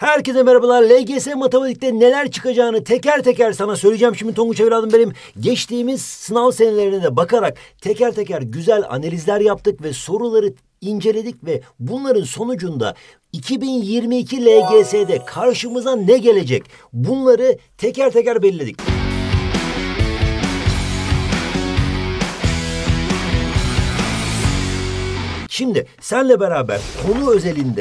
Herkese merhabalar. LGS matematikte neler çıkacağını teker teker sana söyleyeceğim. Şimdi Tonguç evladım benim geçtiğimiz sınav senelerine de bakarak teker teker güzel analizler yaptık ve soruları inceledik ve bunların sonucunda 2022 LGS'de karşımıza ne gelecek? Bunları teker teker belirledik. Şimdi senle beraber konu özelinde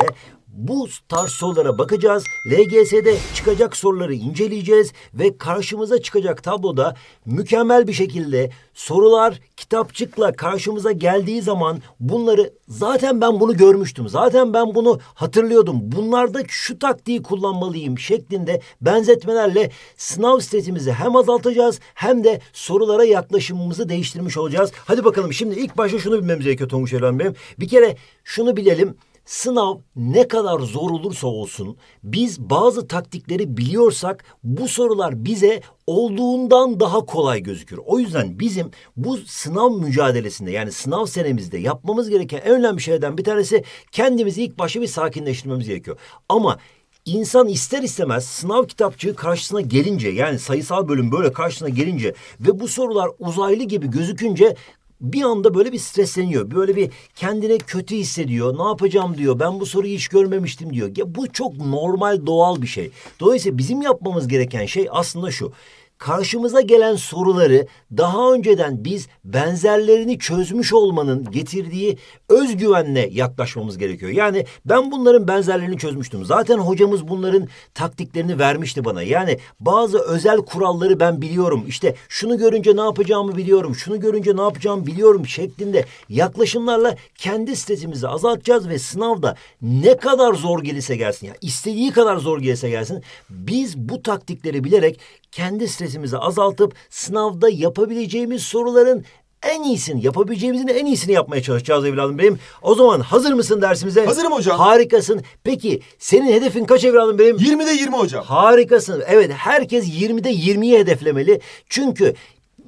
bu tarz sorulara bakacağız. LGS'de çıkacak soruları inceleyeceğiz ve karşımıza çıkacak tabloda mükemmel bir şekilde sorular kitapçıkla karşımıza geldiği zaman bunları zaten ben bunu görmüştüm. Zaten ben bunu hatırlıyordum. Bunlarda şu taktiği kullanmalıyım şeklinde benzetmelerle sınav stresimizi hem azaltacağız hem de sorulara yaklaşımımızı değiştirmiş olacağız. Hadi bakalım şimdi ilk başta şunu bilmemiz gerekiyor Tonguç Erhan Bey'im. Bir kere şunu bilelim. Sınav ne kadar zor olursa olsun biz bazı taktikleri biliyorsak bu sorular bize olduğundan daha kolay gözükür. O yüzden bizim bu sınav mücadelesinde yani sınav senemizde yapmamız gereken en önemli şeylerden bir tanesi kendimizi ilk başta bir sakinleştirmemiz gerekiyor. Ama İnsan ister istemez sınav kitapçığı karşısına gelince yani sayısal bölüm böyle karşısına gelince ve bu sorular uzaylı gibi gözükünce bir anda böyle bir stresleniyor. Böyle bir kendine kötü hissediyor. Ne yapacağım diyor. Ben bu soruyu hiç görmemiştim diyor. Ya bu çok normal doğal bir şey. Dolayısıyla bizim yapmamız gereken şey aslında şu karşımıza gelen soruları daha önceden biz benzerlerini çözmüş olmanın getirdiği özgüvenle yaklaşmamız gerekiyor. Yani ben bunların benzerlerini çözmüştüm. Zaten hocamız bunların taktiklerini vermişti bana. Yani bazı özel kuralları ben biliyorum. İşte şunu görünce ne yapacağımı biliyorum. Şunu görünce ne yapacağımı biliyorum şeklinde yaklaşımlarla kendi stresimizi azaltacağız ve sınavda ne kadar zor gelirse gelsin ya yani istediği kadar zor gelirse gelsin biz bu taktikleri bilerek kendi stresimizi azaltıp sınavda yapabileceğimiz soruların en iyisini, yapabileceğimizin en iyisini yapmaya çalışacağız evladım benim. O zaman hazır mısın dersimize? Hazırım hocam. Harikasın. Peki senin hedefin kaç evladım benim? 20'de 20 hocam. Harikasın. Evet herkes 20'de 20'yi hedeflemeli. Çünkü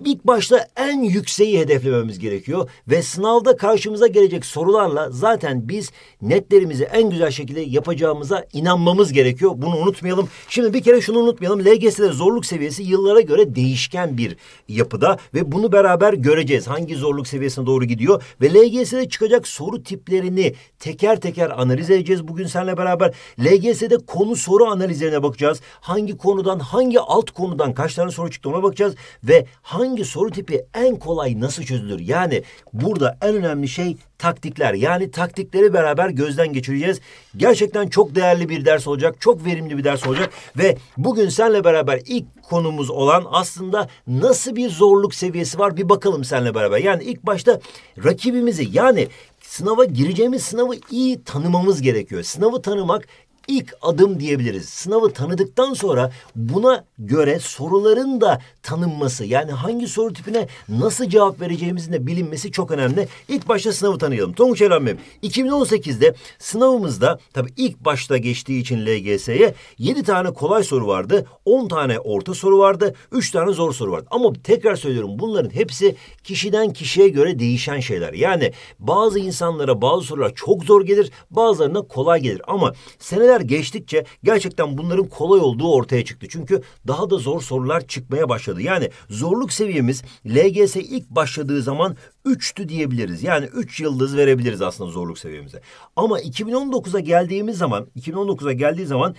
ilk başta en yükseği hedeflememiz gerekiyor ve sınavda karşımıza gelecek sorularla zaten biz netlerimizi en güzel şekilde yapacağımıza inanmamız gerekiyor. Bunu unutmayalım. Şimdi bir kere şunu unutmayalım. LGS'de zorluk seviyesi yıllara göre değişken bir yapıda ve bunu beraber göreceğiz. Hangi zorluk seviyesine doğru gidiyor ve LGS'de çıkacak soru tiplerini teker teker analiz edeceğiz bugün seninle beraber. LGS'de konu soru analizlerine bakacağız. Hangi konudan, hangi alt konudan kaç tane soru çıktı ona bakacağız ve hangi hangi soru tipi en kolay nasıl çözülür? Yani burada en önemli şey taktikler. Yani taktikleri beraber gözden geçireceğiz. Gerçekten çok değerli bir ders olacak. Çok verimli bir ders olacak. Ve bugün senle beraber ilk konumuz olan aslında nasıl bir zorluk seviyesi var bir bakalım senle beraber. Yani ilk başta rakibimizi yani sınava gireceğimiz sınavı iyi tanımamız gerekiyor. Sınavı tanımak ilk adım diyebiliriz. Sınavı tanıdıktan sonra buna göre soruların da tanınması yani hangi soru tipine nasıl cevap vereceğimizin de bilinmesi çok önemli. İlk başta sınavı tanıyalım. Tonguç Elhan Bey 2018'de sınavımızda tabii ilk başta geçtiği için LGS'ye 7 tane kolay soru vardı. 10 tane orta soru vardı. 3 tane zor soru vardı. Ama tekrar söylüyorum bunların hepsi kişiden kişiye göre değişen şeyler. Yani bazı insanlara bazı sorular çok zor gelir bazılarına kolay gelir ama seneler yıllar geçtikçe gerçekten bunların kolay olduğu ortaya çıktı. Çünkü daha da zor sorular çıkmaya başladı. Yani zorluk seviyemiz LGS ilk başladığı zaman 3'tü diyebiliriz. Yani 3 yıldız verebiliriz aslında zorluk seviyemize. Ama 2019'a geldiğimiz zaman, 2019'a geldiği zaman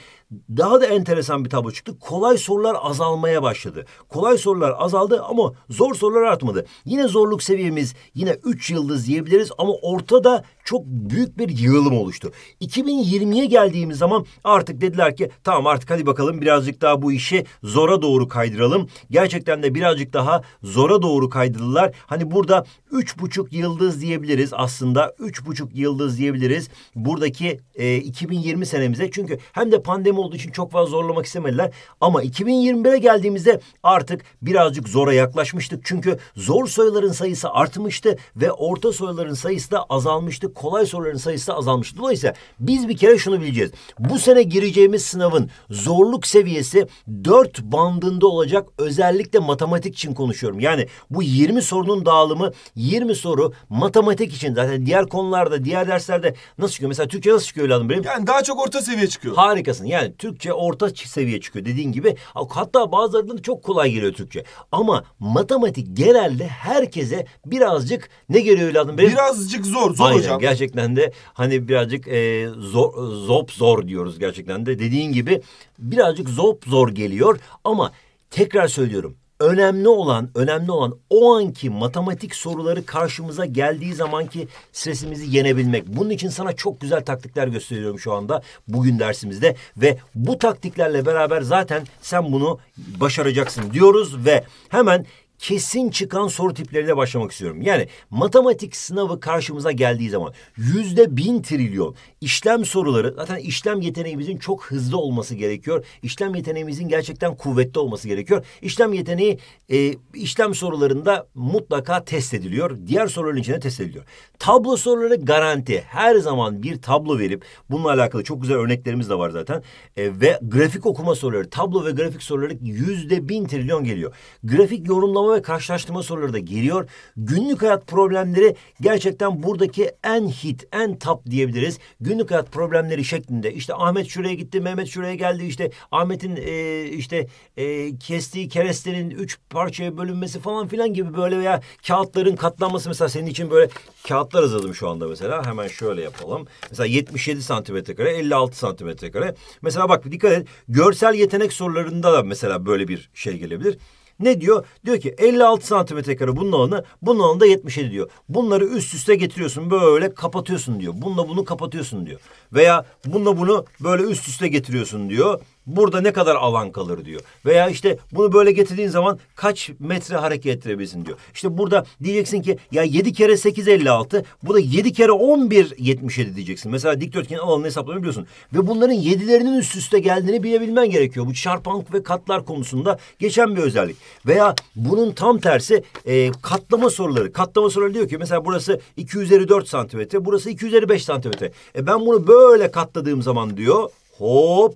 daha da enteresan bir tablo çıktı. Kolay sorular azalmaya başladı. Kolay sorular azaldı ama zor sorular artmadı. Yine zorluk seviyemiz yine 3 yıldız diyebiliriz ama ortada çok büyük bir yığılım oluştu. 2020'ye geldiğimiz zaman artık dediler ki tamam artık hadi bakalım birazcık daha bu işi zora doğru kaydıralım. Gerçekten de birazcık daha zora doğru kaydırdılar. Hani burada üç buçuk yıldız diyebiliriz aslında. Üç buçuk yıldız diyebiliriz buradaki e, 2020 senemize. Çünkü hem de pandemi olduğu için çok fazla zorlamak istemediler. Ama 2021'e geldiğimizde artık birazcık zora yaklaşmıştık. Çünkü zor soruların sayısı artmıştı ve orta soruların sayısı da azalmıştı. Kolay soruların sayısı da azalmıştı. Dolayısıyla biz bir kere şunu bileceğiz. Bu sene gireceğimiz sınavın zorluk seviyesi dört bandında olacak. Özellikle matematik için konuşuyorum. Yani bu 20 sorunun dağılımı 20 soru matematik için zaten diğer konularda, diğer derslerde nasıl çıkıyor? Mesela Türkçe nasıl çıkıyor evladım benim? Yani daha çok orta seviye çıkıyor. Harikasın. Yani Türkçe orta seviye çıkıyor dediğin gibi. Hatta bazılarında çok kolay geliyor Türkçe. Ama matematik genelde herkese birazcık ne geliyor evladım benim? Birazcık zor, zor Aynen. hocam. Gerçekten de hani birazcık e, zor, zop zor diyoruz gerçekten de. Dediğin gibi birazcık zop zor geliyor ama tekrar söylüyorum Önemli olan, önemli olan o anki matematik soruları karşımıza geldiği zamanki stresimizi yenebilmek. Bunun için sana çok güzel taktikler gösteriyorum şu anda bugün dersimizde ve bu taktiklerle beraber zaten sen bunu başaracaksın diyoruz ve hemen kesin çıkan soru tipleriyle başlamak istiyorum. Yani matematik sınavı karşımıza geldiği zaman yüzde bin trilyon işlem soruları zaten işlem yeteneğimizin çok hızlı olması gerekiyor. İşlem yeteneğimizin gerçekten kuvvetli olması gerekiyor. İşlem yeteneği e, işlem sorularında mutlaka test ediliyor. Diğer soruların içinde test ediliyor. Tablo soruları garanti. Her zaman bir tablo verip bununla alakalı çok güzel örneklerimiz de var zaten. E, ve grafik okuma soruları, tablo ve grafik soruları yüzde bin trilyon geliyor. Grafik yorumlama ve karşılaştırma soruları da geliyor. Günlük hayat problemleri gerçekten buradaki en hit, en top diyebiliriz. Günlük hayat problemleri şeklinde. İşte Ahmet şuraya gitti, Mehmet şuraya geldi. İşte Ahmet'in e, işte e, kestiği kerestenin üç parçaya bölünmesi falan filan gibi böyle veya kağıtların katlanması mesela senin için böyle kağıtlar hazırladım şu anda mesela. Hemen şöyle yapalım. Mesela 77 santimetre kare, 56 santimetre kare. Mesela bak dikkat et. Görsel yetenek sorularında da mesela böyle bir şey gelebilir. Ne diyor? Diyor ki 56 santimetre kare bunun alanı, bunun alanı da 77 diyor. Bunları üst üste getiriyorsun böyle kapatıyorsun diyor. Bununla bunu kapatıyorsun diyor. Veya bununla bunu böyle üst üste getiriyorsun diyor burada ne kadar alan kalır diyor. Veya işte bunu böyle getirdiğin zaman kaç metre hareket ettirebilirsin diyor. İşte burada diyeceksin ki ya yedi kere sekiz elli altı, bu da yedi kere on bir yetmiş diyeceksin. Mesela dikdörtgen alanını hesaplamayı Ve bunların yedilerinin üst üste geldiğini bilebilmen gerekiyor. Bu çarpanlık ve katlar konusunda geçen bir özellik. Veya bunun tam tersi e, katlama soruları. Katlama soruları diyor ki mesela burası iki üzeri dört santimetre, burası iki üzeri beş santimetre. E ben bunu böyle katladığım zaman diyor hop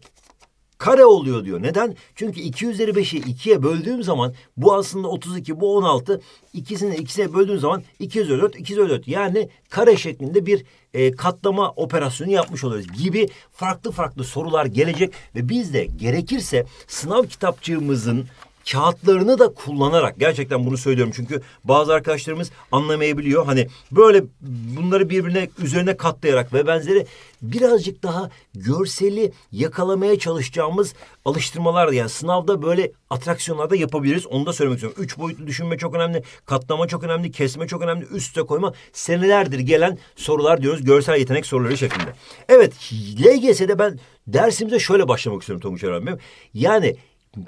kare oluyor diyor. Neden? Çünkü 2 üzeri 5'i 2'ye böldüğüm zaman bu aslında 32 bu 16 ikisini ikisine böldüğüm zaman 2 üzeri 4 2 üzeri 4 yani kare şeklinde bir e, katlama operasyonu yapmış oluyoruz gibi farklı farklı sorular gelecek ve biz de gerekirse sınav kitapçığımızın kağıtlarını da kullanarak gerçekten bunu söylüyorum çünkü bazı arkadaşlarımız anlamayabiliyor. Hani böyle bunları birbirine üzerine katlayarak ve benzeri birazcık daha görseli yakalamaya çalışacağımız alıştırmalar yani sınavda böyle atraksiyonlarda yapabiliriz. Onu da söylemek istiyorum. Üç boyutlu düşünme çok önemli, katlama çok önemli, kesme çok önemli, üste koyma senelerdir gelen sorular diyoruz görsel yetenek soruları şeklinde. Evet LGS'de ben dersimize şöyle başlamak istiyorum Tonguç Öğrenmem. Yani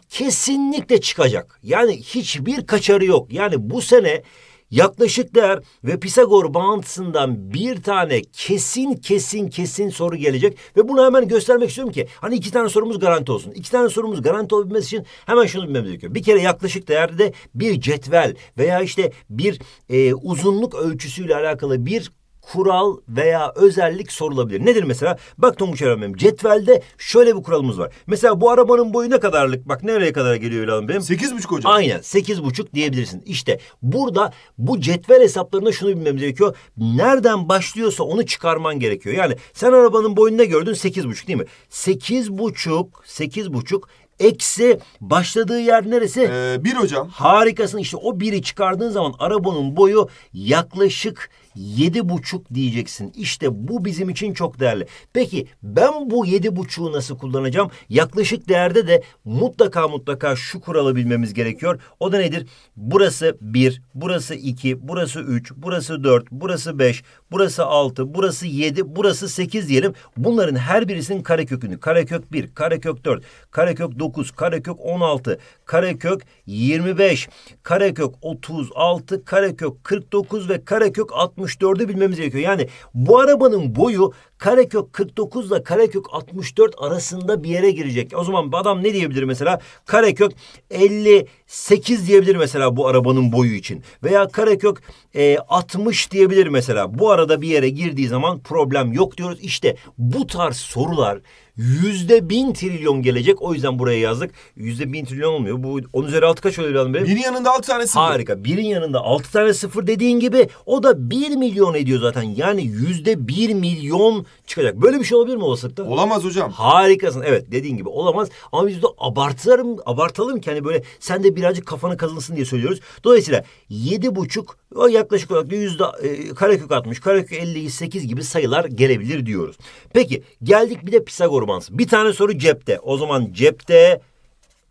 kesinlikle çıkacak. Yani hiçbir kaçarı yok. Yani bu sene yaklaşık değer ve Pisagor bağıntısından bir tane kesin kesin kesin soru gelecek. Ve bunu hemen göstermek istiyorum ki hani iki tane sorumuz garanti olsun. İki tane sorumuz garanti olabilmesi için hemen şunu bilmemiz gerekiyor. Bir kere yaklaşık değerde bir cetvel veya işte bir e, uzunluk ölçüsüyle alakalı bir kural veya özellik sorulabilir. Nedir mesela? Bak Tonguç Erhan cetvelde şöyle bir kuralımız var. Mesela bu arabanın boyu ne kadarlık? Bak nereye kadar geliyor İlhan Bey'im? Sekiz buçuk hocam. Aynen sekiz buçuk diyebilirsin. İşte burada bu cetvel hesaplarında şunu bilmemiz gerekiyor. Nereden başlıyorsa onu çıkarman gerekiyor. Yani sen arabanın boyunu ne gördün? Sekiz buçuk değil mi? Sekiz buçuk, sekiz buçuk Eksi başladığı yer neresi? Ee, bir hocam. Harikasın işte o biri çıkardığın zaman arabanın boyu yaklaşık yedi buçuk diyeceksin. İşte bu bizim için çok değerli. Peki ben bu yedi buçuğu nasıl kullanacağım? Yaklaşık değerde de mutlaka mutlaka şu kuralı bilmemiz gerekiyor. O da nedir? Burası bir, burası iki, burası üç, burası dört, burası beş, burası altı, burası yedi, burası sekiz diyelim. Bunların her birisinin karekökünü. Karekök bir, karekök dört, karekök dokuz, karekök on altı, karekök 25, karekök 36, karekök 49 ve karekök 64'ü bilmemiz gerekiyor. Yani bu arabanın boyu karekök 49 ile karekök 64 arasında bir yere girecek. O zaman adam ne diyebilir mesela? Karekök 58 diyebilir mesela bu arabanın boyu için. Veya karekök e, 60 diyebilir mesela. Bu arada bir yere girdiği zaman problem yok diyoruz. İşte bu tarz sorular yüzde bin trilyon gelecek. O yüzden buraya yazdık. Yüzde bin trilyon olmuyor. Bu 10 üzeri 6 kaç oluyor lan benim? Birin yanında 6 tane sıfır. Harika. Birin yanında 6 tane sıfır dediğin gibi o da 1 milyon ediyor zaten. Yani yüzde 1 milyon çıkacak. Böyle bir şey olabilir mi olasılıkta? Olamaz hocam. Harikasın. Evet dediğin gibi olamaz. Ama biz de abartalım, abartalım ki hani böyle sen de birazcık kafanı kazınsın diye söylüyoruz. Dolayısıyla yedi buçuk o yaklaşık olarak yüzde e, karekök 60, karekök 58 gibi sayılar gelebilir diyoruz. Peki geldik bir de Pisagor'a performans. Bir tane soru cepte. O zaman cepte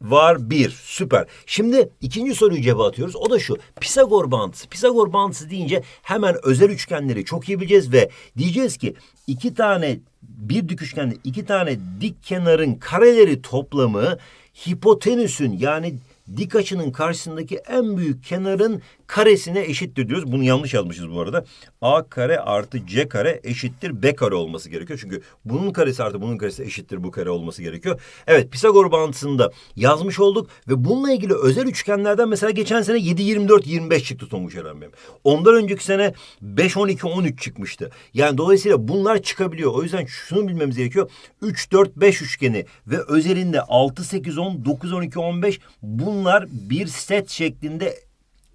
var bir. Süper. Şimdi ikinci soruyu cebe atıyoruz. O da şu. Pisagor bağıntısı. Pisagor bağıntısı deyince hemen özel üçgenleri çok iyi bileceğiz ve diyeceğiz ki iki tane bir dik üçgende iki tane dik kenarın kareleri toplamı hipotenüsün yani dik açının karşısındaki en büyük kenarın karesine eşittir diyoruz. Bunu yanlış yazmışız bu arada. A kare artı C kare eşittir B kare olması gerekiyor. Çünkü bunun karesi artı bunun karesi eşittir bu kare olması gerekiyor. Evet Pisagor bağıntısında yazmış olduk ve bununla ilgili özel üçgenlerden mesela geçen sene 7, 24, 25 çıktı Tonguç Eren benim. Ondan önceki sene 5, 12, 13 çıkmıştı. Yani dolayısıyla bunlar çıkabiliyor. O yüzden şunu bilmemiz gerekiyor. 3, 4, 5 üçgeni ve özelinde 6, 8, 10, 9, 12, 15 bunlar bir set şeklinde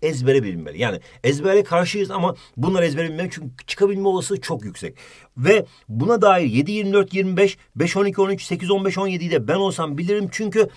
ezbere bilinmeli. Yani ezbere karşıyız ama bunlar ezbere bilinmeli çünkü çıkabilme olasılığı çok yüksek. Ve buna dair 7 24 25 5 12 13 8 15 17'yi de ben olsam bilirim çünkü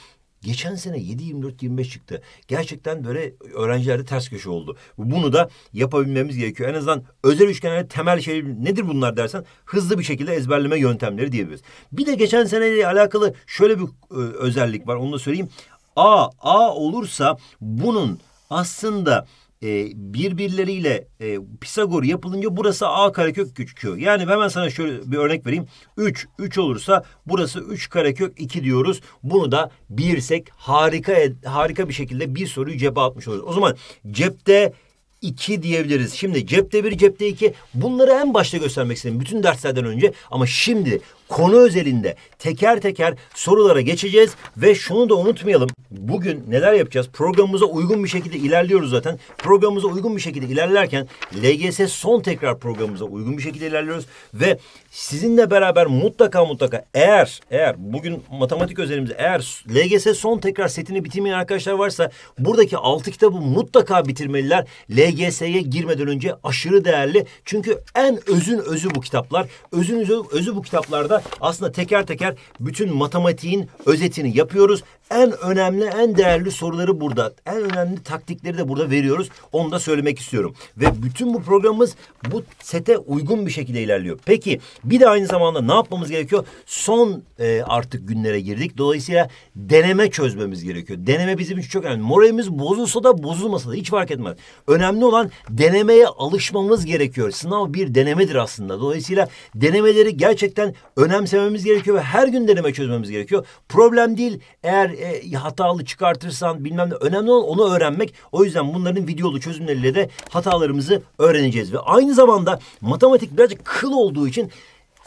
Geçen sene 7-24-25 çıktı. Gerçekten böyle öğrencilerde ters köşe oldu. Bunu da yapabilmemiz gerekiyor. En azından özel üçgenlerde temel şey nedir bunlar dersen hızlı bir şekilde ezberleme yöntemleri diyebiliriz. Bir de geçen seneyle alakalı şöyle bir e, özellik var onu da söyleyeyim. A, A olursa bunun aslında e, birbirleriyle e, Pisagor yapılınca burası a karekök küçüküyor. Yani hemen sana şöyle bir örnek vereyim. 3, 3 olursa burası 3 karekök 2 diyoruz. Bunu da birsek harika harika bir şekilde bir soruyu cebe atmış oluruz. O zaman cepte 2 diyebiliriz. Şimdi cepte 1, cepte 2 bunları en başta göstermek istedim bütün derslerden önce ama şimdi konu özelinde teker teker sorulara geçeceğiz ve şunu da unutmayalım. Bugün neler yapacağız? Programımıza uygun bir şekilde ilerliyoruz zaten. Programımıza uygun bir şekilde ilerlerken LGS son tekrar programımıza uygun bir şekilde ilerliyoruz ve sizinle beraber mutlaka mutlaka eğer eğer bugün matematik özelimizde eğer LGS son tekrar setini bitirmeyen arkadaşlar varsa buradaki altı kitabı mutlaka bitirmeliler. LGS'ye girmeden önce aşırı değerli. Çünkü en özün özü bu kitaplar. Özün özü, özü bu kitaplarda aslında teker teker bütün matematiğin özetini yapıyoruz en önemli, en değerli soruları burada. En önemli taktikleri de burada veriyoruz. Onu da söylemek istiyorum. Ve bütün bu programımız bu sete uygun bir şekilde ilerliyor. Peki bir de aynı zamanda ne yapmamız gerekiyor? Son e, artık günlere girdik. Dolayısıyla deneme çözmemiz gerekiyor. Deneme bizim için çok önemli. Moralimiz bozulsa da bozulmasa da hiç fark etmez. Önemli olan denemeye alışmamız gerekiyor. Sınav bir denemedir aslında. Dolayısıyla denemeleri gerçekten önemsememiz gerekiyor ve her gün deneme çözmemiz gerekiyor. Problem değil eğer e, hatalı çıkartırsan bilmem ne önemli olan onu öğrenmek. O yüzden bunların videolu çözümleriyle de hatalarımızı öğreneceğiz. Ve aynı zamanda matematik birazcık kıl olduğu için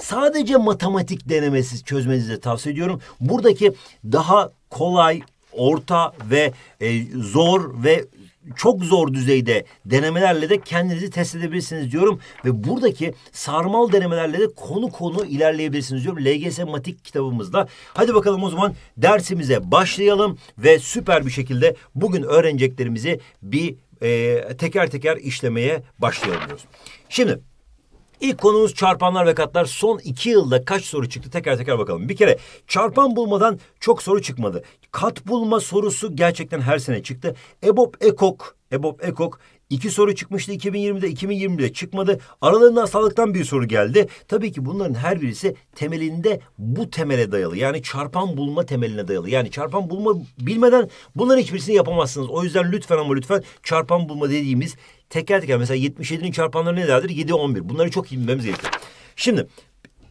sadece matematik denemesi çözmenizi de tavsiye ediyorum. Buradaki daha kolay, orta ve e, zor ve çok zor düzeyde denemelerle de kendinizi test edebilirsiniz diyorum. Ve buradaki sarmal denemelerle de konu konu ilerleyebilirsiniz diyorum. LGS Matik kitabımızda. Hadi bakalım o zaman dersimize başlayalım ve süper bir şekilde bugün öğreneceklerimizi bir e, teker teker işlemeye başlayalım diyoruz. Şimdi İlk konumuz çarpanlar ve katlar. Son iki yılda kaç soru çıktı teker teker bakalım. Bir kere çarpan bulmadan çok soru çıkmadı. Kat bulma sorusu gerçekten her sene çıktı. ebop EKOK, ebop EKOK İki soru çıkmıştı 2020'de, 2021'de çıkmadı. Aralarından sağlıktan bir soru geldi. Tabii ki bunların her birisi temelinde bu temele dayalı. Yani çarpan bulma temeline dayalı. Yani çarpan bulma bilmeden bunların hiçbirisini yapamazsınız. O yüzden lütfen ama lütfen çarpan bulma dediğimiz teker teker mesela 77'nin çarpanları nelerdir? 7, 11. Bunları çok iyi bilmemiz gerekiyor. Şimdi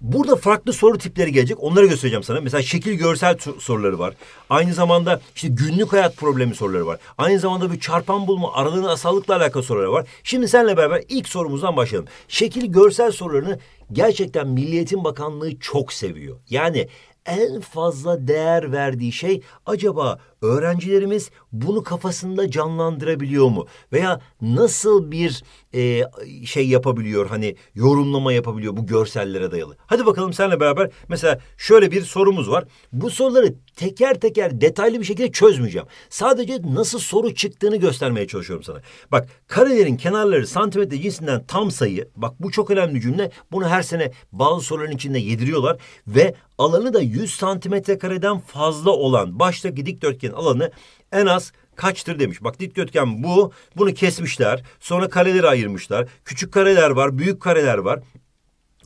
Burada farklı soru tipleri gelecek. Onları göstereceğim sana. Mesela şekil görsel soruları var. Aynı zamanda işte günlük hayat problemi soruları var. Aynı zamanda bir çarpan bulma, aralığın asallıkla alakalı soruları var. Şimdi seninle beraber ilk sorumuzdan başlayalım. Şekil görsel sorularını gerçekten Milliyetin Bakanlığı çok seviyor. Yani en fazla değer verdiği şey acaba öğrencilerimiz bunu kafasında canlandırabiliyor mu? Veya nasıl bir e, şey yapabiliyor hani yorumlama yapabiliyor bu görsellere dayalı? Hadi bakalım seninle beraber mesela şöyle bir sorumuz var. Bu soruları teker teker detaylı bir şekilde çözmeyeceğim. Sadece nasıl soru çıktığını göstermeye çalışıyorum sana. Bak karelerin kenarları santimetre cinsinden tam sayı. Bak bu çok önemli cümle. Bunu her sene bazı soruların içinde yediriyorlar. Ve alanı da 100 santimetre kareden fazla olan baştaki dikdörtgen dikdörtgen alanı en az kaçtır demiş. Bak dikdörtgen bu. Bunu kesmişler. Sonra kareleri ayırmışlar. Küçük kareler var, büyük kareler var.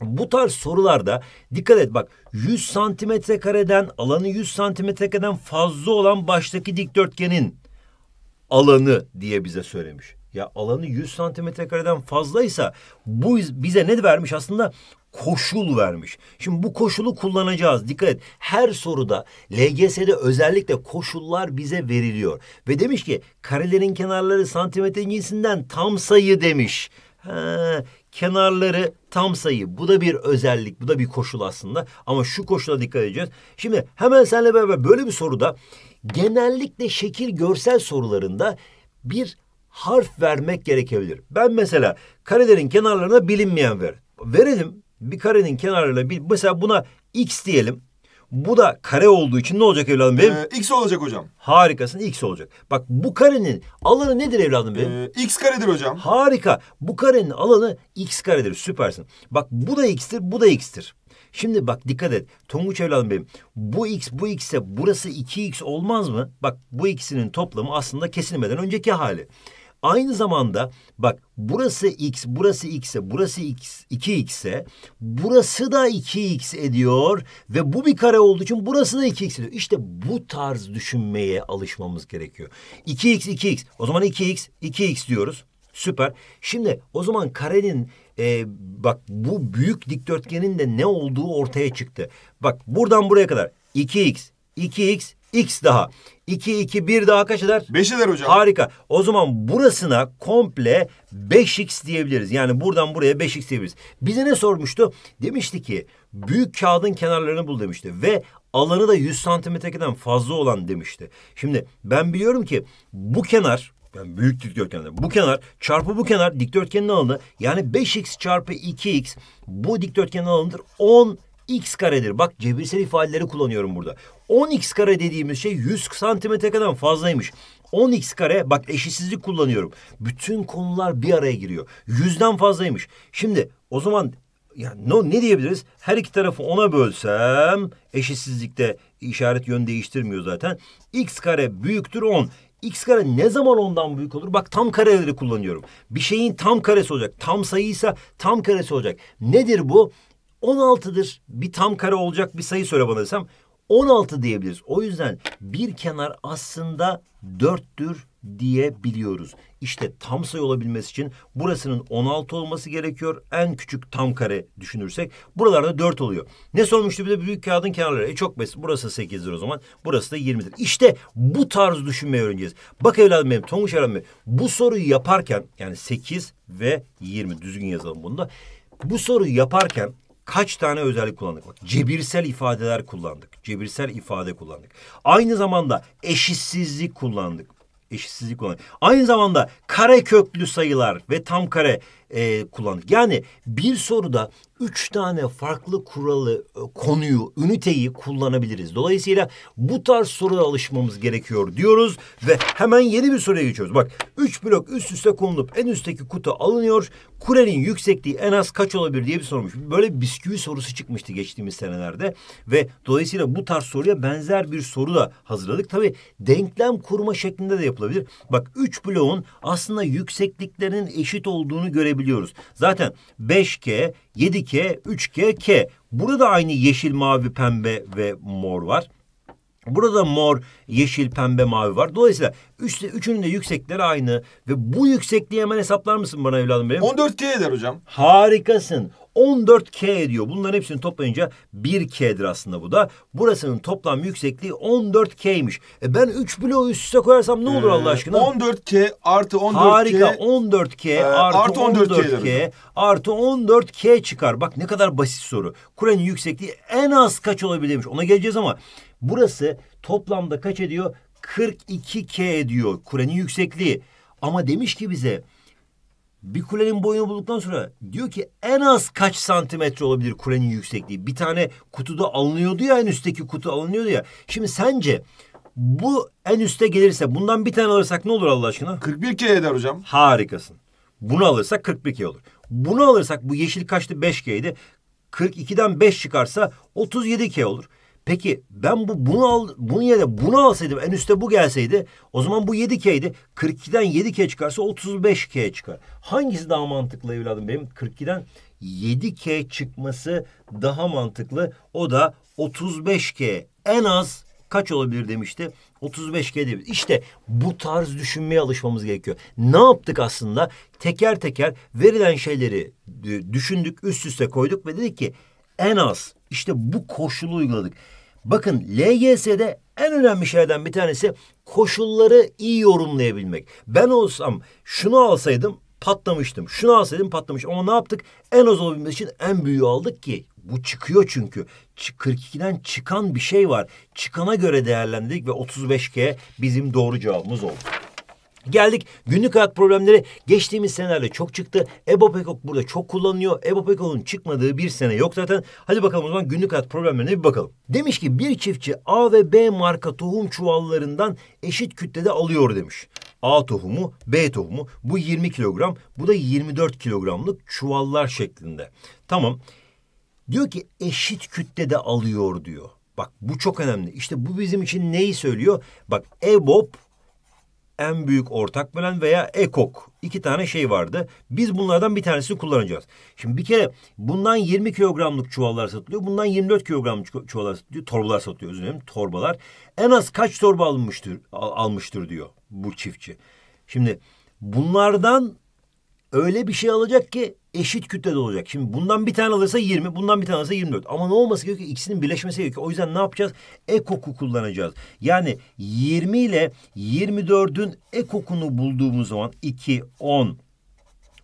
Bu tarz sorularda dikkat et bak 100 santimetre kareden alanı 100 santimetre kareden fazla olan baştaki dikdörtgenin alanı diye bize söylemiş. Ya alanı 100 santimetre kareden fazlaysa bu bize ne vermiş aslında koşul vermiş. Şimdi bu koşulu kullanacağız. Dikkat et. Her soruda LGS'de özellikle koşullar bize veriliyor. Ve demiş ki karelerin kenarları santimetre cinsinden tam sayı demiş. Ha, kenarları tam sayı. Bu da bir özellik, bu da bir koşul aslında. Ama şu koşula dikkat edeceğiz. Şimdi hemen seninle beraber böyle bir soruda genellikle şekil görsel sorularında bir harf vermek gerekebilir. Ben mesela karelerin kenarlarına bilinmeyen ver. Verelim bir karenin kenarlarıyla bir mesela buna x diyelim. Bu da kare olduğu için ne olacak evladım benim? Ee, x olacak hocam. Harikasın x olacak. Bak bu karenin alanı nedir evladım benim? Ee, x karedir hocam. Harika. Bu karenin alanı x karedir. Süpersin. Bak bu da x'tir, bu da x'tir. Şimdi bak dikkat et. Tonguç evladım benim. Bu x bu x'e burası 2x olmaz mı? Bak bu ikisinin toplamı aslında kesilmeden önceki hali. Aynı zamanda bak burası x, burası x'e, burası x, 2x'e, burası da 2x ediyor ve bu bir kare olduğu için burası da 2x ediyor. İşte bu tarz düşünmeye alışmamız gerekiyor. 2x, 2x. O zaman 2x, 2x diyoruz. Süper. Şimdi o zaman karenin e, bak bu büyük dikdörtgenin de ne olduğu ortaya çıktı. Bak buradan buraya kadar 2x, 2x, X daha. 2, 2, 1 daha kaç eder? 5 eder hocam. Harika. O zaman burasına komple 5x diyebiliriz. Yani buradan buraya 5x diyebiliriz. Bize ne sormuştu? Demişti ki büyük kağıdın kenarlarını bul demişti. Ve alanı da 100 santimetreden fazla olan demişti. Şimdi ben biliyorum ki bu kenar yani büyük dikdörtgenler. Bu kenar çarpı bu kenar dikdörtgenin alanı yani 5x çarpı 2x bu dikdörtgenin alanıdır. 10 x karedir. Bak cebirsel ifadeleri kullanıyorum burada. 10x kare dediğimiz şey 100 santimetre kadar fazlaymış. 10x kare bak eşitsizlik kullanıyorum. Bütün konular bir araya giriyor. Yüzden fazlaymış. Şimdi o zaman yani no, ne diyebiliriz? Her iki tarafı ona bölsem eşitsizlikte işaret yön değiştirmiyor zaten. X kare büyüktür 10. X kare ne zaman ondan büyük olur? Bak tam kareleri kullanıyorum. Bir şeyin tam karesi olacak. Tam sayıysa tam karesi olacak. Nedir bu? 16'dır. Bir tam kare olacak bir sayı söyle bana desem 16 diyebiliriz. O yüzden bir kenar aslında 4'tür diyebiliyoruz. İşte tam sayı olabilmesi için burasının 16 olması gerekiyor. En küçük tam kare düşünürsek buralarda 4 oluyor. Ne sormuştu bir de büyük kağıdın kenarları. E çok basit. Burası 8'dir o zaman. Burası da 20'dir. İşte bu tarz düşünmeyi öğreneceğiz. Bak evladım benim Tonguç evladım benim. Bu soruyu yaparken yani 8 ve 20 düzgün yazalım bunu da. Bu soruyu yaparken kaç tane özellik kullandık? Bak, cebirsel ifadeler kullandık. Cebirsel ifade kullandık. Aynı zamanda eşitsizlik kullandık. Eşitsizlik kullandık. Aynı zamanda kare köklü sayılar ve tam kare e, kullandık. Yani bir soruda üç tane farklı kuralı, e, konuyu, üniteyi kullanabiliriz. Dolayısıyla bu tarz soruda alışmamız gerekiyor diyoruz ve hemen yeni bir soruya geçiyoruz. Bak üç blok üst üste konulup en üstteki kutu alınıyor. Kurel'in yüksekliği en az kaç olabilir diye bir sormuş. Böyle bisküvi sorusu çıkmıştı geçtiğimiz senelerde ve dolayısıyla bu tarz soruya benzer bir soru da hazırladık. Tabii denklem kurma şeklinde de yapılabilir. Bak üç bloğun aslında yüksekliklerinin eşit olduğunu görebiliyoruz. Zaten 5K, 7K, 3K, K. Burada aynı yeşil, mavi, pembe ve mor var. Burada mor, yeşil, pembe, mavi var. Dolayısıyla üç, üçünün de yüksekleri aynı. Ve bu yüksekliği hemen hesaplar mısın bana evladım benim? 14K eder hocam. Harikasın. 14K ediyor. Bunların hepsini toplayınca 1K'dir aslında bu da. Burasının toplam yüksekliği 14K'ymiş. E ben 3 bloğu üst üste koyarsam ne olur ee, Allah aşkına? 14K artı 14K. Harika 14K e, ee, artı, artı 14K, 14K artı 14K çıkar. Bak ne kadar basit soru. Kurenin yüksekliği en az kaç olabilirmiş ona geleceğiz ama Burası toplamda kaç ediyor? 42K ediyor kulenin yüksekliği. Ama demiş ki bize bir kulenin boyunu bulduktan sonra diyor ki en az kaç santimetre olabilir kulenin yüksekliği? Bir tane kutuda alınıyordu ya en üstteki kutu alınıyordu ya. Şimdi sence bu en üste gelirse bundan bir tane alırsak ne olur Allah aşkına? 41 K eder hocam. Harikasın. Bunu alırsak 41 K olur. Bunu alırsak bu yeşil kaçtı 5 K'ydi. 42'den 5 çıkarsa 37 K olur. Peki ben bu bunu al bunu yere bunu alsaydım en üstte bu gelseydi o zaman bu 7K'ydi. 42'den 7K çıkarsa 35K çıkar. Hangisi daha mantıklı evladım benim? 42'den 7K çıkması daha mantıklı. O da 35K en az kaç olabilir demişti. 35 k diyebiliriz. İşte bu tarz düşünmeye alışmamız gerekiyor. Ne yaptık aslında? Teker teker verilen şeyleri düşündük, üst üste koyduk ve dedik ki en az işte bu koşulu uyguladık. Bakın LGS'de en önemli şeylerden bir tanesi koşulları iyi yorumlayabilmek. Ben olsam şunu alsaydım patlamıştım. Şunu alsaydım patlamış. Ama ne yaptık? En az olabilmesi için en büyüğü aldık ki. Bu çıkıyor çünkü. 42'den çıkan bir şey var. Çıkana göre değerlendirdik ve 35K bizim doğru cevabımız oldu. Geldik günlük hayat problemleri geçtiğimiz senelerde çok çıktı. Ebo Pekok burada çok kullanılıyor. Ebo Pekok'un çıkmadığı bir sene yok zaten. Hadi bakalım o zaman günlük hayat problemlerine bir bakalım. Demiş ki bir çiftçi A ve B marka tohum çuvallarından eşit kütlede alıyor demiş. A tohumu, B tohumu. Bu 20 kilogram, bu da 24 kilogramlık çuvallar şeklinde. Tamam. Diyor ki eşit kütlede alıyor diyor. Bak bu çok önemli. İşte bu bizim için neyi söylüyor? Bak EBOB en büyük ortak bölen veya EKOK. iki tane şey vardı. Biz bunlardan bir tanesini kullanacağız. Şimdi bir kere bundan 20 kilogramlık çuvallar satılıyor. Bundan 24 kilogramlık çuvallar satılıyor. Torbalar satılıyor özür dilerim. Torbalar. En az kaç torba almıştır, al, almıştır diyor bu çiftçi. Şimdi bunlardan öyle bir şey alacak ki eşit kütlede olacak. Şimdi bundan bir tane alırsa 20, bundan bir tane alırsa 24. Ama ne olması gerekiyor ki ikisinin birleşmesi gerekiyor. O yüzden ne yapacağız? Ekoku kullanacağız. Yani 20 ile 24'ün ekokunu bulduğumuz zaman 2, 10,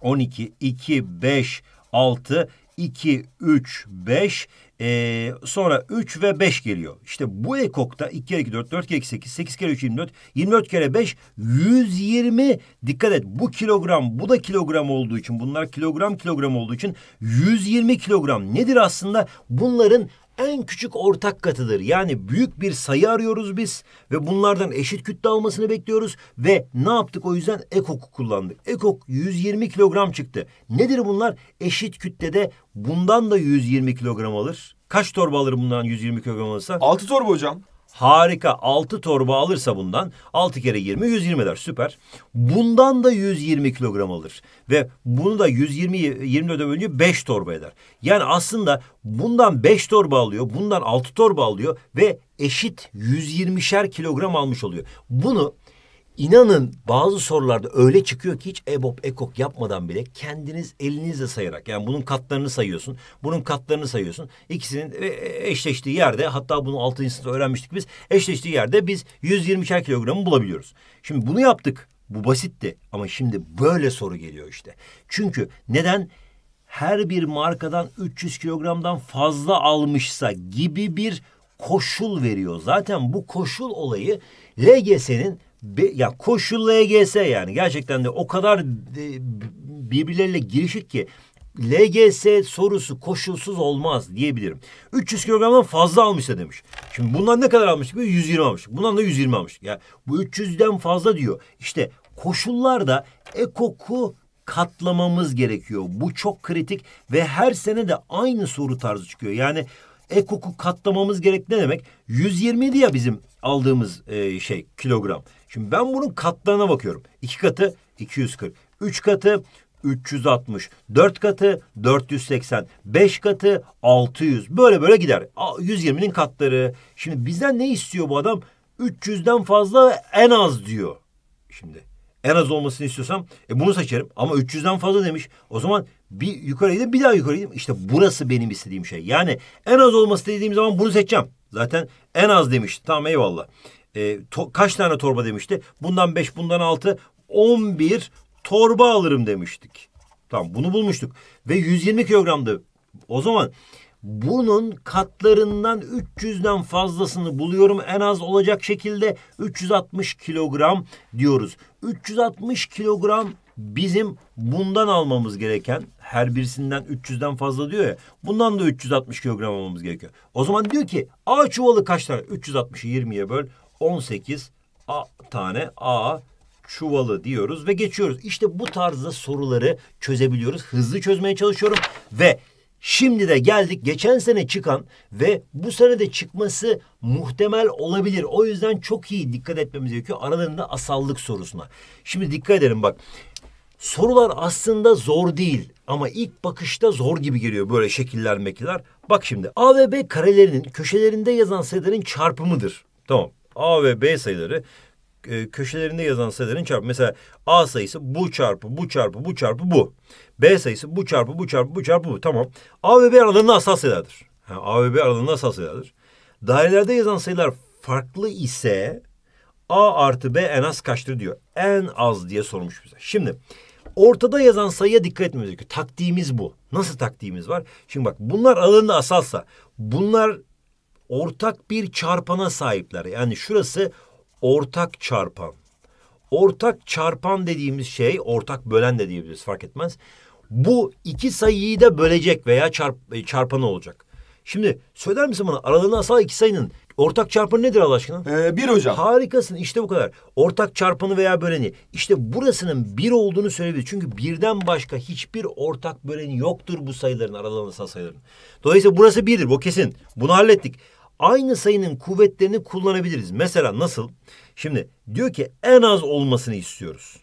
12, 2, 5, 6, 2, 3, 5 ee, sonra 3 ve 5 geliyor. İşte bu ekokta 2 kere 2 4, 4 kere 2 8, 8 kere 3 24, 24 kere 5 120. Dikkat et bu kilogram bu da kilogram olduğu için bunlar kilogram kilogram olduğu için 120 kilogram nedir aslında? Bunların en küçük ortak katıdır. Yani büyük bir sayı arıyoruz biz ve bunlardan eşit kütle almasını bekliyoruz ve ne yaptık o yüzden ekok kullandık. Ekok 120 kilogram çıktı. Nedir bunlar? Eşit kütlede bundan da 120 kilogram alır. Kaç torba alır bundan 120 kilogram alırsa? 6 torba hocam. Harika. 6 torba alırsa bundan 6 kere 20 120 eder. Süper. Bundan da 120 kilogram alır. Ve bunu da 120 24 bölünce 5 torba eder. Yani aslında bundan 5 torba alıyor. Bundan 6 torba alıyor. Ve eşit 120'şer kilogram almış oluyor. Bunu İnanın bazı sorularda öyle çıkıyor ki hiç EBOB, EKOK yapmadan bile kendiniz elinizle sayarak yani bunun katlarını sayıyorsun, bunun katlarını sayıyorsun. İkisinin e, eşleştiği yerde hatta bunu 6. sınıfta öğrenmiştik biz. Eşleştiği yerde biz 120'şer kilogramı bulabiliyoruz. Şimdi bunu yaptık. Bu basitti ama şimdi böyle soru geliyor işte. Çünkü neden her bir markadan 300 kilogramdan fazla almışsa gibi bir koşul veriyor. Zaten bu koşul olayı LGS'nin Be, ya koşullu EGS yani gerçekten de o kadar de, birbirleriyle girişik ki LGS sorusu koşulsuz olmaz diyebilirim. 300 kilogramdan fazla almışsa demiş. Şimdi bundan ne kadar almıştık? 120 almış. Bundan da 120 almış. Ya bu 300'den fazla diyor. İşte koşullarda ekoku katlamamız gerekiyor. Bu çok kritik ve her sene de aynı soru tarzı çıkıyor. Yani ekoku katlamamız gerek ne demek? 120 ya bizim aldığımız e, şey kilogram. Şimdi ben bunun katlarına bakıyorum. İki katı 240, üç katı 360, 4 katı 480, 5 katı 600 böyle böyle gider. 120'nin katları. Şimdi bizden ne istiyor bu adam? 300'den fazla en az diyor. Şimdi en az olmasını istiyorsam e bunu seçerim ama 300'den fazla demiş. O zaman bir yukarı gidip bir daha yukarı gidip işte burası benim istediğim şey. Yani en az olması dediğim zaman bunu seçeceğim. Zaten en az demiş. Tamam eyvallah. E, to, kaç tane torba demişti? Bundan beş, bundan altı, on bir torba alırım demiştik. Tamam bunu bulmuştuk. Ve 120 kilogramdı. O zaman bunun katlarından 300'den fazlasını buluyorum en az olacak şekilde 360 kilogram diyoruz. 360 kilogram bizim bundan almamız gereken her birisinden 300'den fazla diyor ya. Bundan da 360 kilogram almamız gerekiyor. O zaman diyor ki A çuvalı kaç tane? 360'ı 20'ye böl 18 A tane A çuvalı diyoruz ve geçiyoruz. İşte bu tarzda soruları çözebiliyoruz. Hızlı çözmeye çalışıyorum ve Şimdi de geldik geçen sene çıkan ve bu sene de çıkması muhtemel olabilir. O yüzden çok iyi dikkat etmemiz gerekiyor aralarında asallık sorusuna. Şimdi dikkat edelim bak. Sorular aslında zor değil ama ilk bakışta zor gibi geliyor böyle şekiller mekiler. Bak şimdi A ve B karelerinin köşelerinde yazan sayıların çarpımıdır. Tamam A ve B sayıları e, köşelerinde yazan sayıların çarpı. Mesela A sayısı bu çarpı bu çarpı bu çarpı bu. B sayısı bu çarpı bu çarpı bu çarpı bu. Tamam. A ve B aralığında asal sayılardır. Yani A ve B aralığında asal sayılardır. Dairelerde yazan sayılar farklı ise A artı B en az kaçtır diyor. En az diye sormuş bize. Şimdi ortada yazan sayıya dikkat etmemiz gerekiyor. Taktiğimiz bu. Nasıl taktiğimiz var? Şimdi bak bunlar alanında asalsa bunlar ortak bir çarpana sahipler. Yani şurası ortak çarpan. Ortak çarpan dediğimiz şey, ortak bölen de diyebiliriz fark etmez. Bu iki sayıyı da bölecek veya çarp, e, çarpanı olacak. Şimdi söyler misin bana aralığında asal iki sayının ortak çarpanı nedir Allah aşkına? Ee, bir hocam. Harikasın işte bu kadar. Ortak çarpanı veya böleni. İşte burasının bir olduğunu söyleyebilir. Çünkü birden başka hiçbir ortak böleni yoktur bu sayıların aralığında asal sayıların. Dolayısıyla burası birdir bu kesin. Bunu hallettik aynı sayının kuvvetlerini kullanabiliriz. Mesela nasıl? Şimdi diyor ki en az olmasını istiyoruz.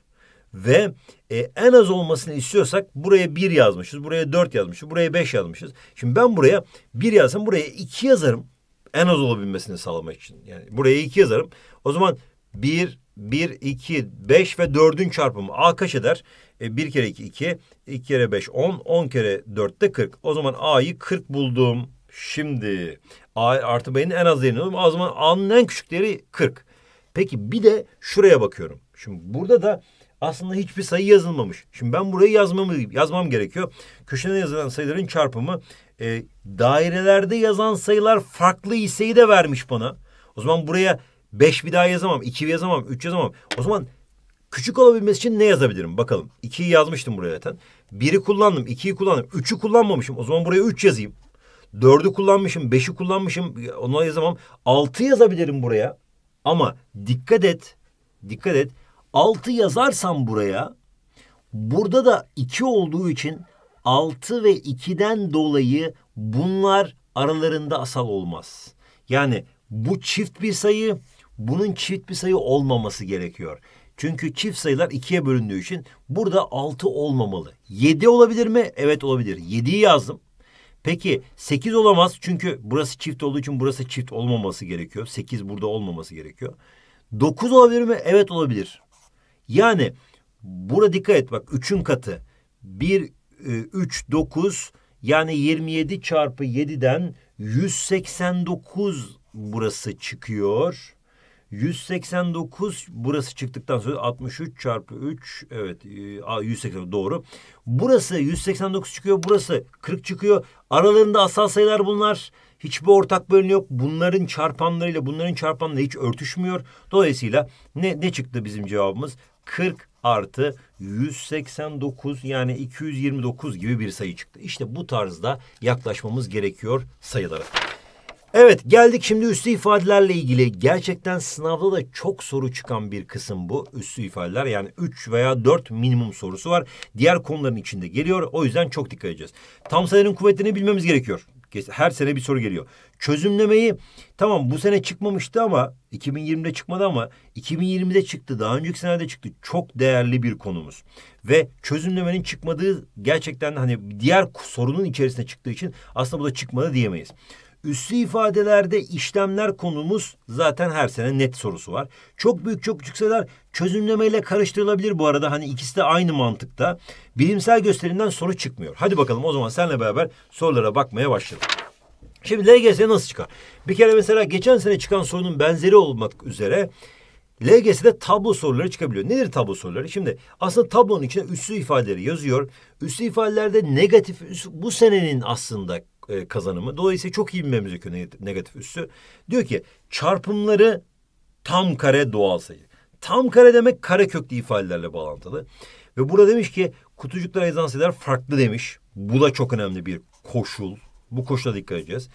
Ve e, en az olmasını istiyorsak buraya bir yazmışız, buraya dört yazmışız, buraya beş yazmışız. Şimdi ben buraya bir yazsam buraya iki yazarım. En az olabilmesini sağlamak için. Yani buraya iki yazarım. O zaman bir, bir, iki, beş ve dördün çarpımı. A kaç eder? E, bir kere iki, iki. iki kere beş, on. On kere dört de kırk. O zaman A'yı kırk buldum. Şimdi A artı B'nin en az değerini alıyorum. O zaman A'nın en küçük değeri 40. Peki bir de şuraya bakıyorum. Şimdi burada da aslında hiçbir sayı yazılmamış. Şimdi ben burayı yazmam, yazmam gerekiyor. Köşede yazılan sayıların çarpımı e, dairelerde yazan sayılar farklı iseyi de vermiş bana. O zaman buraya 5 bir daha yazamam, 2 yazamam, 3 yazamam. O zaman küçük olabilmesi için ne yazabilirim? Bakalım. 2'yi yazmıştım buraya zaten. 1'i kullandım, 2'yi kullandım, 3'ü kullanmamışım. O zaman buraya 3 yazayım. Dördü kullanmışım, beşi kullanmışım. Onu yazamam. Altı yazabilirim buraya. Ama dikkat et. Dikkat et. Altı yazarsam buraya. Burada da iki olduğu için altı ve ikiden dolayı bunlar aralarında asal olmaz. Yani bu çift bir sayı, bunun çift bir sayı olmaması gerekiyor. Çünkü çift sayılar ikiye bölündüğü için burada altı olmamalı. Yedi olabilir mi? Evet olabilir. Yediyi yazdım. Peki 8 olamaz çünkü burası çift olduğu için burası çift olmaması gerekiyor. 8 burada olmaması gerekiyor. 9 olabilir mi? Evet olabilir. Yani burada dikkat et bak 3'ün katı. 1, 3, 9 yani 27 çarpı 7'den 189 burası çıkıyor. 189 burası çıktıktan sonra 63 çarpı 3 evet 180 e, doğru. Burası 189 çıkıyor burası 40 çıkıyor. Aralarında asal sayılar bunlar. Hiçbir ortak bölüm yok. Bunların çarpanlarıyla bunların çarpanları hiç örtüşmüyor. Dolayısıyla ne, ne çıktı bizim cevabımız? 40 artı 189 yani 229 gibi bir sayı çıktı. İşte bu tarzda yaklaşmamız gerekiyor sayılara. Evet geldik şimdi üslü ifadelerle ilgili. Gerçekten sınavda da çok soru çıkan bir kısım bu üslü ifadeler. Yani üç veya dört minimum sorusu var. Diğer konuların içinde geliyor. O yüzden çok dikkat edeceğiz. Tam sayının kuvvetlerini bilmemiz gerekiyor. Her sene bir soru geliyor. Çözümlemeyi tamam bu sene çıkmamıştı ama 2020'de çıkmadı ama 2020'de çıktı. Daha önceki senede çıktı. Çok değerli bir konumuz. Ve çözümlemenin çıkmadığı gerçekten hani diğer sorunun içerisine çıktığı için aslında bu da çıkmadı diyemeyiz. Üslü ifadelerde işlemler konumuz zaten her sene net sorusu var. Çok büyük çok küçük sayılar çözümlemeyle karıştırılabilir bu arada. Hani ikisi de aynı mantıkta. Bilimsel gösterimden soru çıkmıyor. Hadi bakalım o zaman seninle beraber sorulara bakmaya başlayalım. Şimdi LGS nasıl çıkar? Bir kere mesela geçen sene çıkan sorunun benzeri olmak üzere LGS'de tablo soruları çıkabiliyor. Nedir tablo soruları? Şimdi aslında tablonun içine üslü ifadeleri yazıyor. Üslü ifadelerde negatif bu senenin aslında e, kazanımı. Dolayısıyla çok iyi bilmemiz gerekiyor negatif üssü. Diyor ki çarpımları tam kare doğal sayı. Tam kare demek kare köklü ifadelerle bağlantılı. Ve burada demiş ki kutucuklar sayılar farklı demiş. Bu da çok önemli bir koşul. Bu koşula dikkat edeceğiz.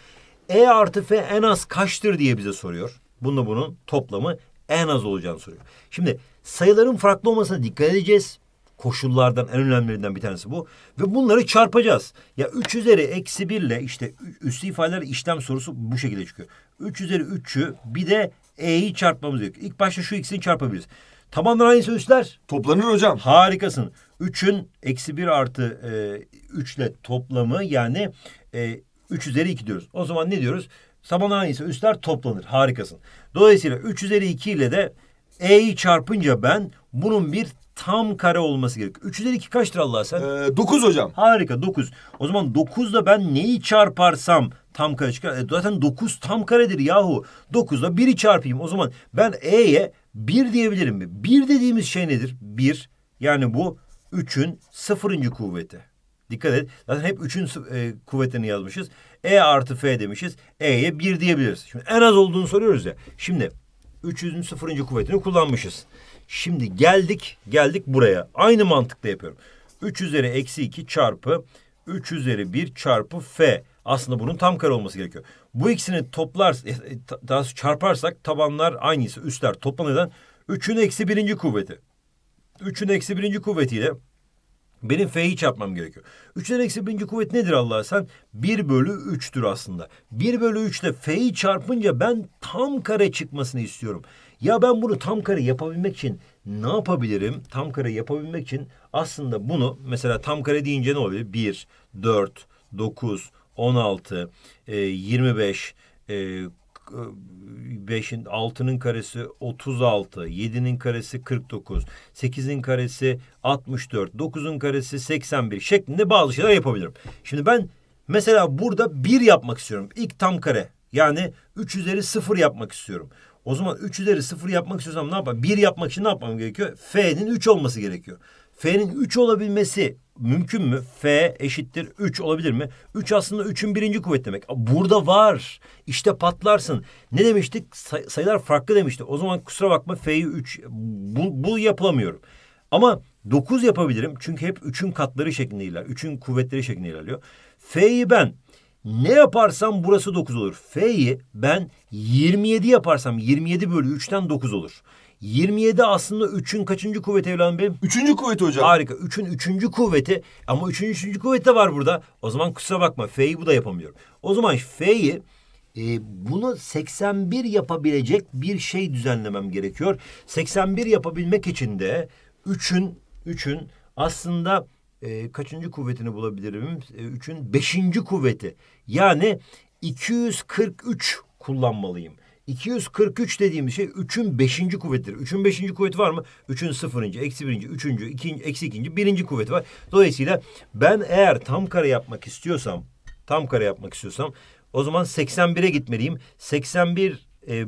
E artı F en az kaçtır diye bize soruyor. Bununla bunun toplamı en az olacağını soruyor. Şimdi sayıların farklı olmasına dikkat edeceğiz koşullardan en önemlilerinden bir tanesi bu. Ve bunları çarpacağız. Ya 3 üzeri eksi 1 ile işte üstü ifadeler işlem sorusu bu şekilde çıkıyor. 3 üzeri 3'ü bir de e'yi çarpmamız gerekiyor. İlk başta şu ikisini çarpabiliriz. Tamamen aynısı üstler. Toplanır hocam. Harikasın. 3'ün eksi 1 artı e, ile toplamı yani e, 3 üzeri 2 diyoruz. O zaman ne diyoruz? Taban aynısı üstler toplanır. Harikasın. Dolayısıyla 3 üzeri 2 ile de e'yi çarpınca ben bunun bir tam kare olması gerek. Üçler iki kaçtır Allah sen? Ee, dokuz hocam. Harika dokuz. O zaman dokuzla ben neyi çarparsam tam kare çıkar. E, zaten dokuz tam karedir yahu. Dokuzla biri çarpayım. O zaman ben E'ye bir diyebilirim mi? Bir dediğimiz şey nedir? Bir. Yani bu üçün sıfırıncı kuvveti. Dikkat et. Zaten hep üçün e, kuvvetini yazmışız. E artı F demişiz. E'ye bir diyebiliriz. Şimdi en az olduğunu soruyoruz ya. Şimdi 300'ün sıfırıncı kuvvetini kullanmışız. Şimdi geldik, geldik buraya. Aynı mantıkla yapıyorum. 3 üzeri eksi 2 çarpı 3 üzeri 1 çarpı f. Aslında bunun tam kare olması gerekiyor. Bu ikisini toplar, e, e, daha çarparsak tabanlar aynıysa üstler toplam eden 3'ün eksi birinci kuvveti. 3'ün eksi birinci kuvvetiyle benim F'yi çarpmam gerekiyor. 3'ün eksi birinci kuvvet nedir Allah'a sen? 1 bölü 3'tür aslında. 1 bölü 3 ile F'yi çarpınca ben tam kare çıkmasını istiyorum. Ya ben bunu tam kare yapabilmek için ne yapabilirim? Tam kare yapabilmek için aslında bunu mesela tam kare deyince ne oluyor? 1, 4, 9, 16, 25, 5'in 6'nın karesi 36, 7'nin karesi 49, 8'in karesi 64, 9'un karesi 81 şeklinde bazı şeyler yapabilirim. Şimdi ben mesela burada 1 yapmak istiyorum. İlk tam kare. Yani 3 üzeri 0 yapmak istiyorum. O zaman 3 üzeri 0 yapmak istiyorsam ne yapar? 1 yapmak için ne yapmam gerekiyor? F'nin 3 olması gerekiyor. F'nin 3 olabilmesi mümkün mü? F eşittir 3 olabilir mi? 3 aslında 3'ün birinci kuvvet demek. Burada var. İşte patlarsın. Ne demiştik? Say sayılar farklı demiştik. O zaman kusura bakma F'yi 3. Bu, bu yapılamıyorum. Ama 9 yapabilirim. Çünkü hep 3'ün katları şeklinde ilerliyor. 3'ün kuvvetleri şeklinde ilerliyor. F'yi ben ne yaparsam burası 9 olur. F'yi ben 27 yaparsam 27 bölü 3'ten 9 olur. 27 aslında 3'ün kaçıncı kuvveti evladım benim? 3. kuvveti hocam. Harika. 3'ün 3. kuvveti ama 3'ün 3. kuvveti de var burada. O zaman kusura bakma F'yi bu da yapamıyorum. O zaman F'yi e, bunu 81 yapabilecek bir şey düzenlemem gerekiyor. 81 yapabilmek için de 3'ün 3'ün aslında e, kaçıncı kuvvetini bulabilirim? E, üçün beşinci kuvveti. Yani 243 kullanmalıyım. 243 dediğimiz şey 3'ün 5. kuvvetidir. 3'ün 5. kuvveti var mı? 3'ün 0. eksi 1. 3. 2. eksi 2. 1. kuvveti var. Dolayısıyla ben eğer tam kare yapmak istiyorsam tam kare yapmak istiyorsam o zaman 81'e gitmeliyim. 81 e,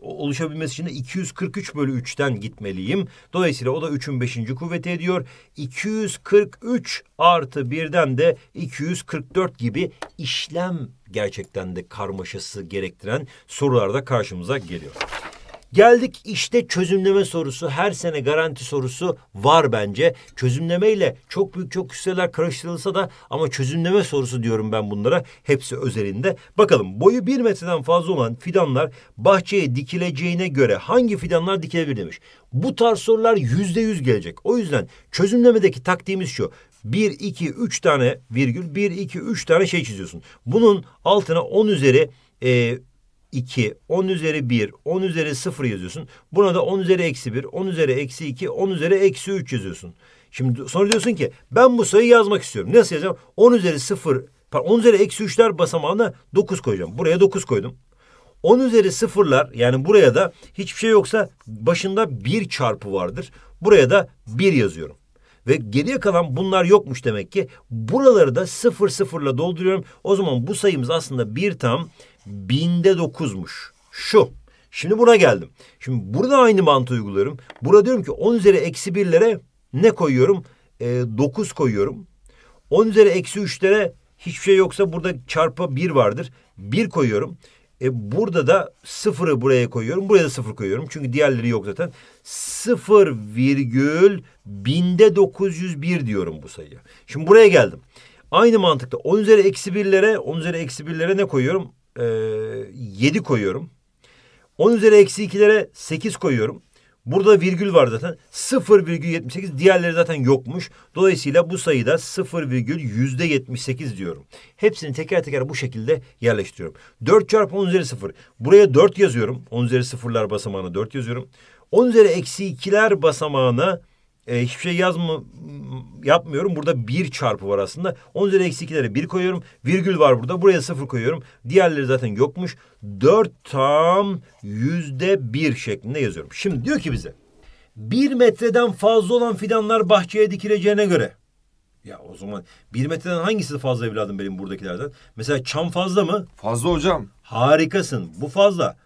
oluşabilmesi için de 243 bölü 3'ten gitmeliyim. Dolayısıyla o da 3'ün 5. kuvveti ediyor. 243 artı 1'den de 244 gibi işlem gerçekten de karmaşası gerektiren sorularda karşımıza geliyor. Geldik işte çözümleme sorusu. Her sene garanti sorusu var bence. Çözümleme ile çok büyük çok küseler karıştırılsa da ama çözümleme sorusu diyorum ben bunlara. Hepsi özelinde. Bakalım boyu bir metreden fazla olan fidanlar bahçeye dikileceğine göre hangi fidanlar dikilebilir demiş. Bu tarz sorular yüzde yüz gelecek. O yüzden çözümlemedeki taktiğimiz şu. Bir, iki, üç tane virgül, bir, iki, üç tane şey çiziyorsun. Bunun altına on üzeri 2, 10 üzeri 1, 10 üzeri 0 yazıyorsun. Buna da 10 üzeri eksi 1, 10 üzeri eksi 2, 10 üzeri eksi 3 yazıyorsun. Şimdi sonra diyorsun ki ben bu sayıyı yazmak istiyorum. Nasıl yazacağım? 10 üzeri 0, 10 üzeri eksi 3'ler basamağına 9 koyacağım. Buraya 9 koydum. 10 üzeri sıfırlar yani buraya da hiçbir şey yoksa başında bir çarpı vardır. Buraya da bir yazıyorum. Ve geriye kalan bunlar yokmuş demek ki. Buraları da sıfır sıfırla dolduruyorum. O zaman bu sayımız aslında bir tam binde dokuzmuş. Şu. Şimdi buna geldim. Şimdi burada aynı mantığı uygularım. Burada diyorum ki 10 üzeri eksi birlere ne koyuyorum? E, ee, 9 koyuyorum. 10 üzeri eksi üçlere hiçbir şey yoksa burada çarpı bir vardır. Bir koyuyorum. E, burada da sıfırı buraya koyuyorum. Buraya da sıfır koyuyorum. Çünkü diğerleri yok zaten. Sıfır virgül binde 901 diyorum bu sayıya. Şimdi buraya geldim. Aynı mantıkta 10 üzeri eksi birlere 10 üzeri eksi birlere ne koyuyorum? e, ee, 7 koyuyorum. 10 üzeri eksi 2'lere 8 koyuyorum. Burada virgül var zaten. 0,78 diğerleri zaten yokmuş. Dolayısıyla bu sayıda 0,78 diyorum. Hepsini teker teker bu şekilde yerleştiriyorum. 4 çarpı 10 üzeri 0. Buraya 4 yazıyorum. 10 üzeri 0'lar basamağına 4 yazıyorum. 10 üzeri eksi 2'ler basamağına e, hiçbir şey yazma yapmıyorum. Burada bir çarpı var aslında. 10 üzeri eksi 2'lere bir koyuyorum. Virgül var burada. Buraya sıfır koyuyorum. Diğerleri zaten yokmuş. 4 tam yüzde bir şeklinde yazıyorum. Şimdi diyor ki bize. Bir metreden fazla olan fidanlar bahçeye dikileceğine göre. Ya o zaman bir metreden hangisi fazla evladım benim buradakilerden? Mesela çam fazla mı? Fazla hocam. Harikasın. Bu fazla.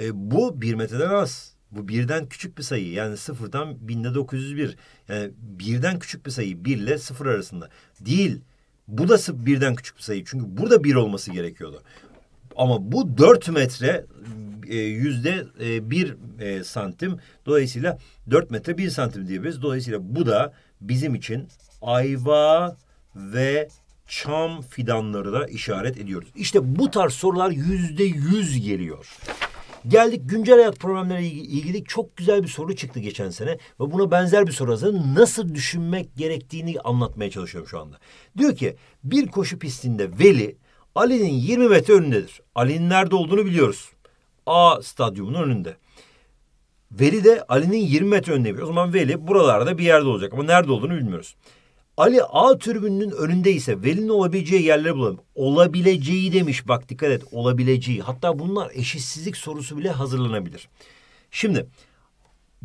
E, bu bir metreden az. Bu birden küçük bir sayı yani sıfırdan binde 901. Yani birden küçük bir sayı bir ile sıfır arasında. Değil. Bu da birden küçük bir sayı. Çünkü burada bir olması gerekiyordu. Ama bu dört metre e, yüzde e, bir e, santim. Dolayısıyla dört metre bir santim diyebiliriz. Dolayısıyla bu da bizim için ayva ve çam fidanları da işaret ediyoruz. İşte bu tarz sorular yüzde yüz geliyor. Geldik güncel hayat problemleriyle ilgili çok güzel bir soru çıktı geçen sene. Ve buna benzer bir soru hazır. Nasıl düşünmek gerektiğini anlatmaya çalışıyorum şu anda. Diyor ki bir koşu pistinde Veli Ali'nin 20 metre önündedir. Ali'nin nerede olduğunu biliyoruz. A stadyumunun önünde. Veli de Ali'nin 20 metre önünde. O zaman Veli buralarda bir yerde olacak ama nerede olduğunu bilmiyoruz. Ali A türbününün önünde ise Veli'nin olabileceği yerleri bulalım. Olabileceği demiş bak dikkat et olabileceği. Hatta bunlar eşitsizlik sorusu bile hazırlanabilir. Şimdi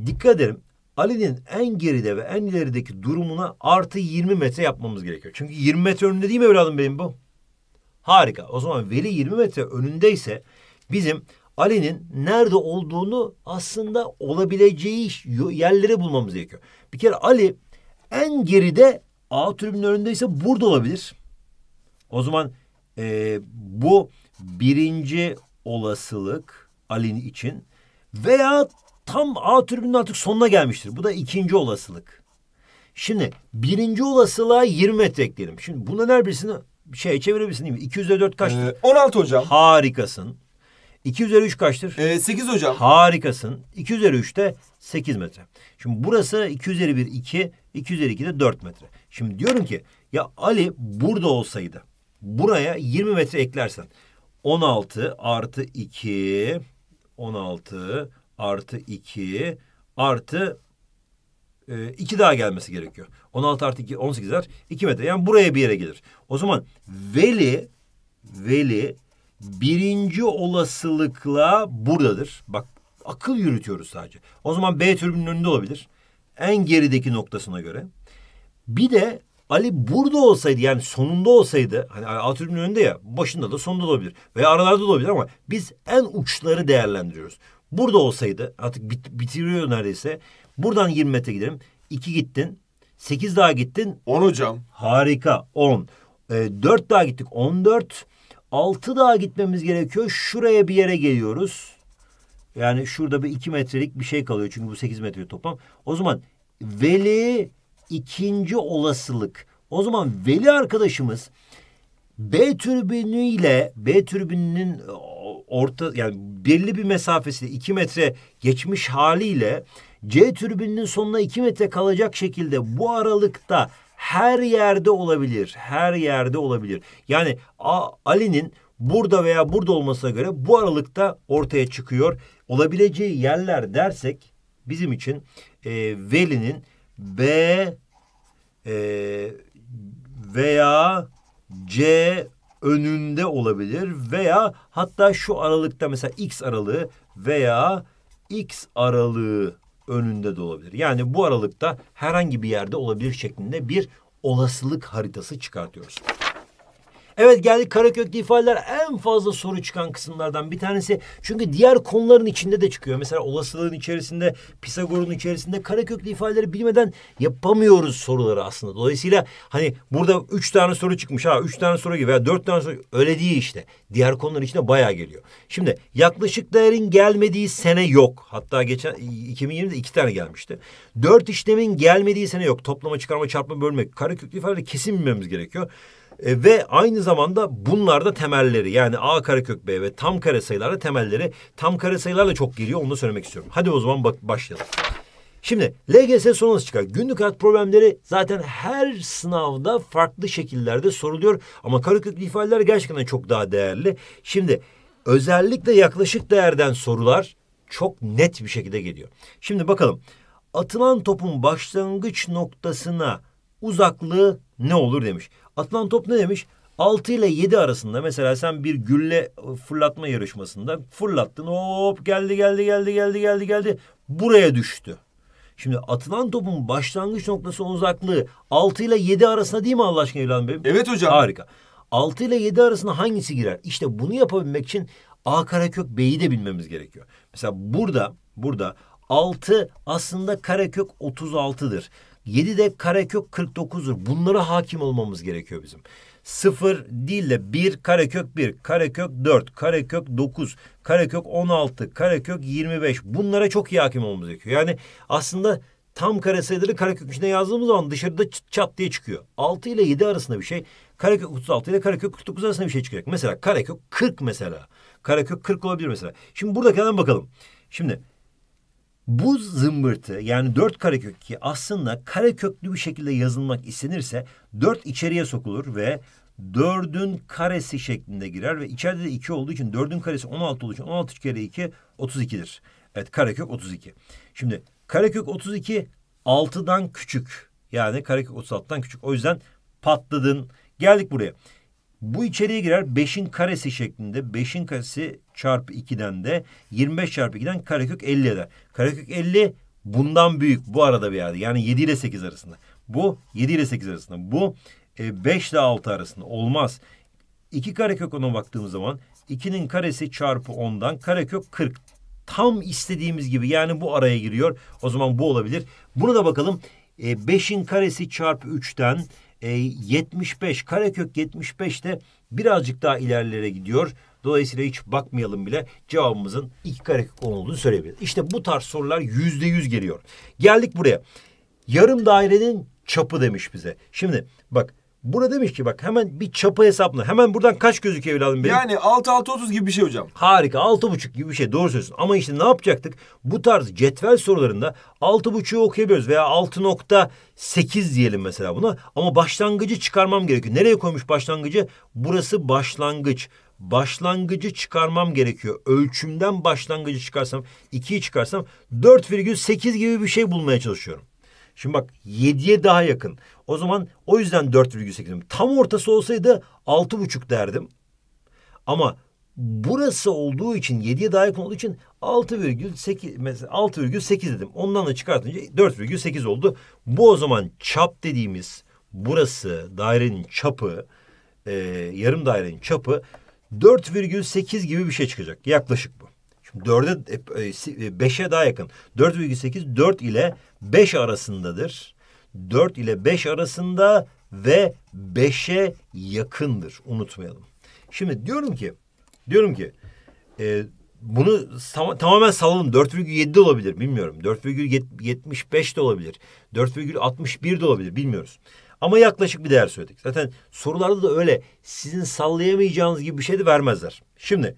dikkat edelim. Ali'nin en geride ve en ilerideki durumuna artı 20 metre yapmamız gerekiyor. Çünkü 20 metre önünde değil mi evladım benim bu? Harika. O zaman Veli 20 metre önündeyse bizim Ali'nin nerede olduğunu aslında olabileceği yerleri bulmamız gerekiyor. Bir kere Ali en geride A tribünün önünde ise burada olabilir. O zaman e, bu birinci olasılık Ali'nin için veya tam A tribünün artık sonuna gelmiştir. Bu da ikinci olasılık. Şimdi birinci olasılığa 20 metre ekleyelim. Şimdi bunların her birisini şey çevirebilirsin değil mi? 2 üzeri 4 kaçtır? Ee, 16 hocam. Harikasın. 2 üzeri 3 kaçtır? Ee, 8 hocam. Harikasın. 2 üzeri 3 de 8 metre. Şimdi burası 2 üzeri 1 2, 2 üzeri 2 de 4 metre. Şimdi diyorum ki ya Ali burada olsaydı buraya 20 metre eklersen 16 artı 2 16 artı 2 artı e, 2 daha gelmesi gerekiyor. 16 artı 2 18 er 2 metre yani buraya bir yere gelir. O zaman veli veli birinci olasılıkla buradadır. Bak akıl yürütüyoruz sadece. O zaman B türbünün önünde olabilir. En gerideki noktasına göre. Bir de Ali burada olsaydı yani sonunda olsaydı hani Atatürk'ün önünde ya başında da sonunda da olabilir veya aralarda da olabilir ama biz en uçları değerlendiriyoruz. Burada olsaydı artık bit, bitiriyor neredeyse buradan 20 metre gidelim 2 gittin 8 daha gittin 10 hocam harika 10 e, 4 daha gittik 14 6 daha gitmemiz gerekiyor şuraya bir yere geliyoruz yani şurada bir 2 metrelik bir şey kalıyor çünkü bu 8 metre toplam o zaman veli ikinci olasılık. O zaman veli arkadaşımız B türbünüyle B türbününün e, orta yani belli bir mesafesinde iki metre geçmiş haliyle C türbününün sonuna iki metre kalacak şekilde bu aralıkta her yerde olabilir. Her yerde olabilir. Yani Ali'nin burada veya burada olmasına göre bu aralıkta ortaya çıkıyor. Olabileceği yerler dersek bizim için e, Veli'nin B e, veya C önünde olabilir veya hatta şu aralıkta mesela X aralığı veya X aralığı önünde de olabilir. Yani bu aralıkta herhangi bir yerde olabilir şeklinde bir olasılık haritası çıkartıyoruz. Evet geldik karaköklü ifadeler en fazla soru çıkan kısımlardan bir tanesi. Çünkü diğer konuların içinde de çıkıyor. Mesela olasılığın içerisinde, Pisagor'un içerisinde karaköklü ifadeleri bilmeden yapamıyoruz soruları aslında. Dolayısıyla hani burada üç tane soru çıkmış ha üç tane soru gibi veya dört tane soru öyle değil işte. Diğer konuların içinde bayağı geliyor. Şimdi yaklaşık değerin gelmediği sene yok. Hatta geçen 2020'de iki tane gelmişti. Dört işlemin gelmediği sene yok. Toplama, çıkarma, çarpma, bölme. Karaköklü ifadeleri kesin bilmemiz gerekiyor. E, ve aynı zamanda bunlarda temelleri yani A karekök B ve tam kare sayılarla temelleri tam kare sayılarla çok geliyor onu da söylemek istiyorum. Hadi o zaman bak başlayalım. Şimdi LGS sonu nasıl çıkar? Günlük hayat problemleri zaten her sınavda farklı şekillerde soruluyor. Ama karekök ifadeler gerçekten çok daha değerli. Şimdi özellikle yaklaşık değerden sorular çok net bir şekilde geliyor. Şimdi bakalım atılan topun başlangıç noktasına uzaklığı ne olur demiş. Atılan top ne demiş? 6 ile 7 arasında mesela sen bir gülle fırlatma yarışmasında fırlattın. Hop geldi geldi geldi geldi geldi geldi. Buraya düştü. Şimdi atılan topun başlangıç noktası uzaklığı 6 ile 7 arasında değil mi Allah aşkına evladım Bey? Evet hocam. Harika. 6 ile 7 arasında hangisi girer? İşte bunu yapabilmek için A karekök B'yi de bilmemiz gerekiyor. Mesela burada burada 6 aslında karekök 36'dır. 7 de karekök 49'dur. Bunlara hakim olmamız gerekiyor bizim. 0 değil de 1 karekök 1, karekök 4, karekök 9, karekök 16, karekök 25. Bunlara çok iyi hakim olmamız gerekiyor. Yani aslında tam kare sayıları karekök içine yazdığımız zaman dışarıda çat diye çıkıyor. 6 ile 7 arasında bir şey. Karekök 36 ile karekök 49 arasında bir şey çıkacak. Mesela karekök 40 mesela. Karekök 40 olabilir mesela. Şimdi buradakinden bakalım. Şimdi bu zımbırtı yani dört karekök ki aslında kareköklü bir şekilde yazılmak istenirse dört içeriye sokulur ve dördün karesi şeklinde girer ve içeride de iki olduğu için dördün karesi on altı olduğu için on altı kere iki otuz ikidir. Evet karekök otuz iki. Şimdi karekök otuz iki altıdan küçük yani karekök otuz altıdan küçük. O yüzden patladın geldik buraya. Bu içeriye girer 5'in karesi şeklinde. 5'in karesi çarpı 2'den de 25 çarpı 2'den karekök 50 eder. Karekök 50 bundan büyük bu arada bir yerde. Yani 7 ile 8 arasında. Bu 7 ile 8 arasında. Bu e, 5 ile 6 arasında. Olmaz. 2 karekök ona baktığımız zaman 2'nin karesi çarpı 10'dan karekök 40. Tam istediğimiz gibi yani bu araya giriyor. O zaman bu olabilir. Bunu da bakalım. E, 5'in karesi çarpı 3'ten 75 e, Karekök 75 de birazcık daha ilerlere gidiyor. Dolayısıyla hiç bakmayalım bile cevabımızın iki karekök olduğunu söyleyebiliriz. İşte bu tarz sorular yüzde yüz geliyor. Geldik buraya. Yarım dairenin çapı demiş bize. Şimdi bak Burada demiş ki bak hemen bir çapı hesapla. Hemen buradan kaç gözüküyor evladım benim? Yani 6 6 30 gibi bir şey hocam. Harika 6,5 gibi bir şey doğru söylüyorsun. Ama işte ne yapacaktık? Bu tarz cetvel sorularında 6,5'u okuyabiliyoruz veya 6.8 diyelim mesela buna. Ama başlangıcı çıkarmam gerekiyor. Nereye koymuş başlangıcı? Burası başlangıç başlangıcı çıkarmam gerekiyor. Ölçümden başlangıcı çıkarsam, 2'yi çıkarsam 4,8 gibi bir şey bulmaya çalışıyorum. Şimdi bak 7'ye daha yakın. O zaman o yüzden 4,8'im. Tam ortası olsaydı 6,5 derdim. Ama burası olduğu için 7'ye daha yakın olduğu için 6,8 mesela 6,8 dedim. Ondan da çıkartınca 4,8 oldu. Bu o zaman çap dediğimiz burası dairenin çapı e, yarım dairenin çapı 4,8 gibi bir şey çıkacak. Yaklaşık bu. 4'e 5'e e, e, daha yakın. 4,8 4 ile 5 arasındadır. 4 ile 5 arasında ve 5'e yakındır. Unutmayalım. Şimdi diyorum ki diyorum ki e, bunu tam, tamamen salalım. 4,7 de olabilir bilmiyorum. 4,75 de olabilir. 4,61 de olabilir bilmiyoruz. Ama yaklaşık bir değer söyledik. Zaten sorularda da öyle sizin sallayamayacağınız gibi bir şey de vermezler. Şimdi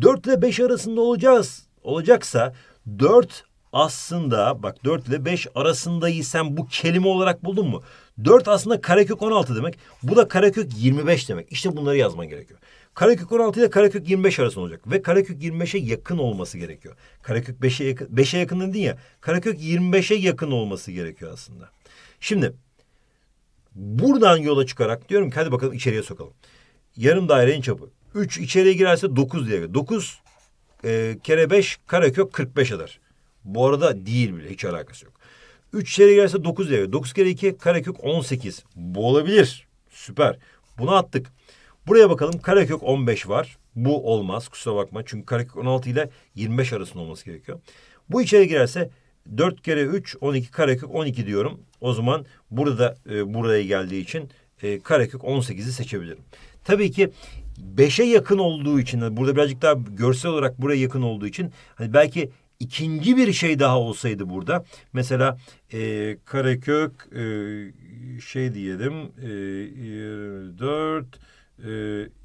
4 ile 5 arasında olacağız. Olacaksa 4 aslında bak 4 ile 5 arasındayı sen bu kelime olarak buldun mu? 4 aslında karekök 16 demek. Bu da karekök 25 demek. İşte bunları yazman gerekiyor. Karekök 16 ile karekök 25 arasında olacak. Ve karekök 25'e yakın olması gerekiyor. Karekök 5'e yakın, 5'e yakın dedin ya. Karekök 25'e yakın olması gerekiyor aslında. Şimdi buradan yola çıkarak diyorum ki hadi bakalım içeriye sokalım. Yarım dairenin çapı 3 içeriye girerse 9 diye. 9 e, kere 5 karekök 45 eder. Bu arada değil bile hiç alakası yok. 3 içeriye girerse 9 diye. 9 kere 2 karekök 18. Bu olabilir. Süper. Bunu attık. Buraya bakalım karekök 15 var. Bu olmaz kusura bakma. Çünkü karekök 16 ile 25 arasında olması gerekiyor. Bu içeri girerse 4 kere 3 12 karekök 12 diyorum. O zaman burada e, buraya geldiği için e, karekök 18'i seçebilirim. Tabii ki 5'e yakın olduğu için hani burada birazcık daha görsel olarak buraya yakın olduğu için hani belki ikinci bir şey daha olsaydı burada mesela e, karekök e, şey diyelim e, 4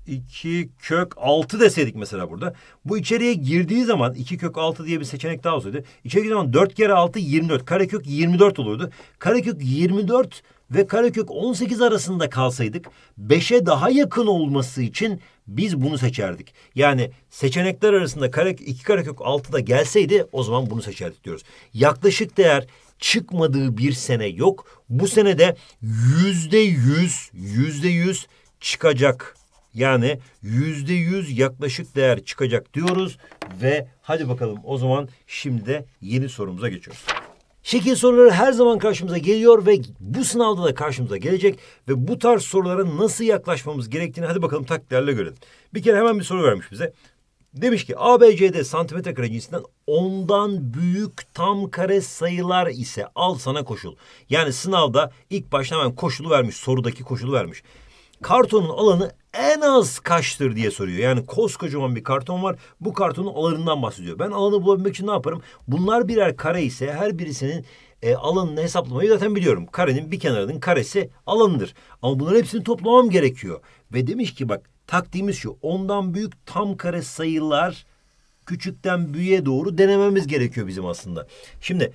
e, kök 6 deseydik mesela burada. Bu içeriye girdiği zaman 2 kök 6 diye bir seçenek daha olsaydı. İçeriye girdiği zaman 4 kere 6 24. Karekök 24 olurdu. Karekök 24 ve karakök 18 arasında kalsaydık 5'e daha yakın olması için biz bunu seçerdik. Yani seçenekler arasında kare, iki karekök 6'da gelseydi o zaman bunu seçerdik diyoruz. Yaklaşık değer çıkmadığı bir sene yok. Bu sene de yüzde yüz, yüzde yüz çıkacak. Yani yüzde yüz yaklaşık değer çıkacak diyoruz ve hadi bakalım o zaman şimdi de yeni sorumuza geçiyoruz. Şekil soruları her zaman karşımıza geliyor ve bu sınavda da karşımıza gelecek ve bu tarz sorulara nasıl yaklaşmamız gerektiğini hadi bakalım taktiklerle görelim. Bir kere hemen bir soru vermiş bize. Demiş ki ABCD santimetre kare cinsinden ondan büyük tam kare sayılar ise al sana koşul. Yani sınavda ilk başta hemen koşulu vermiş, sorudaki koşulu vermiş kartonun alanı en az kaçtır diye soruyor. Yani koskocaman bir karton var. Bu kartonun alanından bahsediyor. Ben alanı bulabilmek için ne yaparım? Bunlar birer kare ise her birisinin e, alanını hesaplamayı zaten biliyorum. Karenin bir kenarının karesi alanıdır. Ama bunların hepsini toplamam gerekiyor. Ve demiş ki bak taktiğimiz şu. Ondan büyük tam kare sayılar küçükten büyüğe doğru denememiz gerekiyor bizim aslında. Şimdi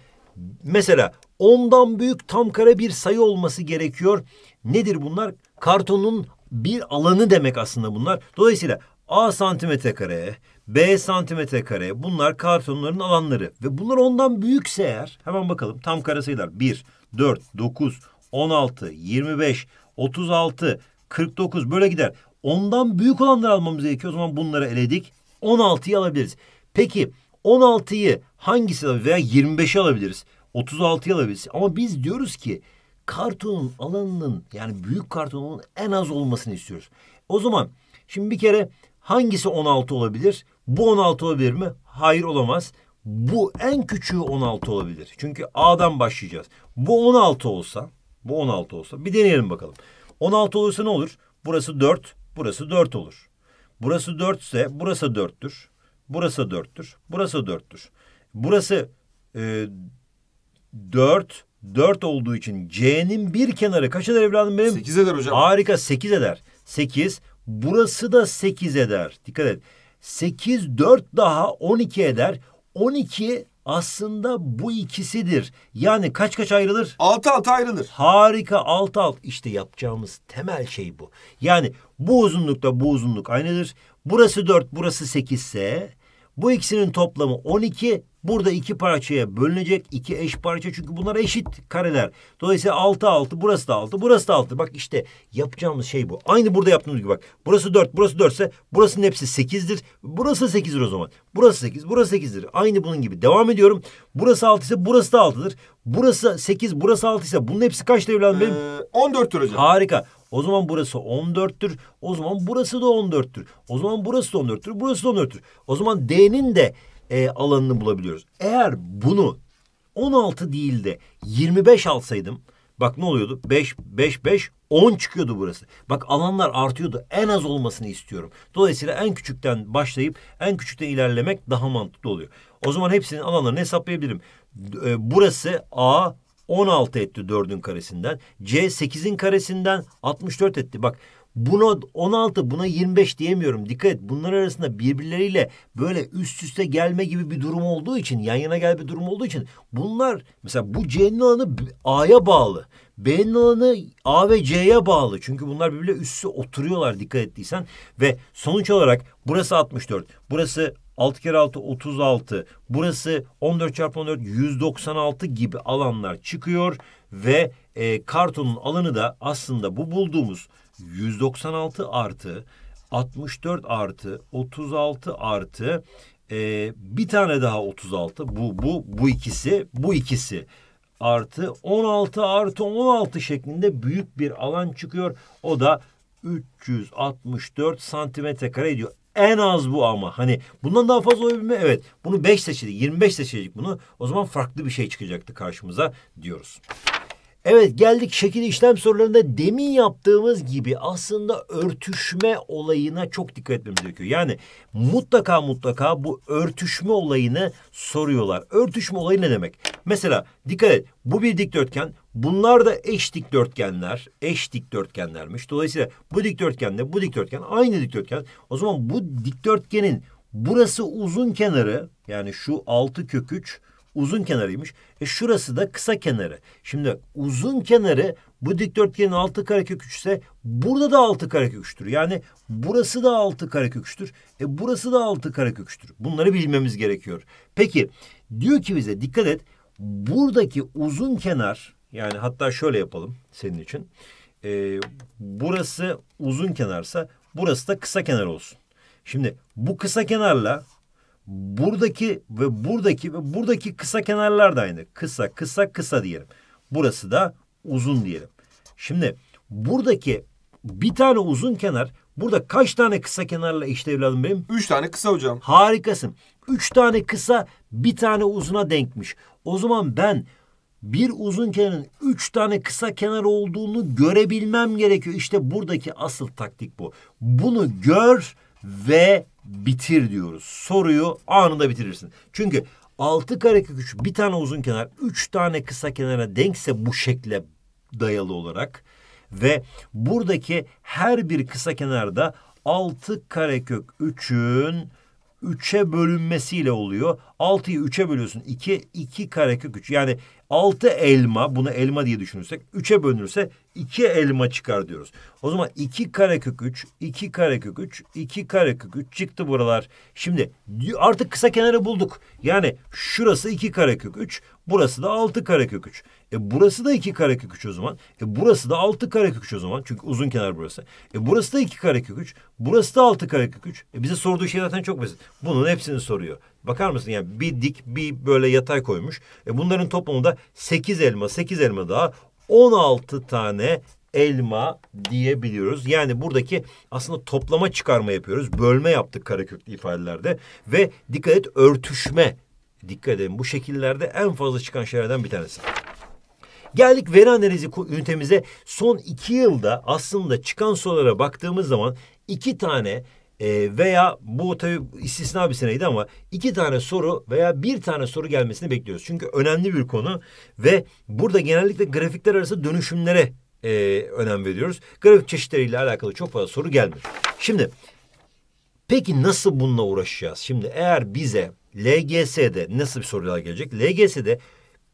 mesela ondan büyük tam kare bir sayı olması gerekiyor. Nedir bunlar? Kartonun bir alanı demek aslında bunlar. Dolayısıyla A santimetre kare, B santimetre kare bunlar kartonların alanları. Ve bunlar ondan büyükse eğer hemen bakalım tam kare sayılar 1, 4, 9, 16, 25, 36, 49 böyle gider. Ondan büyük olanları almamız gerekiyor. O zaman bunları eledik. 16'yı alabiliriz. Peki 16'yı hangisi alabiliriz veya 25'i alabiliriz? 36'yı alabiliriz. Ama biz diyoruz ki kartonun alanının yani büyük kartonun en az olmasını istiyoruz. O zaman şimdi bir kere hangisi 16 olabilir? Bu 16 olabilir mi? Hayır olamaz. Bu en küçüğü 16 olabilir. Çünkü A'dan başlayacağız. Bu 16 olsa, bu 16 olsa bir deneyelim bakalım. 16 olursa ne olur? Burası 4, burası 4 olur. Burası 4 ise burası 4'tür. Burası 4'tür. Burası 4'tür. Burası e, 4, 4 olduğu için C'nin bir kenarı kaç eder evladım benim? 8 eder hocam. Harika 8 eder. 8. Burası da 8 eder. Dikkat et. 8 4 daha 12 eder. 12 aslında bu ikisidir. Yani kaç kaç ayrılır? 6 6 ayrılır. Harika 6 6. İşte yapacağımız temel şey bu. Yani bu uzunlukta bu uzunluk aynıdır. Burası 4 burası 8 ise bu ikisinin toplamı 12. Burada iki parçaya bölünecek. iki eş parça çünkü bunlar eşit kareler. Dolayısıyla 6 6 burası da 6 burası da 6. Bak işte yapacağımız şey bu. Aynı burada yaptığımız gibi bak. Burası 4 burası 4 ise burasının hepsi 8'dir. Burası 8'dir o zaman. Burası 8 burası 8'dir. Aynı bunun gibi. Devam ediyorum. Burası 6 ise burası da 6'dır. Burası 8 burası 6 ise bunun hepsi kaçtır evladım benim? Ee, 14'tür hocam. Harika. O zaman burası 14'tür. O zaman burası da 14'tür. O zaman burası da 14'tür. Burası da 14'tür. O zaman D'nin de e, alanını bulabiliyoruz. Eğer bunu 16 değil de 25 alsaydım bak ne oluyordu? 5 5 5 10 çıkıyordu burası. Bak alanlar artıyordu. En az olmasını istiyorum. Dolayısıyla en küçükten başlayıp en küçükten ilerlemek daha mantıklı oluyor. O zaman hepsinin alanlarını hesaplayabilirim. E, burası A 16 etti 4'ün karesinden. C 8'in karesinden 64 etti. Bak buna 16 buna 25 diyemiyorum. Dikkat et bunlar arasında birbirleriyle böyle üst üste gelme gibi bir durum olduğu için yan yana gel bir durum olduğu için bunlar mesela bu C'nin alanı A'ya bağlı. B'nin alanı A ve C'ye bağlı. Çünkü bunlar birbirle üstü oturuyorlar dikkat ettiysen. Ve sonuç olarak burası 64, burası 6 kere 6 36. Burası 14 çarpı 14 196 gibi alanlar çıkıyor ve e, kartonun alanı da aslında bu bulduğumuz 196 artı 64 artı 36 artı e, bir tane daha 36 bu bu bu ikisi bu ikisi artı 16 artı 16 şeklinde büyük bir alan çıkıyor. O da 364 santimetre kare ediyor. En az bu ama. Hani bundan daha fazla olabilme evet. Bunu 5 seçildi. 25 seçecek bunu. O zaman farklı bir şey çıkacaktı karşımıza diyoruz. Evet geldik şekil işlem sorularında demin yaptığımız gibi aslında örtüşme olayına çok dikkat etmemiz gerekiyor. Yani mutlaka mutlaka bu örtüşme olayını soruyorlar. Örtüşme olayı ne demek? Mesela dikkat et bu bir dikdörtgen bunlar da eş dikdörtgenler eş dikdörtgenlermiş. Dolayısıyla bu dikdörtgenle bu dikdörtgen aynı dikdörtgen. O zaman bu dikdörtgenin burası uzun kenarı yani şu 6 kök 3 uzun kenarıymış. E şurası da kısa kenarı. Şimdi uzun kenarı bu dikdörtgenin altı karekök üçse burada da altı karekök Yani burası da altı karekök E burası da altı karekök Bunları bilmemiz gerekiyor. Peki diyor ki bize dikkat et buradaki uzun kenar yani hatta şöyle yapalım senin için. E, burası uzun kenarsa burası da kısa kenar olsun. Şimdi bu kısa kenarla Buradaki ve buradaki ve buradaki kısa kenarlar da aynı. Kısa, kısa, kısa diyelim. Burası da uzun diyelim. Şimdi buradaki bir tane uzun kenar burada kaç tane kısa kenarla işte evladım benim? Üç tane kısa hocam. Harikasın. Üç tane kısa bir tane uzuna denkmiş. O zaman ben bir uzun kenarın üç tane kısa kenar olduğunu görebilmem gerekiyor. İşte buradaki asıl taktik bu. Bunu gör ve bitir diyoruz. Soruyu anında bitirirsin. Çünkü altı karekök üç bir tane uzun kenar üç tane kısa kenara denkse bu şekle dayalı olarak ve buradaki her bir kısa kenarda altı karekök üçün 3'e bölünmesiyle oluyor. 6'yı 3'e bölüyorsun. 2 2 karekök 3. Yani 6 elma bunu elma diye düşünürsek 3'e bölünürse iki elma çıkar diyoruz. O zaman iki karekök üç, iki karekök üç, iki karekök üç çıktı buralar. Şimdi artık kısa kenarı bulduk. Yani şurası iki karekök üç, burası da altı karekök üç. E burası da iki karekök üç o zaman. E burası da altı karekök üç o zaman. Çünkü uzun kenar burası. E burası da iki karekök üç, burası da altı karekök üç. E bize sorduğu şey zaten çok basit. Bunun hepsini soruyor. Bakar mısın yani bir dik bir böyle yatay koymuş. E bunların toplamında sekiz elma, sekiz elma daha 16 tane elma diyebiliyoruz. Yani buradaki aslında toplama çıkarma yapıyoruz. Bölme yaptık kareköklü ifadelerde ve dikkat et örtüşme. Dikkat edin bu şekillerde en fazla çıkan şeylerden bir tanesi. Geldik veri analizi ünitemize son iki yılda aslında çıkan sorulara baktığımız zaman iki tane e, veya bu tabi istisna bir seneydi ama iki tane soru veya bir tane soru gelmesini bekliyoruz. Çünkü önemli bir konu ve burada genellikle grafikler arası dönüşümlere e, önem veriyoruz. Grafik çeşitleriyle alakalı çok fazla soru gelmiyor. Şimdi peki nasıl bununla uğraşacağız? Şimdi eğer bize LGS'de nasıl bir sorular gelecek? LGS'de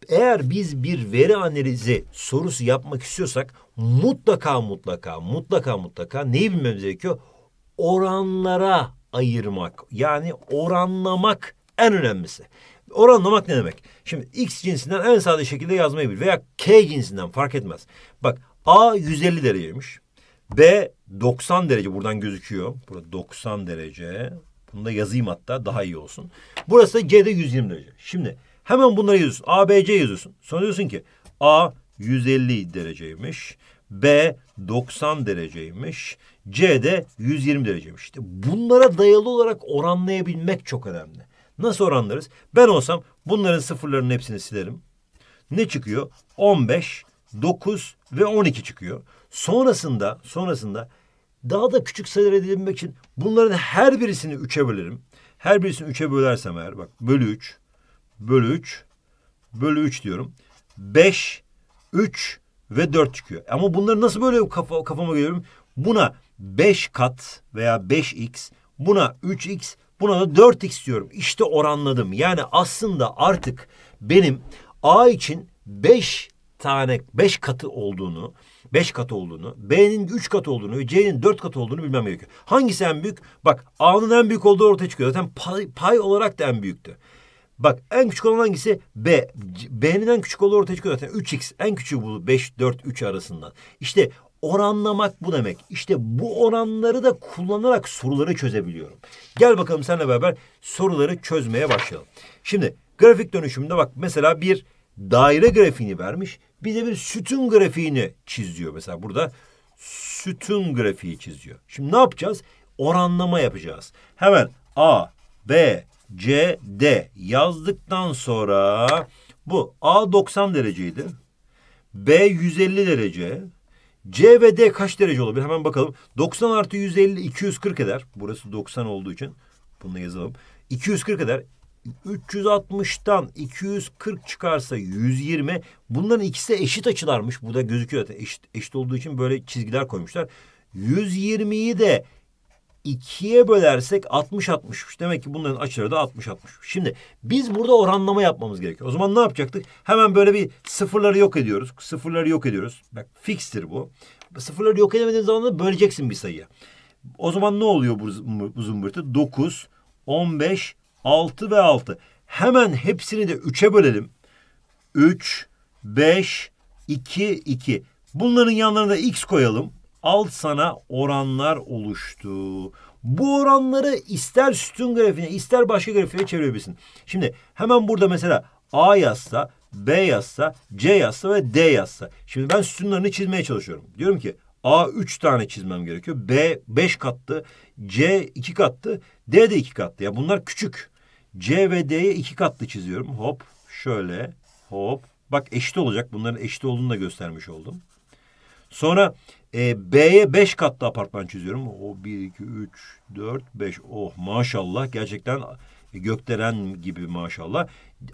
eğer biz bir veri analizi sorusu yapmak istiyorsak mutlaka mutlaka mutlaka mutlaka neyi bilmemiz gerekiyor? oranlara ayırmak yani oranlamak en önemlisi. Oranlamak ne demek? Şimdi X cinsinden en sade şekilde yazmayı bil veya K cinsinden fark etmez. Bak A 150 dereceymiş. B 90 derece buradan gözüküyor. Burada 90 derece. Bunu da yazayım hatta daha iyi olsun. Burası da C'de 120 derece. Şimdi hemen bunları yazıyorsun. A, B, C yazıyorsun. Sonra diyorsun ki A 150 dereceymiş. B 90 dereceymiş. C de 120 dereceymiş. İşte bunlara dayalı olarak oranlayabilmek çok önemli. Nasıl oranlarız? Ben olsam bunların sıfırlarının hepsini silerim. Ne çıkıyor? 15, 9 ve 12 çıkıyor. Sonrasında, sonrasında daha da küçük sayılar elde için bunların her birisini üçe bölerim. Her birisini üçe bölersem eğer bak bölü 3, bölü 3, bölü 3 diyorum. 5, 3 ve 4 çıkıyor. Ama bunları nasıl böyle kafa, kafama görüyorum? Buna 5 kat veya 5x buna 3x buna da 4x diyorum. İşte oranladım. Yani aslında artık benim A için 5 tane 5 katı olduğunu, 5 katı olduğunu, B'nin 3 katı olduğunu ve C'nin 4 katı olduğunu bilmem gerekiyor. Hangisi en büyük? Bak A'nın en büyük olduğu ortaya çıkıyor. Zaten pay, pay olarak da en büyüktü. Bak en küçük olan hangisi? B. B'nin en küçük olduğu ortaya çıkıyor zaten. 3x en küçüğü bu 5, 4, 3 arasından. İşte Oranlamak bu demek. İşte bu oranları da kullanarak soruları çözebiliyorum. Gel bakalım seninle beraber soruları çözmeye başlayalım. Şimdi grafik dönüşümünde bak mesela bir daire grafiğini vermiş. Bize bir sütun grafiğini çiziyor. Mesela burada sütun grafiği çiziyor. Şimdi ne yapacağız? Oranlama yapacağız. Hemen A, B, C, D yazdıktan sonra bu A 90 dereceydi. B 150 derece. C ve D kaç derece olabilir? Hemen bakalım. 90 artı 150 240 eder. Burası 90 olduğu için bunu yazalım. 240 eder. 360'tan 240 çıkarsa 120. Bunların ikisi eşit açılarmış. Bu da gözüküyor zaten. Eşit, eşit olduğu için böyle çizgiler koymuşlar. 120'yi de 2'ye bölersek 60 60 Demek ki bunların açıları da 60-60. Şimdi biz burada oranlama yapmamız gerekiyor. O zaman ne yapacaktık? Hemen böyle bir sıfırları yok ediyoruz. Sıfırları yok ediyoruz. Bak fixtir bu. Sıfırları yok edemediğin zaman da böleceksin bir sayıya. O zaman ne oluyor bu zımbırtı? 9, 15, 6 ve 6. Hemen hepsini de 3'e bölelim. 3, 5, 2, 2. Bunların yanlarına da x koyalım al sana oranlar oluştu. Bu oranları ister sütun grafiğine ister başka grafiğe çevirebilirsin. Şimdi hemen burada mesela A yazsa, B yazsa, C yazsa ve D yazsa. Şimdi ben sütunlarını çizmeye çalışıyorum. Diyorum ki A 3 tane çizmem gerekiyor. B 5 kattı. C 2 kattı. D de 2 kattı. Ya bunlar küçük. C ve D'ye 2 katlı çiziyorum. Hop şöyle hop. Bak eşit olacak. Bunların eşit olduğunu da göstermiş oldum. Sonra e, B'ye beş katlı apartman çiziyorum. O bir, iki, üç, dört, beş. Oh maşallah gerçekten e, gökdelen gibi maşallah.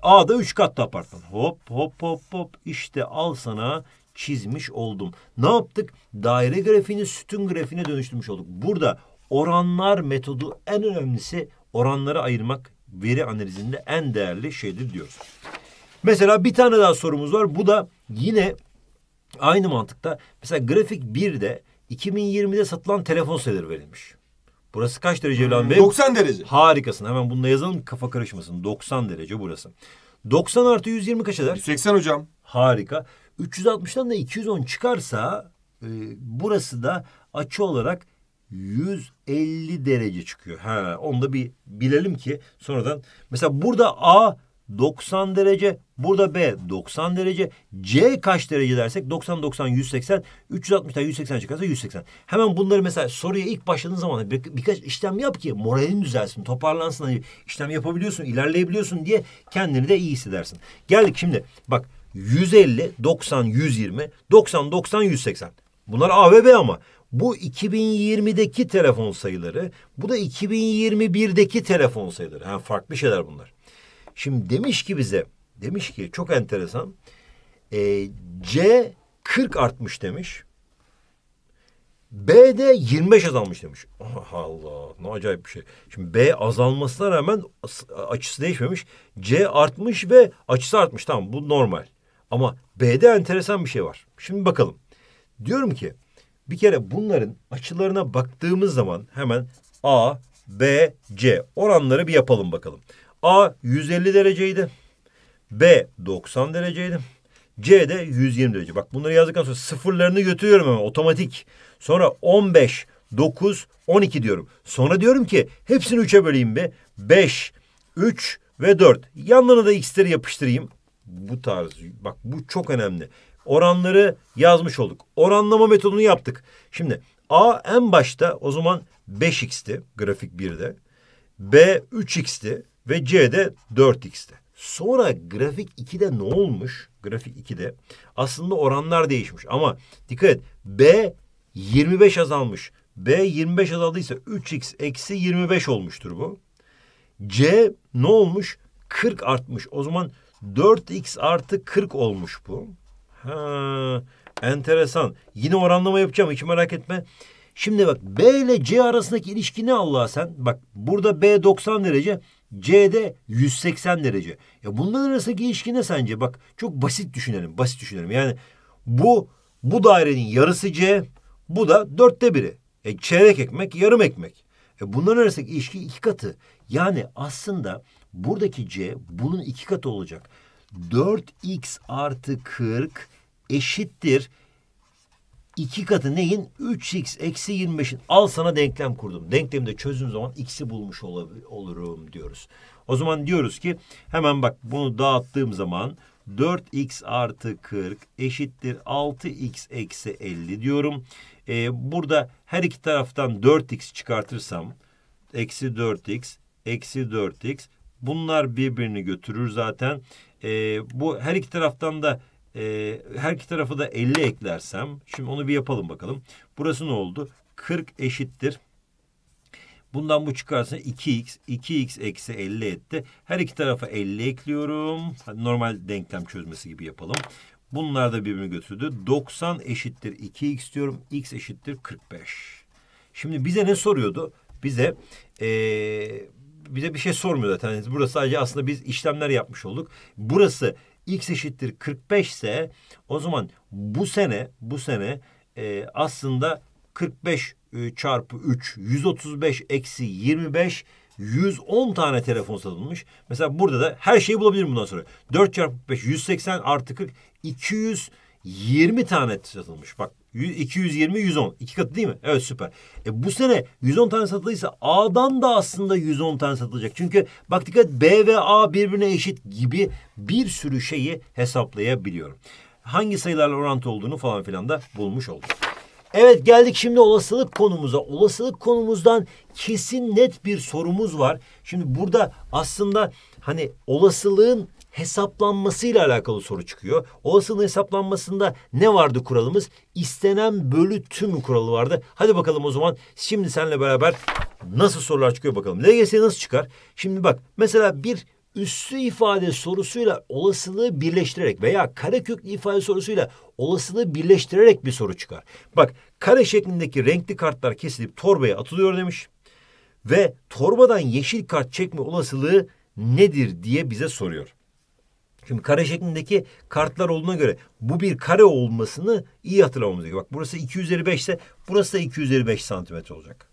A'da üç katlı apartman. Hop hop hop hop işte al sana çizmiş oldum. Ne yaptık? Daire grafiğini sütun grafiğine dönüştürmüş olduk. Burada oranlar metodu en önemlisi oranları ayırmak veri analizinde en değerli şeydir diyoruz. Mesela bir tane daha sorumuz var. Bu da yine Aynı mantıkta mesela grafik 1'de 2020'de satılan telefon sayıları verilmiş. Burası kaç derece lan Bey? 90 derece. Harikasın. Hemen bunu da yazalım kafa karışmasın. 90 derece burası. 90 artı 120 kaç eder? 80 hocam. Harika. 360'dan da 210 çıkarsa e, burası da açı olarak 150 derece çıkıyor. Ha, onu da bir bilelim ki sonradan. Mesela burada A 90 derece. Burada B 90 derece. C kaç derece dersek 90, 90, 180. 360'dan 180 çıkarsa 180. Hemen bunları mesela soruya ilk başladığın zaman bir, birkaç işlem yap ki moralin düzelsin, toparlansın. Hani işlem yapabiliyorsun, ilerleyebiliyorsun diye kendini de iyi hissedersin. Geldik şimdi bak 150, 90, 120, 90, 90, 180. Bunlar A ve B ama. Bu 2020'deki telefon sayıları, bu da 2021'deki telefon sayıları. Yani farklı şeyler bunlar. Şimdi demiş ki bize, demiş ki çok enteresan. E, C 40 artmış demiş. B 25 azalmış demiş. Allah Allah ne acayip bir şey. Şimdi B azalmasına rağmen açısı değişmemiş. C artmış ve açısı artmış. Tamam bu normal. Ama B'de enteresan bir şey var. Şimdi bakalım. Diyorum ki bir kere bunların açılarına baktığımız zaman hemen A, B, C oranları bir yapalım bakalım. A 150 dereceydi. B 90 dereceydi. C de 120 derece. Bak bunları yazdıktan sonra sıfırlarını götürüyorum hemen otomatik. Sonra 15, 9, 12 diyorum. Sonra diyorum ki hepsini 3'e böleyim bir. 5, 3 ve 4. Yanlarına da x'leri yapıştırayım. Bu tarz bak bu çok önemli. Oranları yazmış olduk. Oranlama metodunu yaptık. Şimdi A en başta o zaman 5x'ti grafik 1'de. B 3x'ti ve C'de 4x'te. Sonra grafik 2'de ne olmuş? Grafik 2'de aslında oranlar değişmiş ama dikkat et B 25 azalmış. B 25 azaldıysa 3x eksi 25 olmuştur bu. C ne olmuş? 40 artmış. O zaman 4x artı 40 olmuş bu. Ha, enteresan. Yine oranlama yapacağım hiç merak etme. Şimdi bak B ile C arasındaki ilişki ne Allah'a sen? Bak burada B 90 derece, C'de 180 derece. Ya bunların arasındaki ilişki ne sence? Bak çok basit düşünelim. Basit düşünelim. Yani bu bu dairenin yarısı C, bu da dörtte biri. E, çeyrek ekmek, yarım ekmek. E, bunların arasındaki ilişki iki katı. Yani aslında buradaki C bunun iki katı olacak. 4x artı 40 eşittir 2 katı neyin? 3x eksi 25'in. Al sana denklem kurdum. Denklemi de çözdüğüm zaman x'i bulmuş ol olurum diyoruz. O zaman diyoruz ki hemen bak bunu dağıttığım zaman 4x artı 40 eşittir 6x eksi 50 diyorum. Ee, burada her iki taraftan 4x çıkartırsam eksi 4x eksi 4x bunlar birbirini götürür zaten. Ee, bu her iki taraftan da e, her iki tarafı da 50 eklersem. Şimdi onu bir yapalım bakalım. Burası ne oldu? 40 eşittir. Bundan bu çıkarsa 2x. 2x eksi 50 etti. Her iki tarafa 50 ekliyorum. Hadi normal denklem çözmesi gibi yapalım. Bunlar da birbirini götürdü. 90 eşittir 2x diyorum. x eşittir 45. Şimdi bize ne soruyordu? Bize ee, bize bir şey sormuyor zaten. Burası sadece aslında biz işlemler yapmış olduk. Burası x eşittir 45 ise o zaman bu sene bu sene e, aslında 45 e, çarpı 3 135 eksi 25 110 tane telefon satılmış. Mesela burada da her şeyi bulabilirim bundan sonra. 4 çarpı 5 180 artı 40 220 tane satılmış. Bak 220, 110. iki katı değil mi? Evet süper. E, bu sene 110 tane satıldıysa A'dan da aslında 110 tane satılacak. Çünkü bak dikkat B ve A birbirine eşit gibi bir sürü şeyi hesaplayabiliyorum. Hangi sayılarla orantı olduğunu falan filan da bulmuş oldum. Evet geldik şimdi olasılık konumuza. Olasılık konumuzdan kesin net bir sorumuz var. Şimdi burada aslında hani olasılığın hesaplanmasıyla alakalı soru çıkıyor. Olasılığın hesaplanmasında ne vardı kuralımız? İstenen bölü tümü kuralı vardı. Hadi bakalım o zaman şimdi seninle beraber nasıl sorular çıkıyor bakalım. LGS nasıl çıkar? Şimdi bak mesela bir üstü ifade sorusuyla olasılığı birleştirerek veya kare kareköklü ifade sorusuyla olasılığı birleştirerek bir soru çıkar. Bak kare şeklindeki renkli kartlar kesilip torbaya atılıyor demiş. Ve torbadan yeşil kart çekme olasılığı nedir diye bize soruyor. Şimdi kare şeklindeki kartlar olduğuna göre bu bir kare olmasını iyi hatırlamamız gerekiyor. Bak burası 2 üzeri 5 ise burası da 2 üzeri 5 santimetre olacak.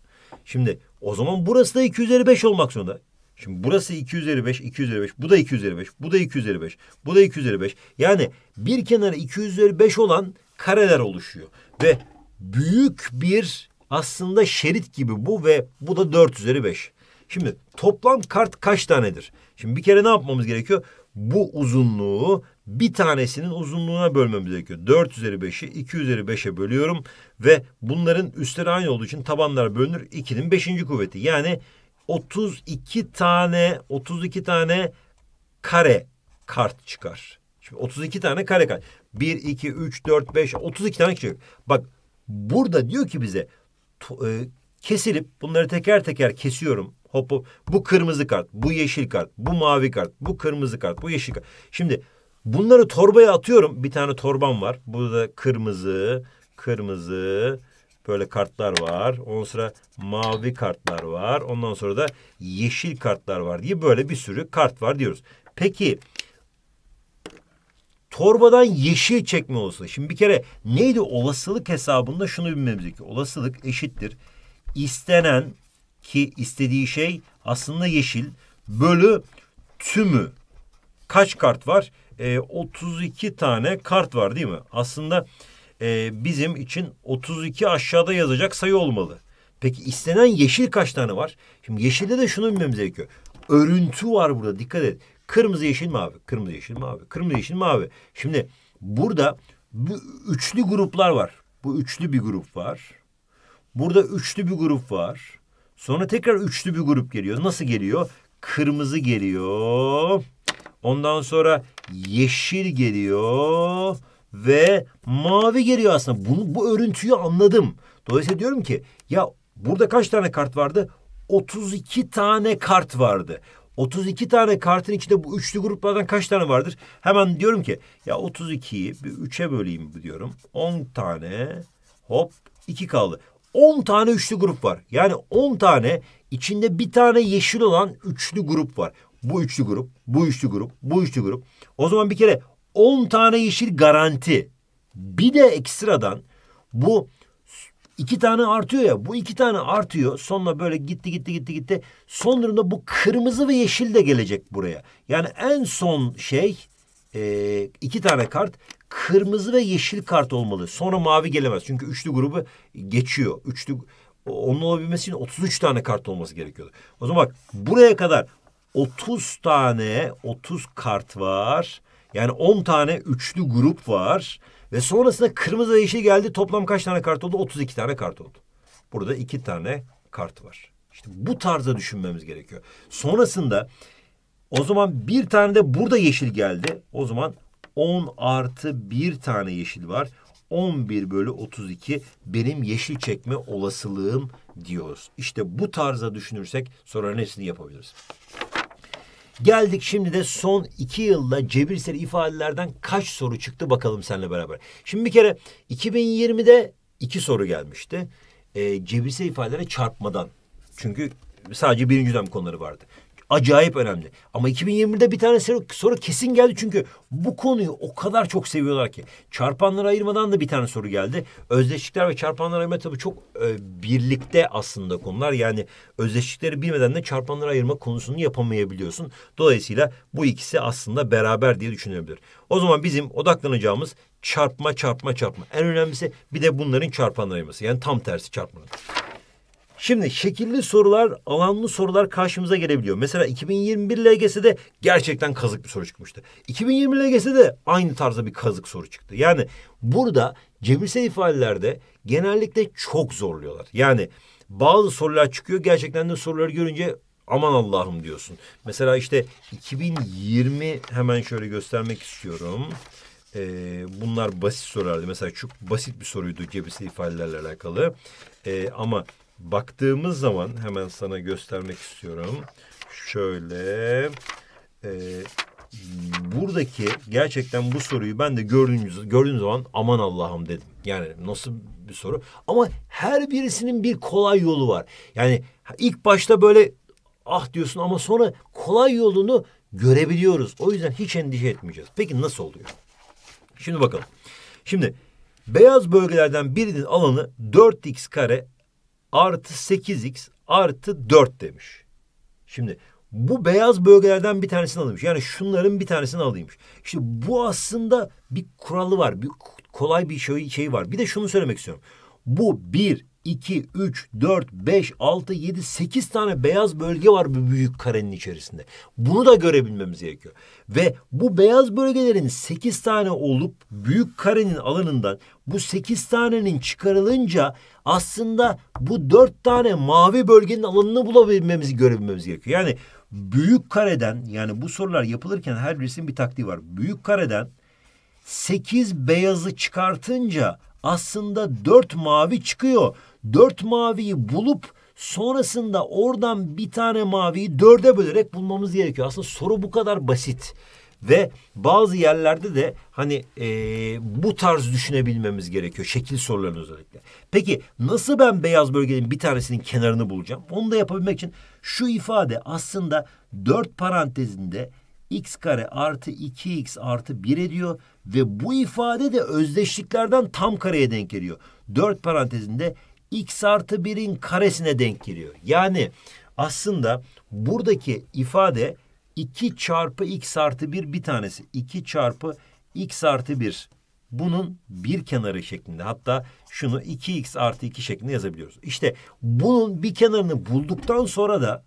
Şimdi o zaman burası da 2 üzeri 5 olmak zorunda. Şimdi burası 2 üzeri 5, 2 üzeri 5, bu da 2 üzeri 5, bu da 2 üzeri 5, bu da 2 üzeri 5. Yani bir kenarı 2 üzeri 5 olan kareler oluşuyor. Ve büyük bir aslında şerit gibi bu ve bu da 4 üzeri 5. Şimdi toplam kart kaç tanedir? Şimdi bir kere ne yapmamız gerekiyor? bu uzunluğu bir tanesinin uzunluğuna bölmemiz gerekiyor. 4 üzeri 5'i 2 üzeri 5'e bölüyorum ve bunların üstleri aynı olduğu için tabanlar bölünür. 2'nin 5. kuvveti yani 32 tane 32 tane kare kart çıkar. Şimdi 32 tane kare kart. 1, 2, 3, 4, 5, 32 tane çıkıyor. Bak burada diyor ki bize e, kesilip bunları teker teker kesiyorum. Hop hop. Bu kırmızı kart, bu yeşil kart, bu mavi kart, bu kırmızı kart, bu yeşil kart. Şimdi bunları torbaya atıyorum. Bir tane torbam var. Burada kırmızı, kırmızı böyle kartlar var. Ondan sonra mavi kartlar var. Ondan sonra da yeşil kartlar var diye böyle bir sürü kart var diyoruz. Peki torbadan yeşil çekme olasılığı. Şimdi bir kere neydi olasılık hesabında şunu bilmemiz gerekiyor. Olasılık eşittir. İstenen ki istediği şey aslında yeşil bölü tümü kaç kart var? E, 32 tane kart var değil mi? Aslında e, bizim için 32 aşağıda yazacak sayı olmalı. Peki istenen yeşil kaç tane var? Şimdi yeşilde de şunu bilmemiz gerekiyor. Örüntü var burada dikkat et. Kırmızı yeşil mavi, kırmızı yeşil mavi, kırmızı yeşil mavi. Şimdi burada bu üçlü gruplar var. Bu üçlü bir grup var. Burada üçlü bir grup var. Sonra tekrar üçlü bir grup geliyor. Nasıl geliyor? Kırmızı geliyor. Ondan sonra yeşil geliyor ve mavi geliyor aslında. Bunu bu örüntüyü anladım. Dolayısıyla diyorum ki ya burada kaç tane kart vardı? 32 tane kart vardı. 32 tane kartın içinde bu üçlü gruplardan kaç tane vardır? Hemen diyorum ki ya 32'yi bir 3'e böleyim diyorum. 10 tane hop 2 kaldı. 10 tane üçlü grup var. Yani 10 tane içinde bir tane yeşil olan üçlü grup var. Bu üçlü grup, bu üçlü grup, bu üçlü grup. O zaman bir kere 10 tane yeşil garanti. Bir de ekstradan bu iki tane artıyor ya. Bu iki tane artıyor. Sonra böyle gitti gitti gitti gitti. sonunda bu kırmızı ve yeşil de gelecek buraya. Yani en son şey e, iki tane kart kırmızı ve yeşil kart olmalı. Sonra mavi gelemez. Çünkü üçlü grubu geçiyor. Üçlü onun olabilmesi için 33 tane kart olması gerekiyordu. O zaman bak buraya kadar 30 tane 30 kart var. Yani 10 tane üçlü grup var. Ve sonrasında kırmızı ve yeşil geldi. Toplam kaç tane kart oldu? 32 tane kart oldu. Burada 2 tane kart var. İşte bu tarzda düşünmemiz gerekiyor. Sonrasında o zaman bir tane de burada yeşil geldi. O zaman 10 artı 1 tane yeşil var. 11 bölü 32 benim yeşil çekme olasılığım diyoruz. İşte bu tarza düşünürsek sonra hepsini yapabiliriz. Geldik şimdi de son iki yılda cebirsel ifadelerden kaç soru çıktı bakalım seninle beraber. Şimdi bir kere 2020'de iki soru gelmişti. E, cebirsel ifadelere çarpmadan. Çünkü sadece birinci dönem konuları vardı. Acayip önemli. Ama 2020'de bir tane soru kesin geldi çünkü bu konuyu o kadar çok seviyorlar ki. Çarpanları ayırmadan da bir tane soru geldi. Özdeşlikler ve çarpanları ayırma tabii çok e, birlikte aslında konular. Yani özdeşlikleri bilmeden de çarpanları ayırma konusunu yapamayabiliyorsun. Dolayısıyla bu ikisi aslında beraber diye düşünülebilir. O zaman bizim odaklanacağımız çarpma çarpma çarpma. En önemlisi bir de bunların çarpanları ayırması. Yani tam tersi çarpmanın. Şimdi şekilli sorular, alanlı sorular karşımıza gelebiliyor. Mesela 2021 LGS'de gerçekten kazık bir soru çıkmıştı. 2020 LGS'de aynı tarzda bir kazık soru çıktı. Yani burada cebirse ifadelerde genellikle çok zorluyorlar. Yani bazı sorular çıkıyor gerçekten de soruları görünce aman Allah'ım diyorsun. Mesela işte 2020 hemen şöyle göstermek istiyorum. Ee, bunlar basit sorulardı. Mesela çok basit bir soruydu cebirse ifadelerle alakalı. Ee, ama baktığımız zaman hemen sana göstermek istiyorum. Şöyle e, buradaki gerçekten bu soruyu ben de gördüğünüz gördüğüm zaman aman Allah'ım dedim. Yani nasıl bir soru? Ama her birisinin bir kolay yolu var. Yani ilk başta böyle ah diyorsun ama sonra kolay yolunu görebiliyoruz. O yüzden hiç endişe etmeyeceğiz. Peki nasıl oluyor? Şimdi bakalım. Şimdi beyaz bölgelerden birinin alanı 4x kare artı 8x artı 4 demiş. Şimdi bu beyaz bölgelerden bir tanesini alıyormuş. Yani şunların bir tanesini alıyormuş. İşte bu aslında bir kuralı var. Bir kolay bir şey, şey var. Bir de şunu söylemek istiyorum. Bu bir 2, 3, 4, 5, 6, 7, 8 tane beyaz bölge var bu büyük karenin içerisinde. Bunu da görebilmemiz gerekiyor. Ve bu beyaz bölgelerin 8 tane olup büyük karenin alanından bu 8 tanenin çıkarılınca aslında bu 4 tane mavi bölgenin alanını bulabilmemizi görebilmemiz gerekiyor. Yani büyük kareden yani bu sorular yapılırken her resim bir taktiği var. Büyük kareden 8 beyazı çıkartınca aslında 4 mavi çıkıyor dört maviyi bulup sonrasında oradan bir tane maviyi dörde bölerek bulmamız gerekiyor. Aslında soru bu kadar basit ve bazı yerlerde de hani e, bu tarz düşünebilmemiz gerekiyor şekil sorularının özellikle. Peki nasıl ben beyaz bölgenin bir tanesinin kenarını bulacağım? Onu da yapabilmek için şu ifade aslında dört parantezinde x kare artı 2x artı 1 ediyor ve bu ifade de özdeşliklerden tam kareye denk geliyor. Dört parantezinde x artı 1'in karesine denk geliyor. Yani aslında buradaki ifade 2 çarpı x artı 1 bir tanesi. 2 çarpı x artı 1 bunun bir kenarı şeklinde hatta şunu 2x artı 2 şeklinde yazabiliyoruz. İşte bunun bir kenarını bulduktan sonra da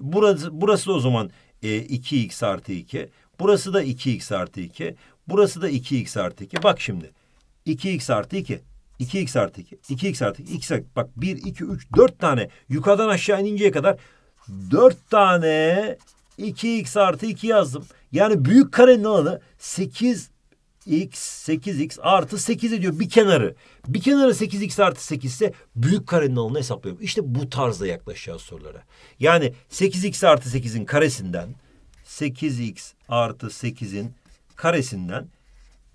burası, burası da o zaman e, 2x artı 2 burası da 2x artı 2 burası da 2x artı 2 bak şimdi 2x artı 2 2x artı 2. 2x artı 2. X bak 1, 2, 3, 4 tane yukarıdan aşağı ininceye kadar 4 tane 2x artı 2 yazdım. Yani büyük karenin alanı 8 x 8x artı 8 ediyor bir kenarı. Bir kenarı 8x artı 8 ise büyük karenin alanını hesaplıyorum. İşte bu tarzda yaklaşacağız sorulara. Yani 8x artı 8'in karesinden 8x artı 8'in karesinden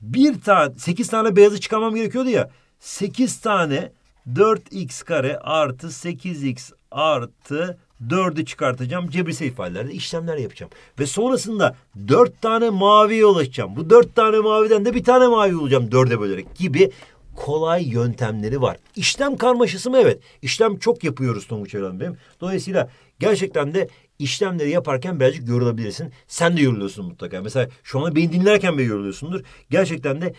bir tane 8 tane beyazı çıkarmam gerekiyordu ya. 8 tane 4x kare artı 8x artı 4'ü çıkartacağım. Cebirsel ifadelerde işlemler yapacağım. Ve sonrasında 4 tane maviye ulaşacağım. Bu 4 tane maviden de bir tane mavi olacağım 4'e bölerek gibi kolay yöntemleri var. İşlem karmaşası mı? Evet. İşlem çok yapıyoruz Tonguç Evren benim. Dolayısıyla gerçekten de işlemleri yaparken birazcık yorulabilirsin. Sen de yoruluyorsun mutlaka. Mesela şu anda beni dinlerken bile yoruluyorsundur. Gerçekten de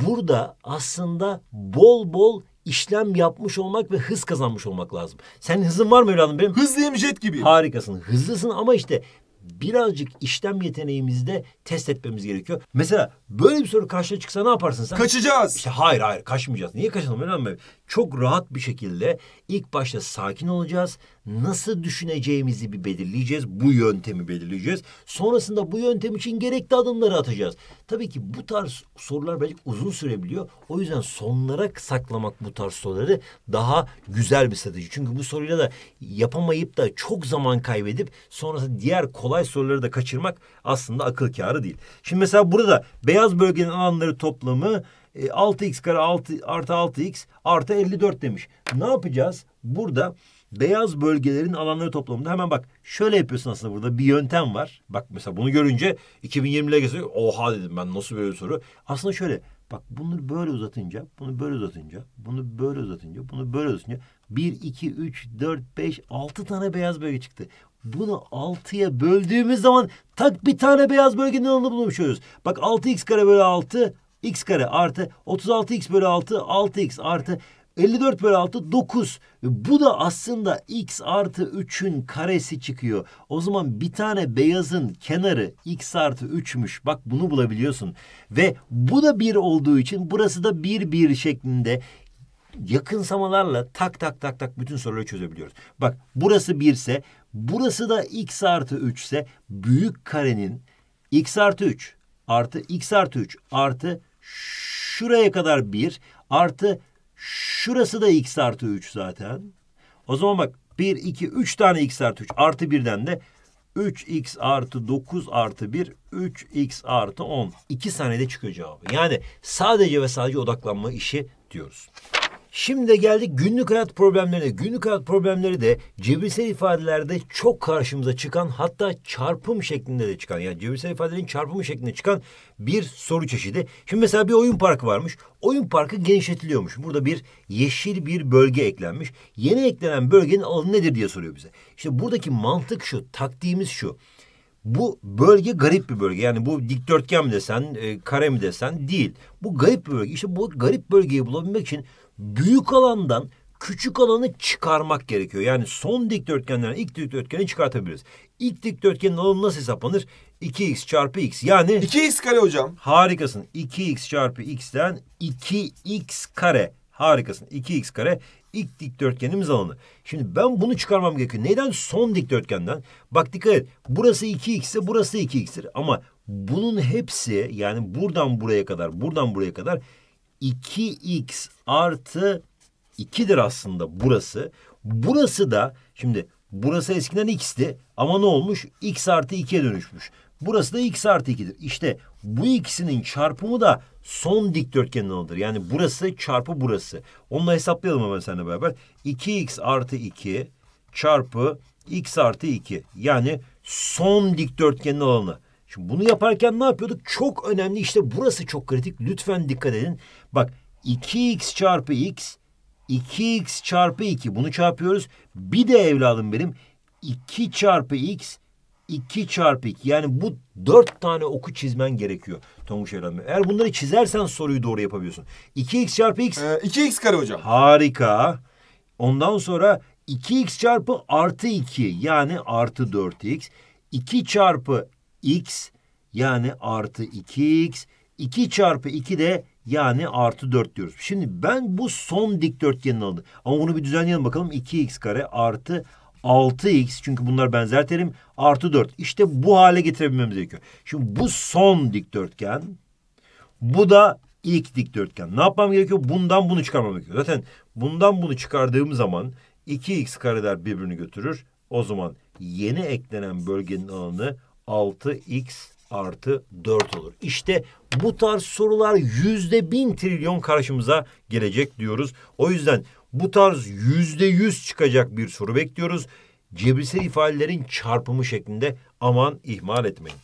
burada aslında bol bol işlem yapmış olmak ve hız kazanmış olmak lazım. Senin hızın var mı evladım benim? Hızlıyım jet gibi. Harikasın. Hızlısın ama işte birazcık işlem yeteneğimizde test etmemiz gerekiyor. Mesela Böyle bir soru karşına çıksa ne yaparsın sen? Kaçacağız. İşte hayır hayır kaçmayacağız. Niye kaçalım önemli Çok rahat bir şekilde ilk başta sakin olacağız. Nasıl düşüneceğimizi bir belirleyeceğiz. Bu yöntemi belirleyeceğiz. Sonrasında bu yöntem için gerekli adımları atacağız. Tabii ki bu tarz sorular belki uzun sürebiliyor. O yüzden sonlara saklamak bu tarz soruları daha güzel bir strateji. Çünkü bu soruyla da yapamayıp da çok zaman kaybedip sonrasında diğer kolay soruları da kaçırmak aslında akıl kârı değil. Şimdi mesela burada beyaz beyaz bölgenin alanları toplamı 6x e, kare 6 artı 6x artı 54 demiş. Ne yapacağız? Burada beyaz bölgelerin alanları toplamında hemen bak şöyle yapıyorsun aslında burada bir yöntem var. Bak mesela bunu görünce 2020'le geçince oha dedim ben nasıl böyle bir soru. Aslında şöyle bak bunları böyle uzatınca, bunu böyle uzatınca, bunu böyle uzatınca, bunu böyle uzatınca 1, 2, 3, 4, 5, 6 tane beyaz bölge çıktı. Bunu 6'ya böldüğümüz zaman tak bir tane beyaz bölgenin alanı bulmuş oluyoruz. Bak 6x kare bölü 6 x kare artı 36x bölü 6 6x artı 54 bölü 6 9. Bu da aslında x artı 3'ün karesi çıkıyor. O zaman bir tane beyazın kenarı x artı 3'müş. Bak bunu bulabiliyorsun. Ve bu da 1 olduğu için burası da 1 1 şeklinde yakınsamalarla tak tak tak tak bütün soruları çözebiliyoruz. Bak burası 1 ise Burası da x artı 3 ise büyük karenin x artı 3 artı x artı 3 artı şuraya kadar 1 artı şurası da x artı 3 zaten. O zaman bak 1, 2, 3 tane x artı 3 artı 1'den de 3x artı 9 artı 1, 3x artı 10. 2 saniyede çıkıyor cevabı. Yani sadece ve sadece odaklanma işi diyoruz. Şimdi geldik günlük hayat problemlerine. Günlük hayat problemleri de cebirsel ifadelerde çok karşımıza çıkan hatta çarpım şeklinde de çıkan yani cebirsel ifadelerin çarpımı şeklinde çıkan bir soru çeşidi. Şimdi mesela bir oyun parkı varmış. Oyun parkı genişletiliyormuş. Burada bir yeşil bir bölge eklenmiş. Yeni eklenen bölgenin alanı nedir diye soruyor bize. İşte buradaki mantık şu, taktiğimiz şu. Bu bölge garip bir bölge. Yani bu dikdörtgen mi desen, e, kare mi desen değil. Bu garip bir bölge. İşte bu garip bölgeyi bulabilmek için büyük alandan küçük alanı çıkarmak gerekiyor. Yani son dikdörtgenden ilk dikdörtgeni çıkartabiliriz. İlk dikdörtgenin alanı nasıl hesaplanır? 2x çarpı x. Yani 2x kare hocam. Harikasın. 2x çarpı x'ten 2x kare. Harikasın. 2x kare ilk dikdörtgenimiz alanı. Şimdi ben bunu çıkarmam gerekiyor. Neden? Son dikdörtgenden. Bak dikkat et. Burası 2x ise burası 2x'tir. Ama bunun hepsi yani buradan buraya kadar, buradan buraya kadar 2x artı 2'dir aslında burası. Burası da şimdi burası eskiden x'ti ama ne olmuş? x artı 2'ye dönüşmüş. Burası da x artı 2'dir. İşte bu ikisinin çarpımı da son dikdörtgenin alıdır. Yani burası çarpı burası. Onunla hesaplayalım hemen seninle beraber. 2x artı 2 çarpı x artı 2. Yani son dikdörtgenin alanı. Şimdi bunu yaparken ne yapıyorduk? Çok önemli işte burası çok kritik. Lütfen dikkat edin. Bak 2x çarpı x 2x çarpı 2 bunu çarpıyoruz. Bir de evladım benim 2 çarpı x 2 çarpı 2 yani bu 4 tane oku çizmen gerekiyor Tonguç evladım. Eğer bunları çizersen soruyu doğru yapabiliyorsun. 2x çarpı x. Ee, 2x kare hocam. Harika. Ondan sonra 2x çarpı artı 2 yani artı 4x. 2 çarpı x yani artı 2x. 2 çarpı 2 de yani artı 4 diyoruz. Şimdi ben bu son dikdörtgenin adı. Ama bunu bir düzenleyelim bakalım. 2x kare artı 6x çünkü bunlar benzer terim artı 4. İşte bu hale getirebilmemiz gerekiyor. Şimdi bu son dikdörtgen. Bu da ilk dikdörtgen. Ne yapmam gerekiyor? Bundan bunu çıkarmam gerekiyor. Zaten bundan bunu çıkardığım zaman 2x kareler birbirini götürür. O zaman yeni eklenen bölgenin alanı 6x artı 4 olur. İşte bu tarz sorular yüzde bin trilyon karşımıza gelecek diyoruz. O yüzden bu tarz yüzde yüz çıkacak bir soru bekliyoruz. Cebirsel ifadelerin çarpımı şeklinde aman ihmal etmeyin.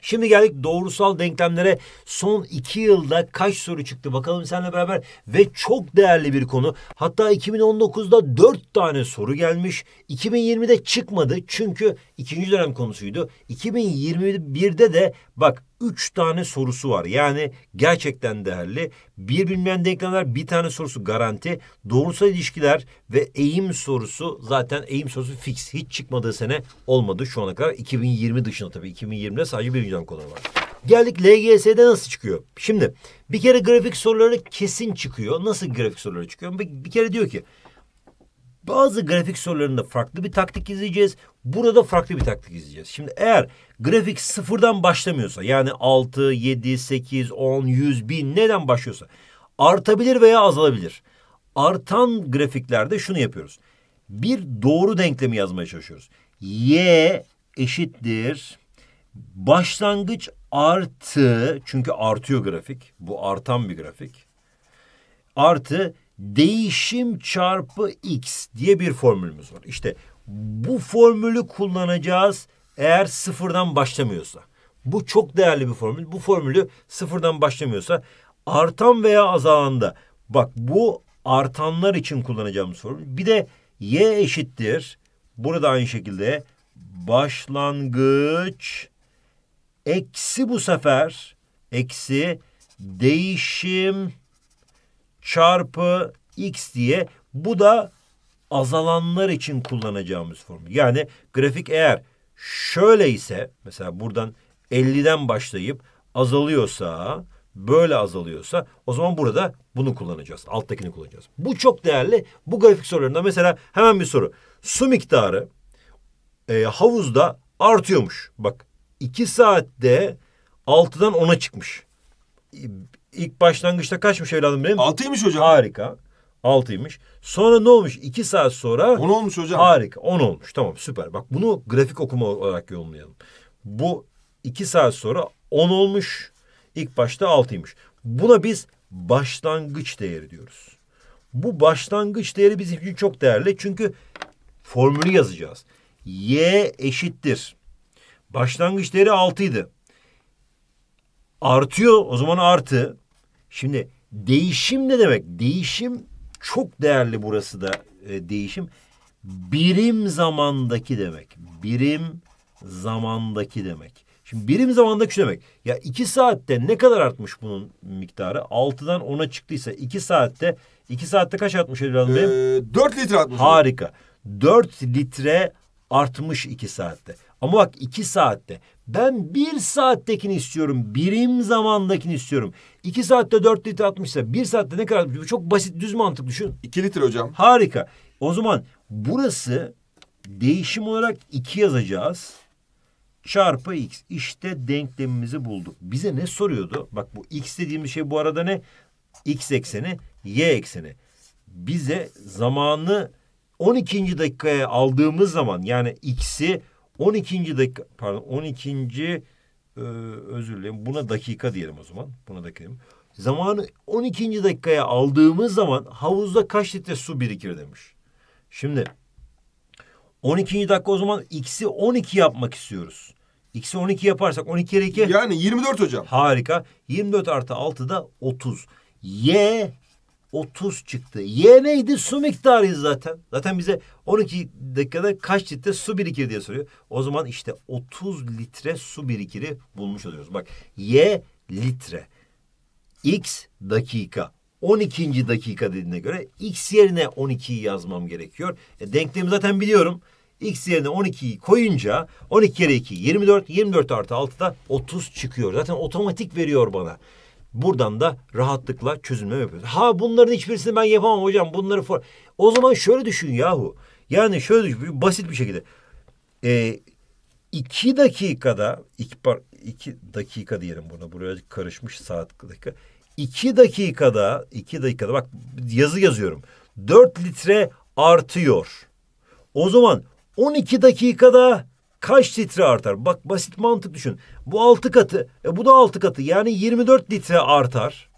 Şimdi geldik doğrusal denklemlere. Son iki yılda kaç soru çıktı bakalım seninle beraber. Ve çok değerli bir konu. Hatta 2019'da dört tane soru gelmiş. 2020'de çıkmadı çünkü ikinci dönem konusuydu. 2021'de de bak üç tane sorusu var. Yani gerçekten değerli. Bir bilmeyen denklemler bir tane sorusu garanti. Doğrusal ilişkiler ve eğim sorusu zaten eğim sorusu fix. Hiç çıkmadığı sene olmadı şu ana kadar. 2020 dışında tabii. 2020'de sadece bir yüzden konu var. Geldik LGS'de nasıl çıkıyor? Şimdi bir kere grafik soruları kesin çıkıyor. Nasıl grafik soruları çıkıyor? Bir, bir kere diyor ki bazı grafik sorularında farklı bir taktik izleyeceğiz. Burada farklı bir taktik izleyeceğiz. Şimdi eğer grafik sıfırdan başlamıyorsa yani 6, 7, 8, 10, 100, 1000 neden başlıyorsa artabilir veya azalabilir. Artan grafiklerde şunu yapıyoruz. Bir doğru denklemi yazmaya çalışıyoruz. Y eşittir başlangıç artı çünkü artıyor grafik. Bu artan bir grafik. Artı değişim çarpı x diye bir formülümüz var. İşte bu formülü kullanacağız eğer sıfırdan başlamıyorsa. Bu çok değerli bir formül. Bu formülü sıfırdan başlamıyorsa artan veya azalanda bak bu artanlar için kullanacağımız formül. Bir de y eşittir. Burada aynı şekilde başlangıç eksi bu sefer eksi değişim çarpı x diye bu da azalanlar için kullanacağımız formül. Yani grafik eğer şöyle ise mesela buradan 50'den başlayıp azalıyorsa böyle azalıyorsa o zaman burada bunu kullanacağız. Alttakini kullanacağız. Bu çok değerli. Bu grafik sorularında mesela hemen bir soru. Su miktarı e, havuzda artıyormuş. Bak iki saatte altıdan ona çıkmış. İlk başlangıçta kaçmış evladım benim? Altıymış hocam. Harika. 6'ymış. Sonra ne olmuş? 2 saat sonra... 10 olmuş hocam. Harika 10 olmuş tamam süper. Bak bunu grafik okuma olarak yorumlayalım. Bu 2 saat sonra 10 olmuş. İlk başta 6'ymış. Buna biz başlangıç değeri diyoruz. Bu başlangıç değeri bizim için çok değerli. Çünkü formülü yazacağız. Y eşittir. Başlangıç değeri 6 Artıyor o zaman artı. Şimdi değişim ne demek? Değişim çok değerli burası da e, değişim. Birim zamandaki demek. Birim zamandaki demek. Şimdi birim zamandaki şu demek. Ya iki saatte ne kadar artmış bunun miktarı? Altıdan ona çıktıysa iki saatte iki saatte kaç artmış Edil Hanım ee, benim? Dört litre artmış. Harika. Dört litre artmış iki saatte. Ama bak iki saatte. Ben bir saattekini istiyorum. Birim zamandakini istiyorum. İki saatte dört litre atmışsa bir saatte ne kadar? Bu çok basit düz mantık düşün. İki litre hocam. Harika. O zaman burası değişim olarak iki yazacağız. Çarpı x. İşte denklemimizi bulduk. Bize ne soruyordu? Bak bu x dediğimiz şey bu arada ne? X ekseni, y ekseni. Bize zamanı 12. dakikaya aldığımız zaman yani x'i 12. dakika pardon 12. E, özür dilerim buna dakika diyelim o zaman. Buna dakika diyelim. Zamanı 12. dakikaya aldığımız zaman havuzda kaç litre su birikir demiş. Şimdi 12. dakika o zaman x'i 12 yapmak istiyoruz. X'i 12 yaparsak 12 kere 2. Yani 24 hocam. Harika. 24 artı 6 da 30. Y 30 çıktı. Y neydi? Su miktarı zaten. Zaten bize 12 dakikada kaç litre su birikir diye soruyor. O zaman işte 30 litre su birikiri bulmuş oluyoruz. Bak Y litre. X dakika. 12. dakika dediğine göre x yerine 12'yi yazmam gerekiyor. E, denklemi zaten biliyorum. X yerine 12'yi koyunca 12 kere 2 24. 24 artı 6 da 30 çıkıyor. Zaten otomatik veriyor bana. Buradan da rahatlıkla çözümleme yapıyoruz. Ha bunların hiçbirisini ben yapamam hocam. Bunları for... O zaman şöyle düşün yahu. Yani şöyle düşün. Basit bir şekilde. Ee, iki dakikada iki, par, iki dakika diyelim buna. Buraya karışmış saat dakika. İki dakikada iki dakikada bak yazı yazıyorum. Dört litre artıyor. O zaman on 12 dakikada kaç litre artar? Bak basit mantık düşün. Bu altı katı, e bu da altı katı. Yani 24 litre artar.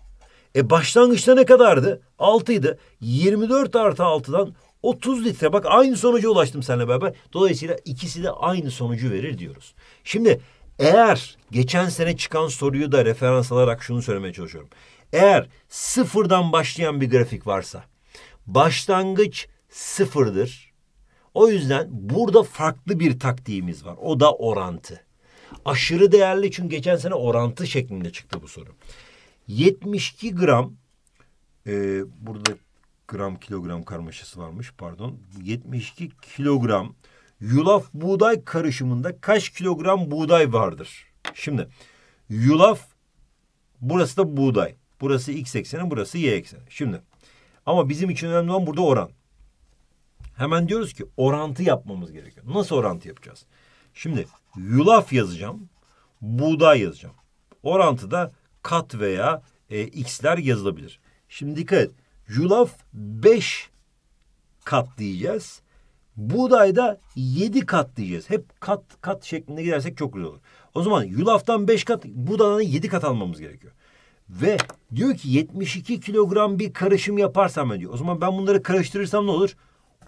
E başlangıçta ne kadardı? Altıydı. 24 artı altıdan 30 litre. Bak aynı sonuca ulaştım seninle beraber. Dolayısıyla ikisi de aynı sonucu verir diyoruz. Şimdi eğer geçen sene çıkan soruyu da referans alarak şunu söylemeye çalışıyorum. Eğer sıfırdan başlayan bir grafik varsa başlangıç sıfırdır. O yüzden burada farklı bir taktiğimiz var. O da orantı. Aşırı değerli çünkü geçen sene orantı şeklinde çıktı bu soru. 72 gram e, burada gram kilogram karmaşası varmış pardon. 72 kilogram yulaf buğday karışımında kaç kilogram buğday vardır? Şimdi yulaf burası da buğday. Burası x ekseni burası y ekseni. Şimdi ama bizim için önemli olan burada oran. Hemen diyoruz ki orantı yapmamız gerekiyor. Nasıl orantı yapacağız? Şimdi yulaf yazacağım. Buğday yazacağım. Orantıda kat veya e, x'ler yazılabilir. Şimdi dikkat et. Yulaf 5 kat diyeceğiz. Buğdayda 7 kat diyeceğiz. Hep kat kat şeklinde gidersek çok güzel olur. O zaman yulaftan 5 kat, buğdaydan 7 kat almamız gerekiyor. Ve diyor ki 72 kilogram bir karışım yaparsam diyor. O zaman ben bunları karıştırırsam ne olur?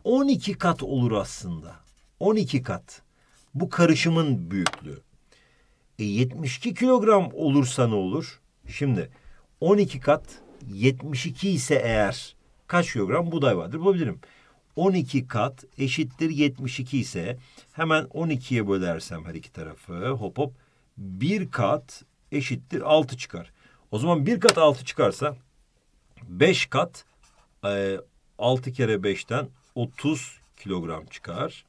12 kat olur aslında. 12 kat. Bu karışımın büyüklüğü. E 72 kilogram olursa ne olur? Şimdi 12 kat 72 ise eğer kaç kilogram buğday vardır bulabilirim. 12 kat eşittir 72 ise hemen 12'ye bölersem her iki tarafı hop hop 1 kat eşittir 6 çıkar. O zaman 1 kat 6 çıkarsa 5 kat 6 e, kere 5'ten 30 kilogram çıkar.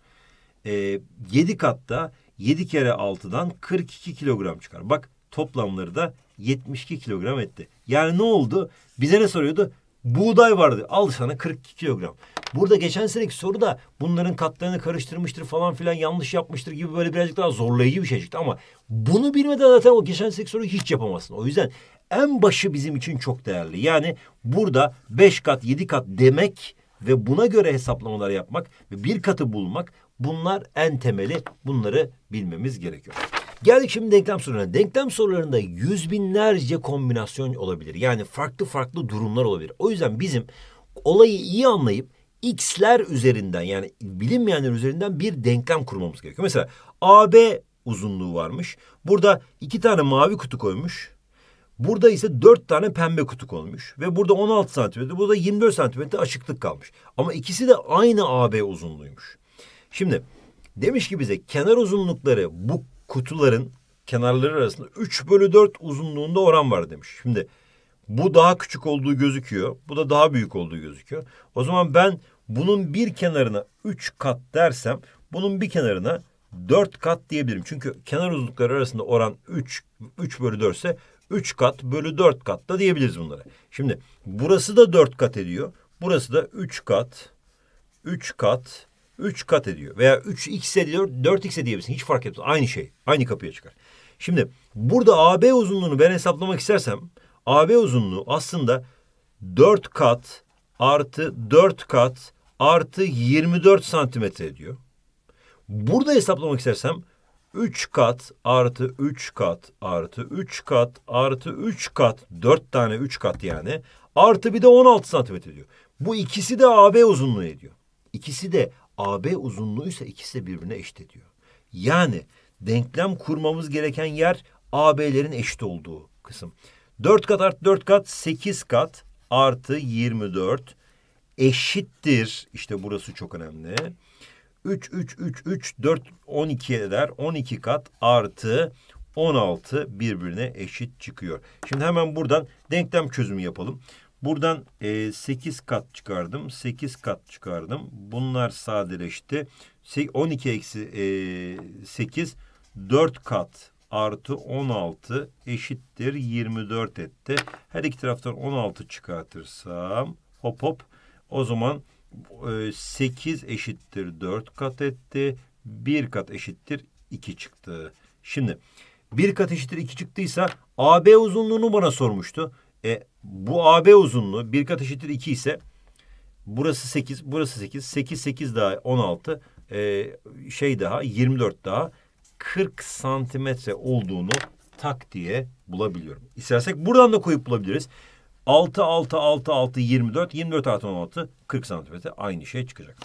E, ee, 7 katta 7 kere 6'dan 42 kilogram çıkar. Bak toplamları da 72 kilogram etti. Yani ne oldu? Bize ne soruyordu? Buğday vardı. Al sana 42 kilogram. Burada geçen seneki soru da bunların katlarını karıştırmıştır falan filan yanlış yapmıştır gibi böyle birazcık daha zorlayıcı bir şey çıktı. Ama bunu bilmeden zaten o geçen seneki soruyu hiç yapamazsın. O yüzden en başı bizim için çok değerli. Yani burada 5 kat 7 kat demek ve buna göre hesaplamalar yapmak ve bir katı bulmak bunlar en temeli. Bunları bilmemiz gerekiyor. Geldik şimdi denklem sorularına. Denklem sorularında yüz binlerce kombinasyon olabilir. Yani farklı farklı durumlar olabilir. O yüzden bizim olayı iyi anlayıp x'ler üzerinden yani bilinmeyenler üzerinden bir denklem kurmamız gerekiyor. Mesela AB uzunluğu varmış. Burada iki tane mavi kutu koymuş. Burada ise dört tane pembe kutu konmuş ve burada 16 santimetre, burada 24 santimetre açıklık kalmış. Ama ikisi de aynı AB uzunluğuymuş. Şimdi demiş ki bize kenar uzunlukları bu kutuların kenarları arasında 3 bölü 4 uzunluğunda oran var demiş. Şimdi bu daha küçük olduğu gözüküyor. Bu da daha büyük olduğu gözüküyor. O zaman ben bunun bir kenarına 3 kat dersem bunun bir kenarına 4 kat diyebilirim. Çünkü kenar uzunlukları arasında oran 3, 3 bölü 4 ise 3 kat bölü 4 kat da diyebiliriz bunlara. Şimdi burası da 4 kat ediyor. Burası da 3 kat, 3 kat, 3 kat ediyor. Veya 3x ediyor, 4x e Hiç fark etmez. Aynı şey. Aynı kapıya çıkar. Şimdi burada AB uzunluğunu ben hesaplamak istersem AB uzunluğu aslında 4 kat artı 4 kat artı 24 santimetre ediyor. Burada hesaplamak istersem 3 kat artı 3 kat artı 3 kat artı 3 kat 4 tane 3 kat yani artı bir de 16 santimetre diyor. Bu ikisi de AB uzunluğu ediyor. İkisi de AB uzunluğu ise ikisi de birbirine eşit ediyor. Yani denklem kurmamız gereken yer AB'lerin eşit olduğu kısım. 4 kat artı 4 kat 8 kat artı 24 eşittir. İşte burası çok önemli. 3 3 3 3 4 12 eder. 12 kat artı 16 birbirine eşit çıkıyor. Şimdi hemen buradan denklem çözümü yapalım. Buradan e, 8 kat çıkardım. 8 kat çıkardım. Bunlar sadeleşti. 12 eksi 8 e, 4 kat artı 16 eşittir 24 etti. Her iki taraftan 16 çıkartırsam hop hop o zaman 8 e, eşittir 4 kat etti. 1 kat eşittir 2 çıktı. Şimdi 1 kat eşittir 2 çıktıysa AB uzunluğunu bana sormuştu. E, bu AB uzunluğu 1 kat eşittir 2 ise burası 8, burası 8, 8, 8 daha 16, e, şey daha 24 daha 40 santimetre olduğunu tak diye bulabiliyorum. İstersek buradan da koyup bulabiliriz. 6 6 6 6 24 24 artı 16 40 santimetre aynı şey çıkacak.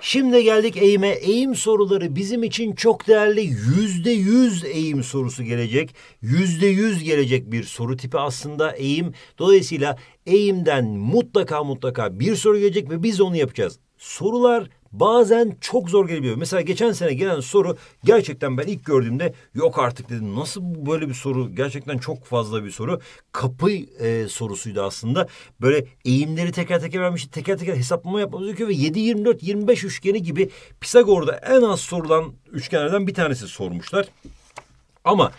Şimdi geldik eğime. Eğim soruları bizim için çok değerli. Yüzde yüz eğim sorusu gelecek. Yüzde yüz gelecek bir soru tipi aslında eğim. Dolayısıyla eğimden mutlaka mutlaka bir soru gelecek ve biz onu yapacağız. Sorular bazen çok zor gelebiliyor. Mesela geçen sene gelen soru gerçekten ben ilk gördüğümde yok artık dedim. Nasıl böyle bir soru? Gerçekten çok fazla bir soru. Kapı e, sorusuydu aslında. Böyle eğimleri teker teker vermişti. Teker teker hesaplama yapmamız gerekiyor ve 7-24-25 üçgeni gibi Pisagor'da en az sorulan üçgenlerden bir tanesi sormuşlar. Ama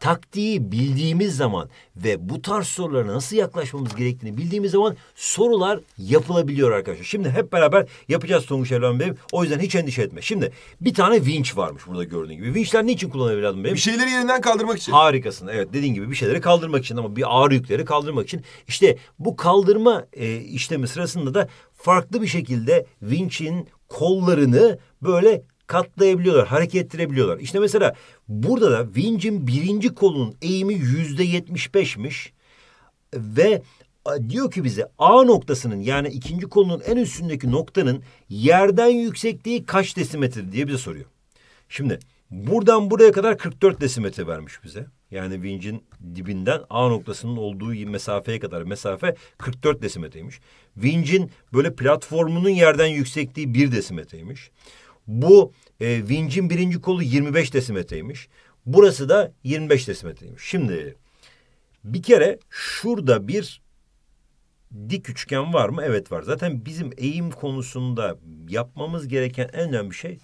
taktiği bildiğimiz zaman ve bu tarz sorulara nasıl yaklaşmamız gerektiğini bildiğimiz zaman sorular yapılabiliyor arkadaşlar. Şimdi hep beraber yapacağız Tonguç Erdoğan Bey'im. O yüzden hiç endişe etme. Şimdi bir tane vinç varmış burada gördüğün gibi. Vinçler niçin kullanılıyor evladım benim? Bir şeyleri yerinden kaldırmak için. Harikasın. Evet dediğin gibi bir şeyleri kaldırmak için ama bir ağır yükleri kaldırmak için. İşte bu kaldırma e, işlemi sırasında da farklı bir şekilde vinçin kollarını böyle katlayabiliyorlar, hareket ettirebiliyorlar. İşte mesela burada da vincin birinci kolunun eğimi yüzde yetmiş beşmiş ve diyor ki bize A noktasının yani ikinci kolunun en üstündeki noktanın yerden yüksekliği kaç desimetre diye bize soruyor. Şimdi buradan buraya kadar 44 desimetre vermiş bize. Yani vincin dibinden A noktasının olduğu mesafeye kadar mesafe 44 desimetreymiş. Vincin böyle platformunun yerden yüksekliği bir desimetreymiş. Bu e, vincin birinci kolu 25 desimetreymiş. Burası da 25 desimetreymiş. Şimdi bir kere şurada bir dik üçgen var mı? Evet var. Zaten bizim eğim konusunda yapmamız gereken en önemli şey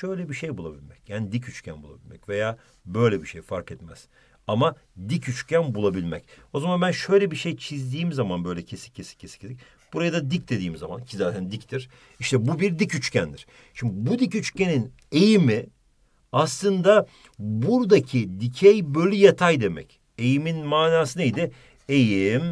şöyle bir şey bulabilmek. Yani dik üçgen bulabilmek veya böyle bir şey fark etmez ama dik üçgen bulabilmek. O zaman ben şöyle bir şey çizdiğim zaman böyle kesik kesik kesik kesik. Buraya da dik dediğim zaman ki zaten diktir. İşte bu bir dik üçgendir. Şimdi bu dik üçgenin eğimi aslında buradaki dikey bölü yatay demek. Eğimin manası neydi? Eğim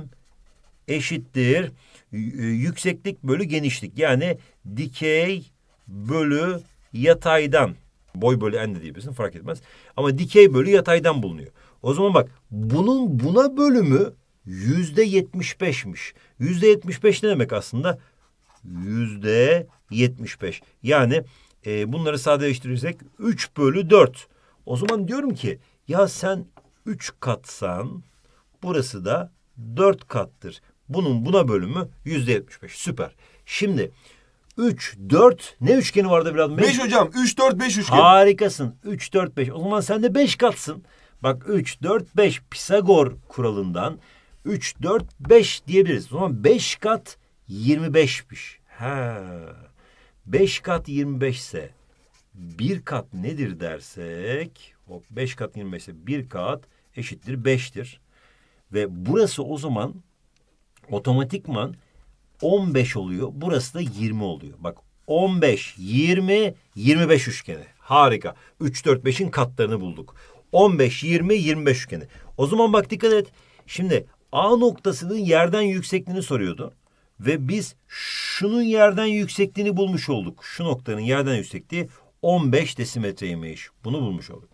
eşittir e, yükseklik bölü genişlik. Yani dikey bölü yataydan. Boy bölü en de diyebilirsin fark etmez. Ama dikey bölü yataydan bulunuyor. O zaman bak bunun buna bölümü yüzde yetmiş beşmiş. Yüzde yetmiş beş ne demek aslında? Yüzde yetmiş beş. Yani e, bunları sadeleştirirsek üç bölü dört. O zaman diyorum ki ya sen üç katsan burası da dört kattır. Bunun buna bölümü yüzde yetmiş beş. Süper. Şimdi üç dört ne üçgeni vardı biraz evladım? Beş hocam. üç dört beş üçgen. Harikasın. üç dört beş. O zaman sen de beş katsın. Bak 3, 4, 5 Pisagor kuralından 3, 4, 5 diyebiliriz. O zaman 5 kat 25'miş. Ha. 5 kat 25 ise bir kat nedir dersek hop 5 kat 25 ise bir kat eşittir 5'tir. Ve burası o zaman otomatikman 15 oluyor. Burası da 20 oluyor. Bak 15, 20, 25 üçgeni. Harika. 3, 4, 5'in katlarını bulduk. 15, 20, 25 üçgeni. O zaman bak dikkat et. Şimdi A noktasının yerden yüksekliğini soruyordu. Ve biz şunun yerden yüksekliğini bulmuş olduk. Şu noktanın yerden yüksekliği 15 desimetreymiş. Bunu bulmuş olduk.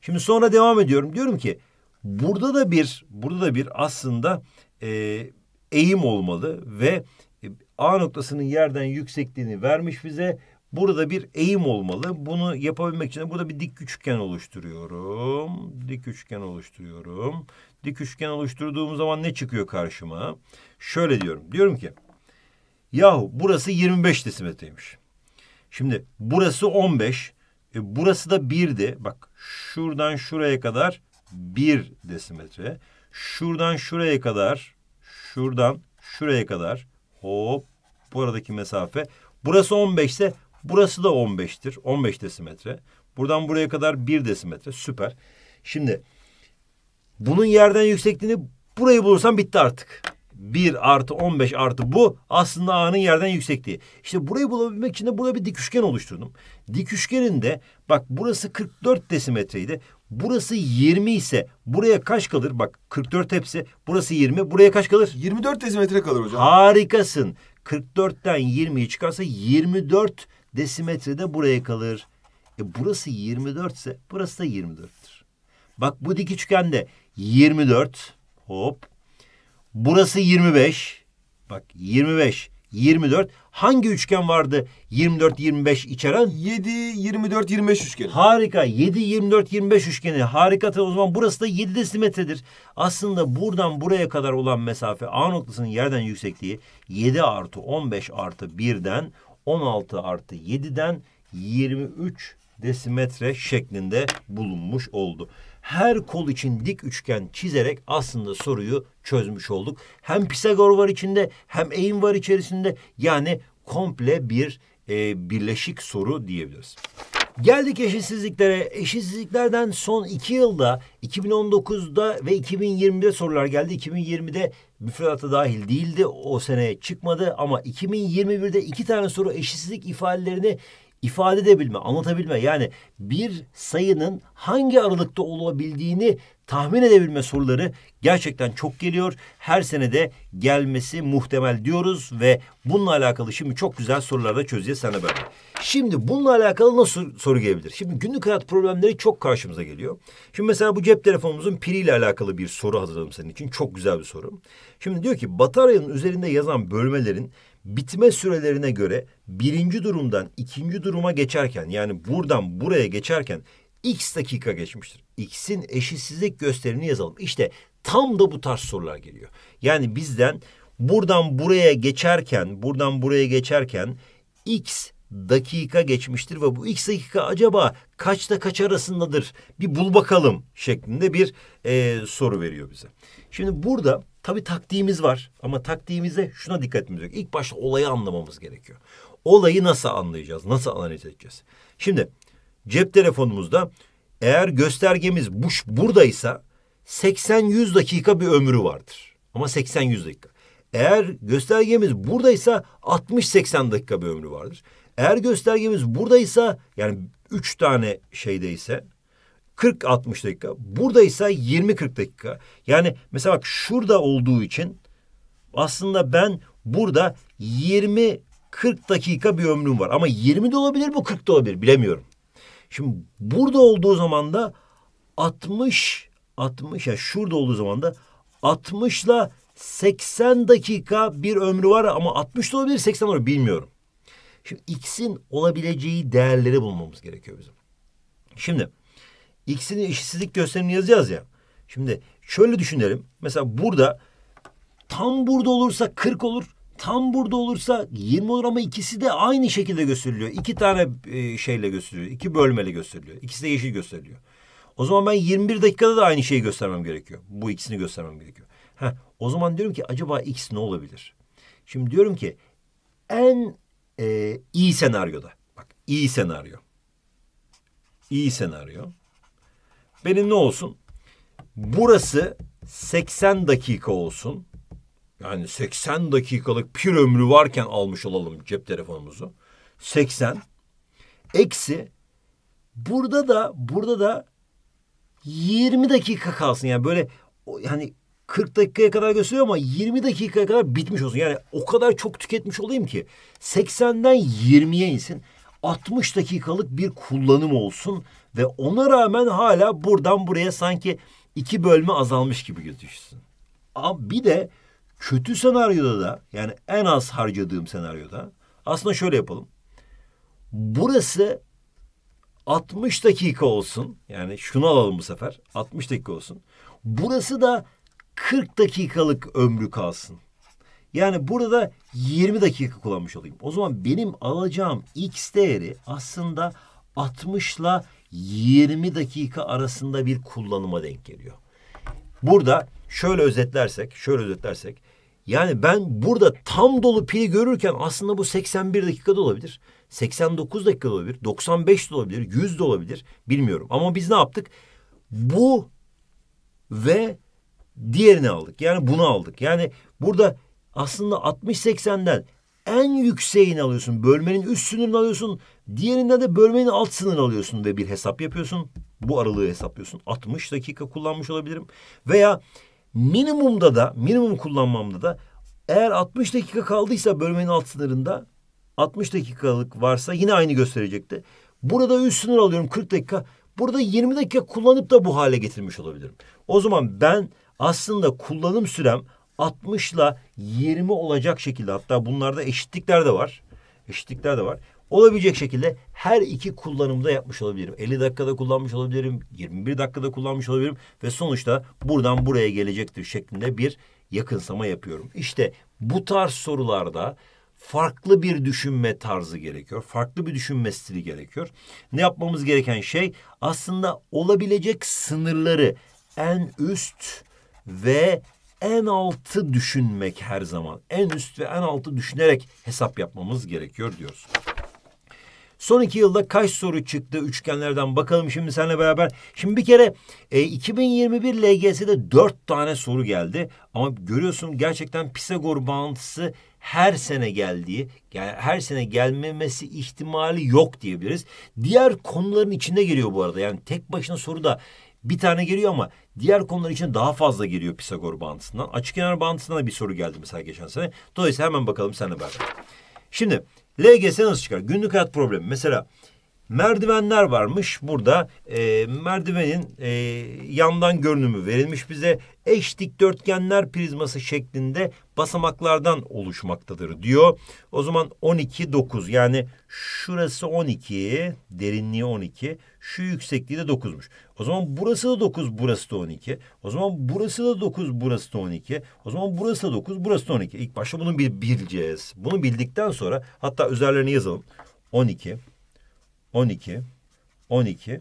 Şimdi sonra devam ediyorum. Diyorum ki burada da bir burada da bir aslında e, eğim olmalı ve e, A noktasının yerden yüksekliğini vermiş bize Burada bir eğim olmalı. Bunu yapabilmek için de burada bir dik üçgen oluşturuyorum. Dik üçgen oluşturuyorum. Dik üçgen oluşturduğum zaman ne çıkıyor karşıma? Şöyle diyorum. Diyorum ki yahu burası 25 desimetreymiş. Şimdi burası 15. E, burası da 1'di. Bak şuradan şuraya kadar 1 desimetre. Şuradan şuraya kadar şuradan şuraya kadar hop buradaki mesafe. Burası 15 ise Burası da 15'tir. 15 desimetre. Buradan buraya kadar 1 desimetre. Süper. Şimdi bunun yerden yüksekliğini burayı bulursam bitti artık. 1 artı 15 artı bu aslında A'nın yerden yüksekliği. İşte burayı bulabilmek için de burada bir dik üçgen oluşturdum. Dik üçgeninde bak burası 44 desimetreydi. Burası 20 ise buraya kaç kalır? Bak 44 hepsi. Burası 20. Buraya kaç kalır? 24 desimetre kalır hocam. Harikasın. 44'ten 20'yi çıkarsa 24 Desimetre de buraya kalır. E burası 24 ise burası da 24'tür. Bak bu dik üçgende 24 hop. Burası 25. Bak 25 24 hangi üçgen vardı 24 25 içeren? 7 24 25 üçgeni. Harika. 7 24 25 üçgeni. Harika. O zaman burası da 7 desimetredir. Aslında buradan buraya kadar olan mesafe A noktasının yerden yüksekliği 7 artı 15 artı 1'den 16 artı 7'den 23 desimetre şeklinde bulunmuş oldu. Her kol için dik üçgen çizerek aslında soruyu çözmüş olduk. Hem Pisagor var içinde hem eğim var içerisinde yani komple bir e, birleşik soru diyebiliriz. Geldik eşitsizliklere. Eşitsizliklerden son iki yılda 2019'da ve 2020'de sorular geldi. 2020'de müfredata dahil değildi. O seneye çıkmadı ama 2021'de iki tane soru eşitsizlik ifadelerini ifade edebilme, anlatabilme. Yani bir sayının hangi aralıkta olabildiğini tahmin edebilme soruları gerçekten çok geliyor. Her sene de gelmesi muhtemel diyoruz ve bununla alakalı şimdi çok güzel sorular da çözeceğiz sana beraber. Şimdi bununla alakalı nasıl soru gelebilir? Şimdi günlük hayat problemleri çok karşımıza geliyor. Şimdi mesela bu cep telefonumuzun piliyle alakalı bir soru hazırladım senin için. Çok güzel bir soru. Şimdi diyor ki bataryanın üzerinde yazan bölmelerin bitme sürelerine göre birinci durumdan ikinci duruma geçerken yani buradan buraya geçerken x dakika geçmiştir. x'in eşitsizlik gösterini yazalım. İşte tam da bu tarz sorular geliyor. Yani bizden buradan buraya geçerken, buradan buraya geçerken x dakika geçmiştir ve bu x dakika acaba kaçta kaç arasındadır bir bul bakalım şeklinde bir e, soru veriyor bize. Şimdi burada tabi taktiğimiz var ama taktiğimize şuna dikkat etmemiz gerekiyor. İlk başta olayı anlamamız gerekiyor. Olayı nasıl anlayacağız, nasıl analiz edeceğiz? Şimdi cep telefonumuzda eğer göstergemiz bu, buradaysa 80-100 dakika bir ömrü vardır. Ama 80-100 dakika. Eğer göstergemiz buradaysa 60-80 dakika bir ömrü vardır. Eğer göstergemiz buradaysa yani üç tane şeydeyse 40-60 dakika. Buradaysa 20-40 dakika. Yani mesela bak şurada olduğu için aslında ben burada 20-40 dakika bir ömrüm var. Ama 20 de olabilir bu 40 da olabilir bilemiyorum. Şimdi burada olduğu zaman da 60 60 ya yani şurada olduğu zaman da 60 ile 80 dakika bir ömrü var ama 60 da olabilir 80 olabilir bilmiyorum. Şimdi x'in olabileceği değerleri bulmamız gerekiyor bizim. Şimdi x'in eşitsizlik gösterimini yazacağız ya. Şimdi şöyle düşünelim. Mesela burada tam burada olursa 40 olur tam burada olursa 20 olur ama ikisi de aynı şekilde gösteriliyor. İki tane e, şeyle gösteriliyor. iki bölmeyle gösteriliyor. İkisi de yeşil gösteriliyor. O zaman ben 21 dakikada da aynı şeyi göstermem gerekiyor. Bu ikisini göstermem gerekiyor. Ha, o zaman diyorum ki acaba X ne olabilir? Şimdi diyorum ki en e, iyi senaryoda. Bak iyi senaryo. İyi senaryo. Benim ne olsun? Burası 80 dakika olsun. Yani 80 dakikalık pir ömrü varken almış olalım cep telefonumuzu. 80 eksi burada da burada da 20 dakika kalsın. Yani böyle yani 40 dakikaya kadar gösteriyor ama 20 dakikaya kadar bitmiş olsun. Yani o kadar çok tüketmiş olayım ki 80'den 20'ye insin. 60 dakikalık bir kullanım olsun ve ona rağmen hala buradan buraya sanki iki bölme azalmış gibi gözüksün. Abi bir de Kötü senaryoda da yani en az harcadığım senaryoda aslında şöyle yapalım. Burası 60 dakika olsun. Yani şunu alalım bu sefer. 60 dakika olsun. Burası da 40 dakikalık ömrü kalsın. Yani burada 20 dakika kullanmış olayım. O zaman benim alacağım x değeri aslında 60 ile 20 dakika arasında bir kullanıma denk geliyor. Burada şöyle özetlersek, şöyle özetlersek yani ben burada tam dolu pili görürken aslında bu 81 dakikada olabilir. 89 dakika olabilir, 95 de olabilir, 100 de olabilir bilmiyorum. Ama biz ne yaptık? Bu ve diğerini aldık. Yani bunu aldık. Yani burada aslında 60-80'den en yükseğini alıyorsun. Bölmenin üst sınırını alıyorsun. Diğerinden de bölmenin alt sınırını alıyorsun ve bir hesap yapıyorsun. Bu aralığı hesaplıyorsun. 60 dakika kullanmış olabilirim. Veya Minimumda da minimum kullanmamda da eğer 60 dakika kaldıysa bölmenin alt sınırında 60 dakikalık varsa yine aynı gösterecekti. Burada üst sınır alıyorum 40 dakika. Burada 20 dakika kullanıp da bu hale getirmiş olabilirim. O zaman ben aslında kullanım sürem 60 ile 20 olacak şekilde hatta bunlarda eşitlikler de var. Eşitlikler de var olabilecek şekilde her iki kullanımda yapmış olabilirim. 50 dakikada kullanmış olabilirim, 21 dakikada kullanmış olabilirim ve sonuçta buradan buraya gelecektir şeklinde bir yakınsama yapıyorum. İşte bu tarz sorularda farklı bir düşünme tarzı gerekiyor. Farklı bir düşünme stili gerekiyor. Ne yapmamız gereken şey aslında olabilecek sınırları en üst ve en altı düşünmek her zaman. En üst ve en altı düşünerek hesap yapmamız gerekiyor diyoruz. Son iki yılda kaç soru çıktı üçgenlerden bakalım şimdi seninle beraber. Şimdi bir kere e, 2021 LGS'de dört tane soru geldi. Ama görüyorsun gerçekten Pisagor bağıntısı her sene geldiği, yani her sene gelmemesi ihtimali yok diyebiliriz. Diğer konuların içinde geliyor bu arada. Yani tek başına soru da bir tane geliyor ama diğer konular için daha fazla geliyor Pisagor bağıntısından. Açık kenar bağıntısından da bir soru geldi mesela geçen sene. Dolayısıyla hemen bakalım seninle beraber. Şimdi LGS nasıl çıkar? Günlük hayat problemi. Mesela merdivenler varmış burada. E, merdivenin e, yandan görünümü verilmiş bize. Eş dikdörtgenler prizması şeklinde basamaklardan oluşmaktadır diyor. O zaman 12, 9 yani şurası 12, derinliği 12, şu yüksekliği de 9'muş. O zaman burası da 9, burası da 12. O zaman burası da 9, burası da 12. O zaman burası da 9, burası da 12. İlk başta bunu bir bileceğiz. Bunu bildikten sonra hatta üzerlerine yazalım. 12, 12, 12,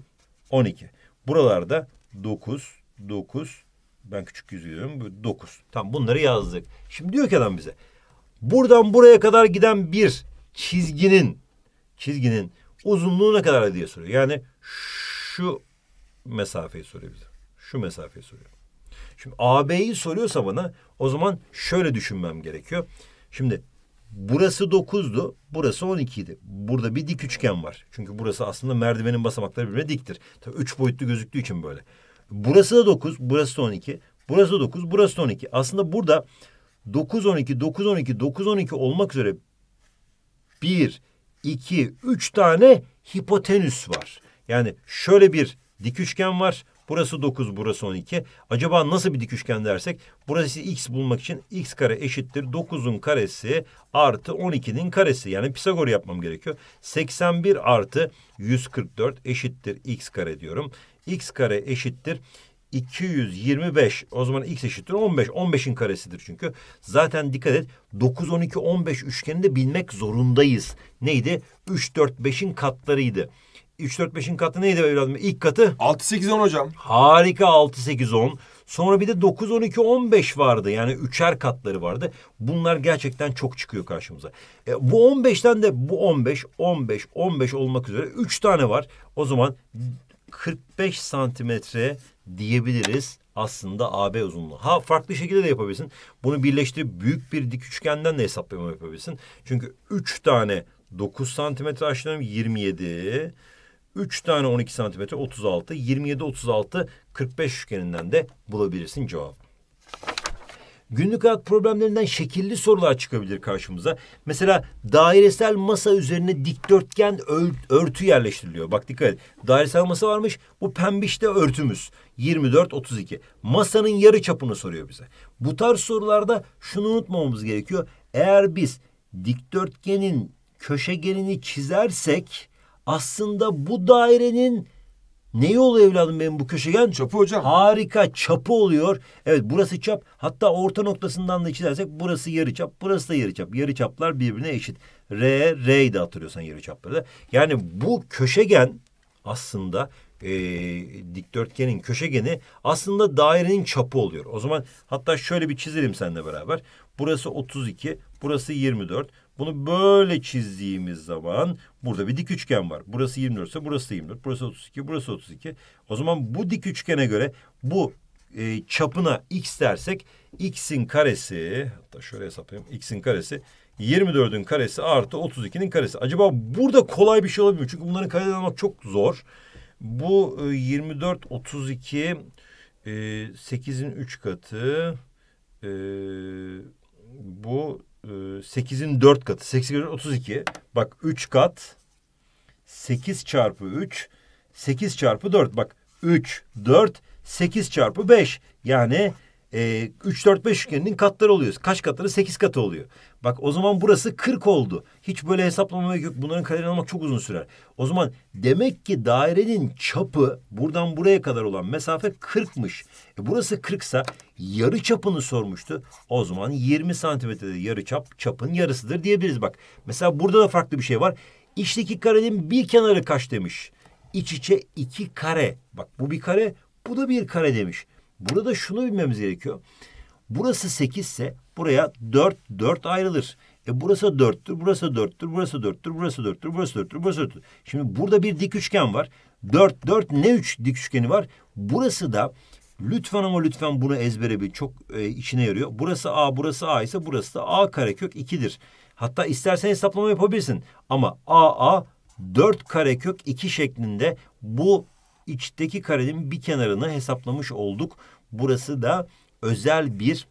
12. Buralarda 9, 9, ben küçük yüz diyorum 9. Tam bunları yazdık. Şimdi diyor ki adam bize. Buradan buraya kadar giden bir çizginin çizginin uzunluğu ne kadar diye soruyor. Yani şu mesafeyi soruyor bize. Şu mesafeyi soruyor. Şimdi AB'yi soruyorsa bana o zaman şöyle düşünmem gerekiyor. Şimdi burası 9'du, burası 12 idi. Burada bir dik üçgen var. Çünkü burası aslında merdivenin basamakları birbirine diktir. Tabii üç boyutlu gözüktüğü için böyle. Burası da 9, burası da 12. Burası da 9, burası da 12. Aslında burada 9 12 9 12 9 12 olmak üzere bir, iki, üç tane hipotenüs var. Yani şöyle bir dik üçgen var. Burası 9, burası 12. Acaba nasıl bir dik üçgen dersek? Burası x bulmak için x kare eşittir 9'un karesi artı 12'nin karesi. Yani Pisagor yapmam gerekiyor. 81 artı 144 eşittir x kare diyorum. x kare eşittir 225. O zaman x eşittir 15. 15'in karesidir çünkü. Zaten dikkat et 9, 12, 15 üçgenini de bilmek zorundayız. Neydi? 3, 4, 5'in katlarıydı. 3 4 5'in katı neydi evladım? İlk katı 6 8 10 hocam. Harika 6 8 10. Sonra bir de 9 12 15 vardı. Yani üçer katları vardı. Bunlar gerçekten çok çıkıyor karşımıza. E, bu 15'ten de bu 15 15 15 olmak üzere 3 tane var. O zaman 45 santimetre diyebiliriz aslında AB uzunluğu. Ha farklı şekilde de yapabilirsin. Bunu birleştirip büyük bir dik üçgenden de hesaplama yapabilirsin. Çünkü üç tane 9 santimetre açtığım 27. 3 tane 12 santimetre 36. 27 36 45 üçgeninden de bulabilirsin cevap. Günlük hayat problemlerinden şekilli sorular çıkabilir karşımıza. Mesela dairesel masa üzerine dikdörtgen örtü yerleştiriliyor. Bak dikkat et. Dairesel masa varmış. Bu pembişte örtümüz. 24 32. Masanın yarı çapını soruyor bize. Bu tarz sorularda şunu unutmamamız gerekiyor. Eğer biz dikdörtgenin köşegenini çizersek aslında bu dairenin ne yol evladım benim bu köşegen? Çapı hocam. Harika çapı oluyor. Evet burası çap. Hatta orta noktasından da çizersek burası yarı çap. Burası da yarı çap. Yarı çaplar birbirine eşit. R, R'yi de hatırlıyorsan yarı çapları da. Yani bu köşegen aslında e, dikdörtgenin köşegeni aslında dairenin çapı oluyor. O zaman hatta şöyle bir çizelim seninle beraber. Burası 32, burası 24, bunu böyle çizdiğimiz zaman burada bir dik üçgen var. Burası 24 ise burası 24, burası 32, burası 32. O zaman bu dik üçgene göre bu e, çapına x dersek x'in karesi hatta şöyle hesaplayayım x'in karesi 24'ün karesi artı 32'nin karesi. Acaba burada kolay bir şey olabilir mi? Çünkü bunların karesi almak çok zor. Bu e, 24, 32, e, 8'in 3 katı. E, bu 8'in 4 katı. 8 kere 32. Bak 3 kat. 8 çarpı 3. 8 çarpı 4. Bak 3, 4, 8 çarpı 5. Yani 3 4 5 üçgeninin katları oluyor. Kaç katları? 8 katı oluyor. Bak o zaman burası 40 oldu. Hiç böyle hesaplamaya yok. Bunların karelerini almak çok uzun sürer. O zaman demek ki dairenin çapı buradan buraya kadar olan mesafe 40'mış. E, burası 40'sa yarı çapını sormuştu. O zaman 20 santimetrede yarı çap çapın yarısıdır diyebiliriz bak. Mesela burada da farklı bir şey var. İçteki karenin bir kenarı kaç demiş. İç içe iki kare. Bak bu bir kare, bu da bir kare demiş. Burada şunu bilmemiz gerekiyor. Burası 8 ise buraya 4 4 ayrılır. E burası 4'tür, burası 4'tür, burası 4'tür, burası 4'tür, burası 4'tür, burası 4'tür. Şimdi burada bir dik üçgen var. 4 4 ne 3 dik üçgeni var? Burası da lütfen ama lütfen bunu ezbere bil. Çok e, içine yarıyor. Burası A, burası A ise burası da A karekök 2'dir. Hatta istersen hesaplama yapabilirsin. Ama A A 4 karekök 2 şeklinde bu içteki karenin bir kenarını hesaplamış olduk. Burası da özel bir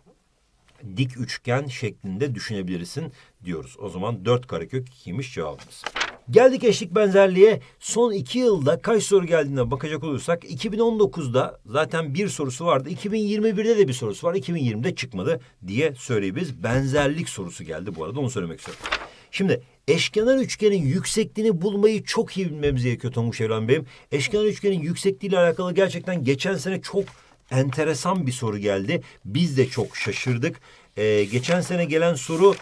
dik üçgen şeklinde düşünebilirsin diyoruz. O zaman dört karekök ikiymiş cevabımız. Geldik eşlik benzerliğe. Son iki yılda kaç soru geldiğine bakacak olursak 2019'da zaten bir sorusu vardı. 2021'de de bir sorusu var. 2020'de çıkmadı diye söyleyebiliriz. Benzerlik sorusu geldi bu arada onu söylemek istiyorum. Şimdi eşkenar üçgenin yüksekliğini bulmayı çok iyi bilmemiz gerekiyor Tonguç Evren Bey'im. Eşkenar üçgenin yüksekliği ile alakalı gerçekten geçen sene çok enteresan bir soru geldi. Biz de çok şaşırdık. Ee, geçen sene gelen soru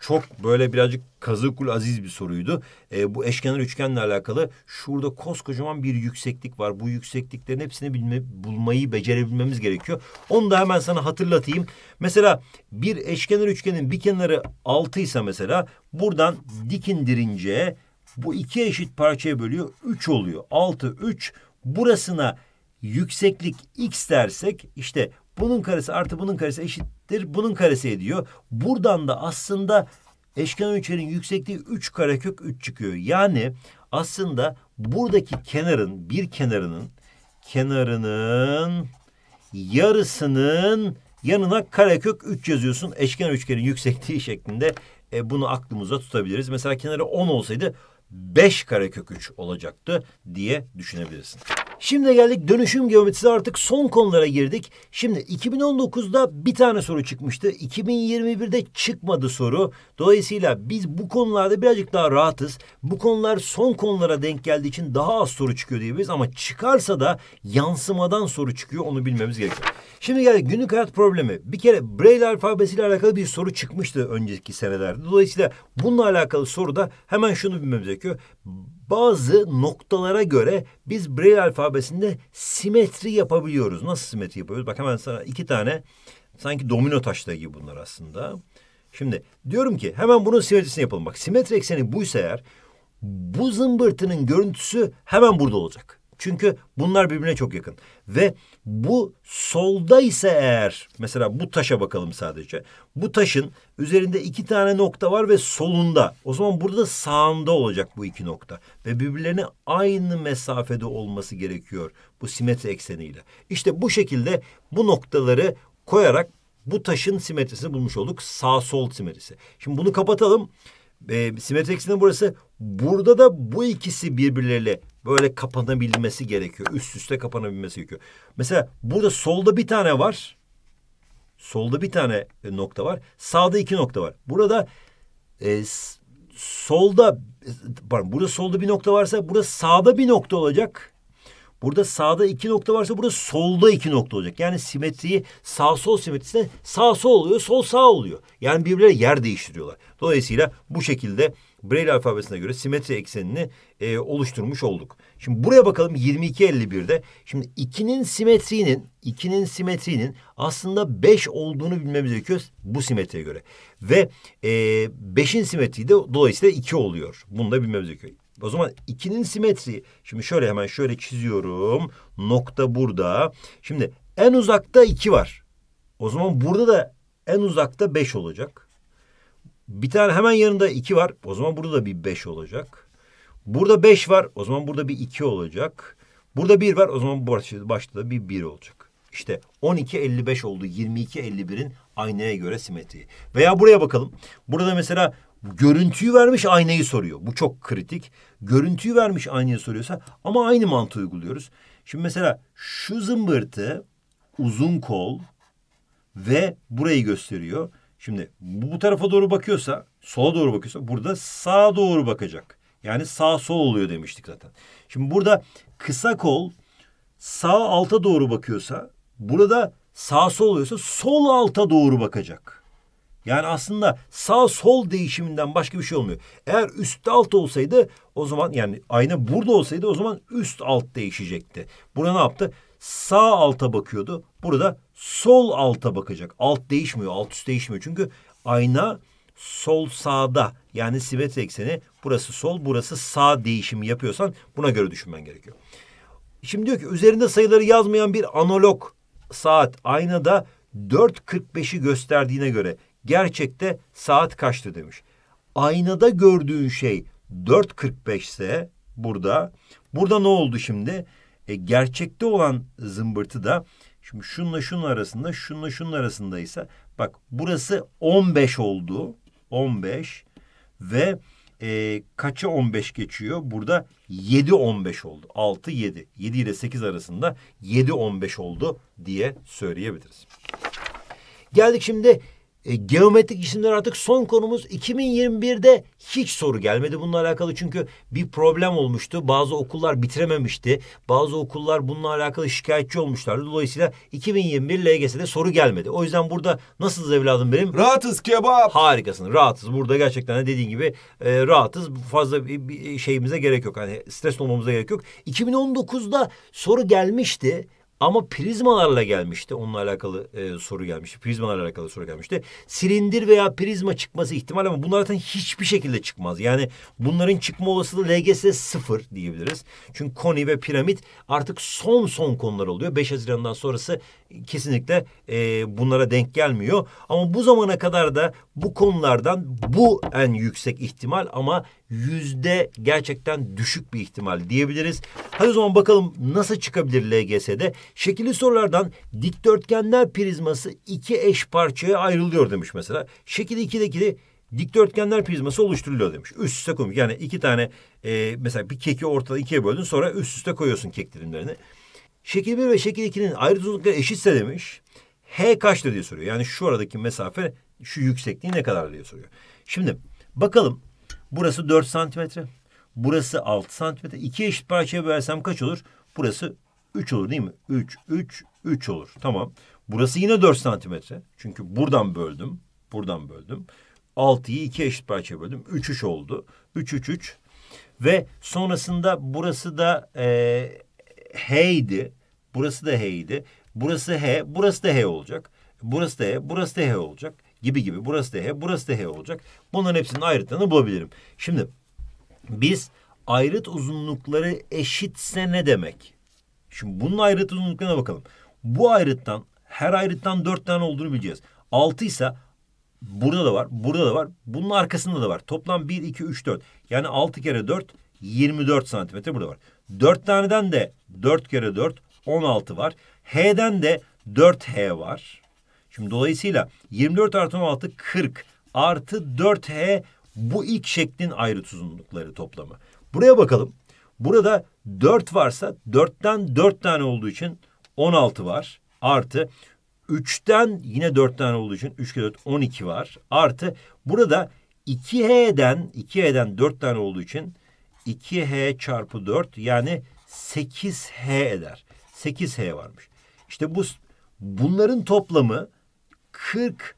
çok böyle birazcık kazıkul aziz bir soruydu. E, bu eşkenar üçgenle alakalı şurada koskocaman bir yükseklik var. Bu yüksekliklerin hepsini bilme, bulmayı becerebilmemiz gerekiyor. Onu da hemen sana hatırlatayım. Mesela bir eşkenar üçgenin bir kenarı altı ise mesela buradan dikindirince bu iki eşit parçaya bölüyor. Üç oluyor. Altı, üç. Burasına yükseklik x dersek işte bunun karesi artı bunun karesi eşittir bunun karesi ediyor. Buradan da aslında eşkenar üçgenin yüksekliği 3 karekök 3 çıkıyor. Yani aslında buradaki kenarın bir kenarının kenarının yarısının yanına karekök 3 yazıyorsun. Eşkenar üçgenin yüksekliği şeklinde e, bunu aklımıza tutabiliriz. Mesela kenarı 10 olsaydı 5 karekök 3 olacaktı diye düşünebilirsin. Şimdi geldik dönüşüm geometrisi artık son konulara girdik. Şimdi 2019'da bir tane soru çıkmıştı. 2021'de çıkmadı soru. Dolayısıyla biz bu konularda birazcık daha rahatız. Bu konular son konulara denk geldiği için daha az soru çıkıyor diyebiliriz. Ama çıkarsa da yansımadan soru çıkıyor. Onu bilmemiz gerekiyor. Şimdi geldik günlük hayat problemi. Bir kere Braille alfabesiyle alakalı bir soru çıkmıştı önceki senelerde. Dolayısıyla bununla alakalı soruda hemen şunu bilmemiz gerekiyor bazı noktalara göre biz Braille alfabesinde simetri yapabiliyoruz. Nasıl simetri yapıyoruz? Bak hemen sana iki tane sanki domino taşları gibi bunlar aslında. Şimdi diyorum ki hemen bunun simetrisini yapalım. Bak simetri ekseni buysa eğer bu zımbırtının görüntüsü hemen burada olacak. Çünkü bunlar birbirine çok yakın. Ve bu solda ise eğer mesela bu taşa bakalım sadece. Bu taşın üzerinde iki tane nokta var ve solunda. O zaman burada da sağında olacak bu iki nokta. Ve birbirlerine aynı mesafede olması gerekiyor bu simetri ekseniyle. İşte bu şekilde bu noktaları koyarak bu taşın simetrisini bulmuş olduk. Sağ sol simetrisi. Şimdi bunu kapatalım. E, simetri ekseni burası. Burada da bu ikisi birbirleriyle böyle kapanabilmesi gerekiyor. Üst üste kapanabilmesi gerekiyor. Mesela burada solda bir tane var. Solda bir tane e, nokta var. Sağda iki nokta var. Burada e, solda e, pardon burada solda bir nokta varsa burada sağda bir nokta olacak. Burada sağda iki nokta varsa burada solda iki nokta olacak. Yani simetriyi sağ sol simetrisine sağ sol oluyor, sol sağ oluyor. Yani birbirleri yer değiştiriyorlar. Dolayısıyla bu şekilde Braille alfabesine göre simetri eksenini e, oluşturmuş olduk. Şimdi buraya bakalım 22.51'de. Şimdi 2'nin simetriğinin 2'nin simetriğinin aslında 5 olduğunu bilmemiz gerekiyor bu simetriye göre. Ve 5'in e, simetriği de dolayısıyla 2 oluyor. Bunu da bilmemiz gerekiyor. O zaman 2'nin simetriği. Şimdi şöyle hemen şöyle çiziyorum. Nokta burada. Şimdi en uzakta 2 var. O zaman burada da en uzakta 5 olacak. Bir tane hemen yanında iki var. O zaman burada da bir beş olacak. Burada beş var. O zaman burada bir iki olacak. Burada bir var. O zaman başta da bir bir olacak. İşte 12.55 oldu 22.51'in aynaya göre simetriği. Veya buraya bakalım. Burada mesela görüntüyü vermiş aynayı soruyor. Bu çok kritik. Görüntüyü vermiş aynayı soruyorsa ama aynı mantığı uyguluyoruz. Şimdi mesela şu zımbırtı uzun kol ve burayı gösteriyor. Şimdi bu tarafa doğru bakıyorsa, sola doğru bakıyorsa burada sağa doğru bakacak. Yani sağ sol oluyor demiştik zaten. Şimdi burada kısa kol sağ alta doğru bakıyorsa, burada sağ sol oluyorsa sol alta doğru bakacak. Yani aslında sağ sol değişiminden başka bir şey olmuyor. Eğer üst alt olsaydı o zaman yani ayna burada olsaydı o zaman üst alt değişecekti. Burada ne yaptı? Sağ alta bakıyordu. Burada sol alta bakacak. Alt değişmiyor, alt üst değişmiyor. Çünkü ayna sol sağda yani simetri ekseni burası sol burası sağ değişimi yapıyorsan buna göre düşünmen gerekiyor. Şimdi diyor ki üzerinde sayıları yazmayan bir analog saat aynada 4.45'i gösterdiğine göre gerçekte saat kaçtı demiş. Aynada gördüğün şey 4.45 ise burada. Burada ne oldu şimdi? E, gerçekte olan zımbırtı da Şimdi şunla şunun arasında, şunla şunun arasındaysa bak burası 15 oldu. 15 ve e, kaça 15 geçiyor? Burada 7 15 oldu. 6 7. 7 ile 8 arasında 7 15 oldu diye söyleyebiliriz. Geldik şimdi e, geometrik isimler artık son konumuz. 2021'de hiç soru gelmedi bununla alakalı çünkü bir problem olmuştu. Bazı okullar bitirememişti. Bazı okullar bununla alakalı şikayetçi olmuşlardı. Dolayısıyla 2021 LGS'de soru gelmedi. O yüzden burada nasılız evladım benim? Rahatız kebap. Harikasın. Rahatız. Burada gerçekten de dediğin gibi e, rahatız. Fazla bir, bir şeyimize gerek yok. Hani stres olmamıza gerek yok. 2019'da soru gelmişti. Ama prizmalarla gelmişti. Onunla alakalı e, soru gelmişti. Prizmalarla alakalı soru gelmişti. Silindir veya prizma çıkması ihtimal ama bunlardan hiçbir şekilde çıkmaz. Yani bunların çıkma olasılığı LGS sıfır diyebiliriz. Çünkü koni ve piramit artık son son konular oluyor. 5 Haziran'dan sonrası kesinlikle e, bunlara denk gelmiyor. Ama bu zamana kadar da bu konulardan bu en yüksek ihtimal ama yüzde gerçekten düşük bir ihtimal diyebiliriz. Hadi o zaman bakalım nasıl çıkabilir LGS'de? Şekilli sorulardan dikdörtgenler prizması iki eş parçaya ayrılıyor demiş mesela. Şekil 2'deki de dikdörtgenler prizması oluşturuluyor demiş. Üst üste koymuş. Yani iki tane e, mesela bir keki ortada ikiye böldün sonra üst üste koyuyorsun kek dilimlerini. Şekil 1 ve şekil 2'nin ayrı uzunlukları eşitse demiş. H kaçtır diye soruyor. Yani şu aradaki mesafe şu yüksekliği ne kadar diye soruyor. Şimdi bakalım burası 4 santimetre. Burası 6 santimetre. İki eşit parçaya bölersem kaç olur? Burası 3 olur değil mi? 3, 3, 3 olur. Tamam. Burası yine 4 santimetre. Çünkü buradan böldüm. Buradan böldüm. 6'yı 2 eşit parçaya böldüm. 3, 3 oldu. 3, 3, 3. Ve sonrasında burası da e, H'ydi. Burası da H'ydi. Burası H, burası da H olacak. Burası da H, burası da H olacak. Gibi gibi. Burası da H, burası da H olacak. Bunların hepsinin ayrıtlarını bulabilirim. Şimdi biz ayrıt uzunlukları eşitse ne demek? Şimdi bunun ayrıt uzunluklarına bakalım. Bu ayrıttan her ayrıttan dört tane olduğunu bileceğiz. Altı ise burada da var, burada da var, bunun arkasında da var. Toplam bir, iki, üç, dört. Yani altı kere dört, yirmi dört santimetre burada var. 4 taneden de 4 kere 4 16 var. H'den de 4H var. Şimdi dolayısıyla 24 artı 16 40 artı 4H bu ilk şeklin ayrı uzunlukları toplamı. Buraya bakalım. Burada 4 varsa 4'ten 4 tane olduğu için 16 var. Artı 3'ten yine 4 tane olduğu için 3 kere 4 12 var. Artı burada 2H'den 2H'den 4 tane olduğu için 2H çarpı 4 yani 8H eder. 8H varmış. İşte bu bunların toplamı 40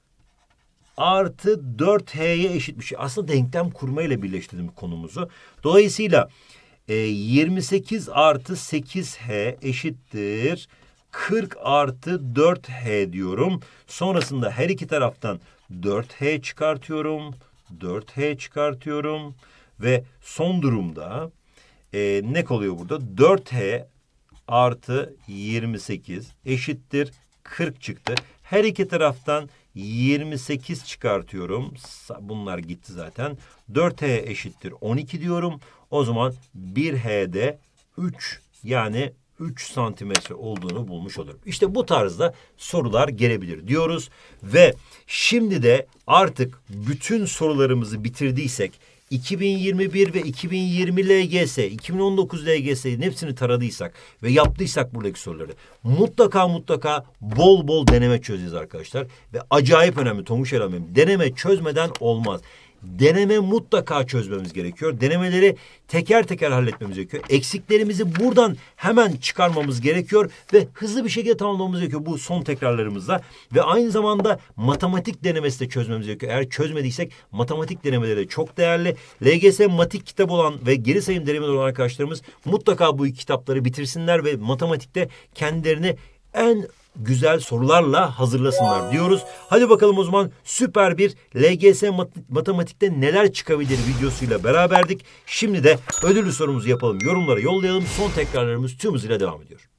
artı 4H'ye eşitmiş. Aslında denklem kurmayla birleştirdim konumuzu. Dolayısıyla e, 28 artı 8H eşittir. 40 artı 4H diyorum. Sonrasında her iki taraftan 4H çıkartıyorum. 4H çıkartıyorum. Ve son durumda e, ne oluyor burada? 4H artı 28 eşittir 40 çıktı. Her iki taraftan 28 çıkartıyorum. Bunlar gitti zaten. 4H eşittir 12 diyorum. O zaman 1H'de 3 yani 3 santimetre olduğunu bulmuş olurum. İşte bu tarzda sorular gelebilir diyoruz. Ve şimdi de artık bütün sorularımızı bitirdiysek 2021 ve 2020 LGS, 2019 LGS'nin hepsini taradıysak ve yaptıysak buradaki soruları mutlaka mutlaka bol bol deneme çözeceğiz arkadaşlar. Ve acayip önemli Tonguç Eramem deneme çözmeden olmaz deneme mutlaka çözmemiz gerekiyor. Denemeleri teker teker halletmemiz gerekiyor. Eksiklerimizi buradan hemen çıkarmamız gerekiyor ve hızlı bir şekilde tamamlamamız gerekiyor bu son tekrarlarımızla. Ve aynı zamanda matematik denemesi de çözmemiz gerekiyor. Eğer çözmediysek matematik denemeleri de çok değerli. LGS matik kitabı olan ve geri sayım denemeleri olan arkadaşlarımız mutlaka bu kitapları bitirsinler ve matematikte kendilerini en güzel sorularla hazırlasınlar diyoruz. Hadi bakalım o zaman süper bir LGS mat matematikte neler çıkabilir videosuyla beraberdik. Şimdi de ödüllü sorumuzu yapalım. Yorumlara yollayalım. Son tekrarlarımız tüm hızıyla devam ediyor.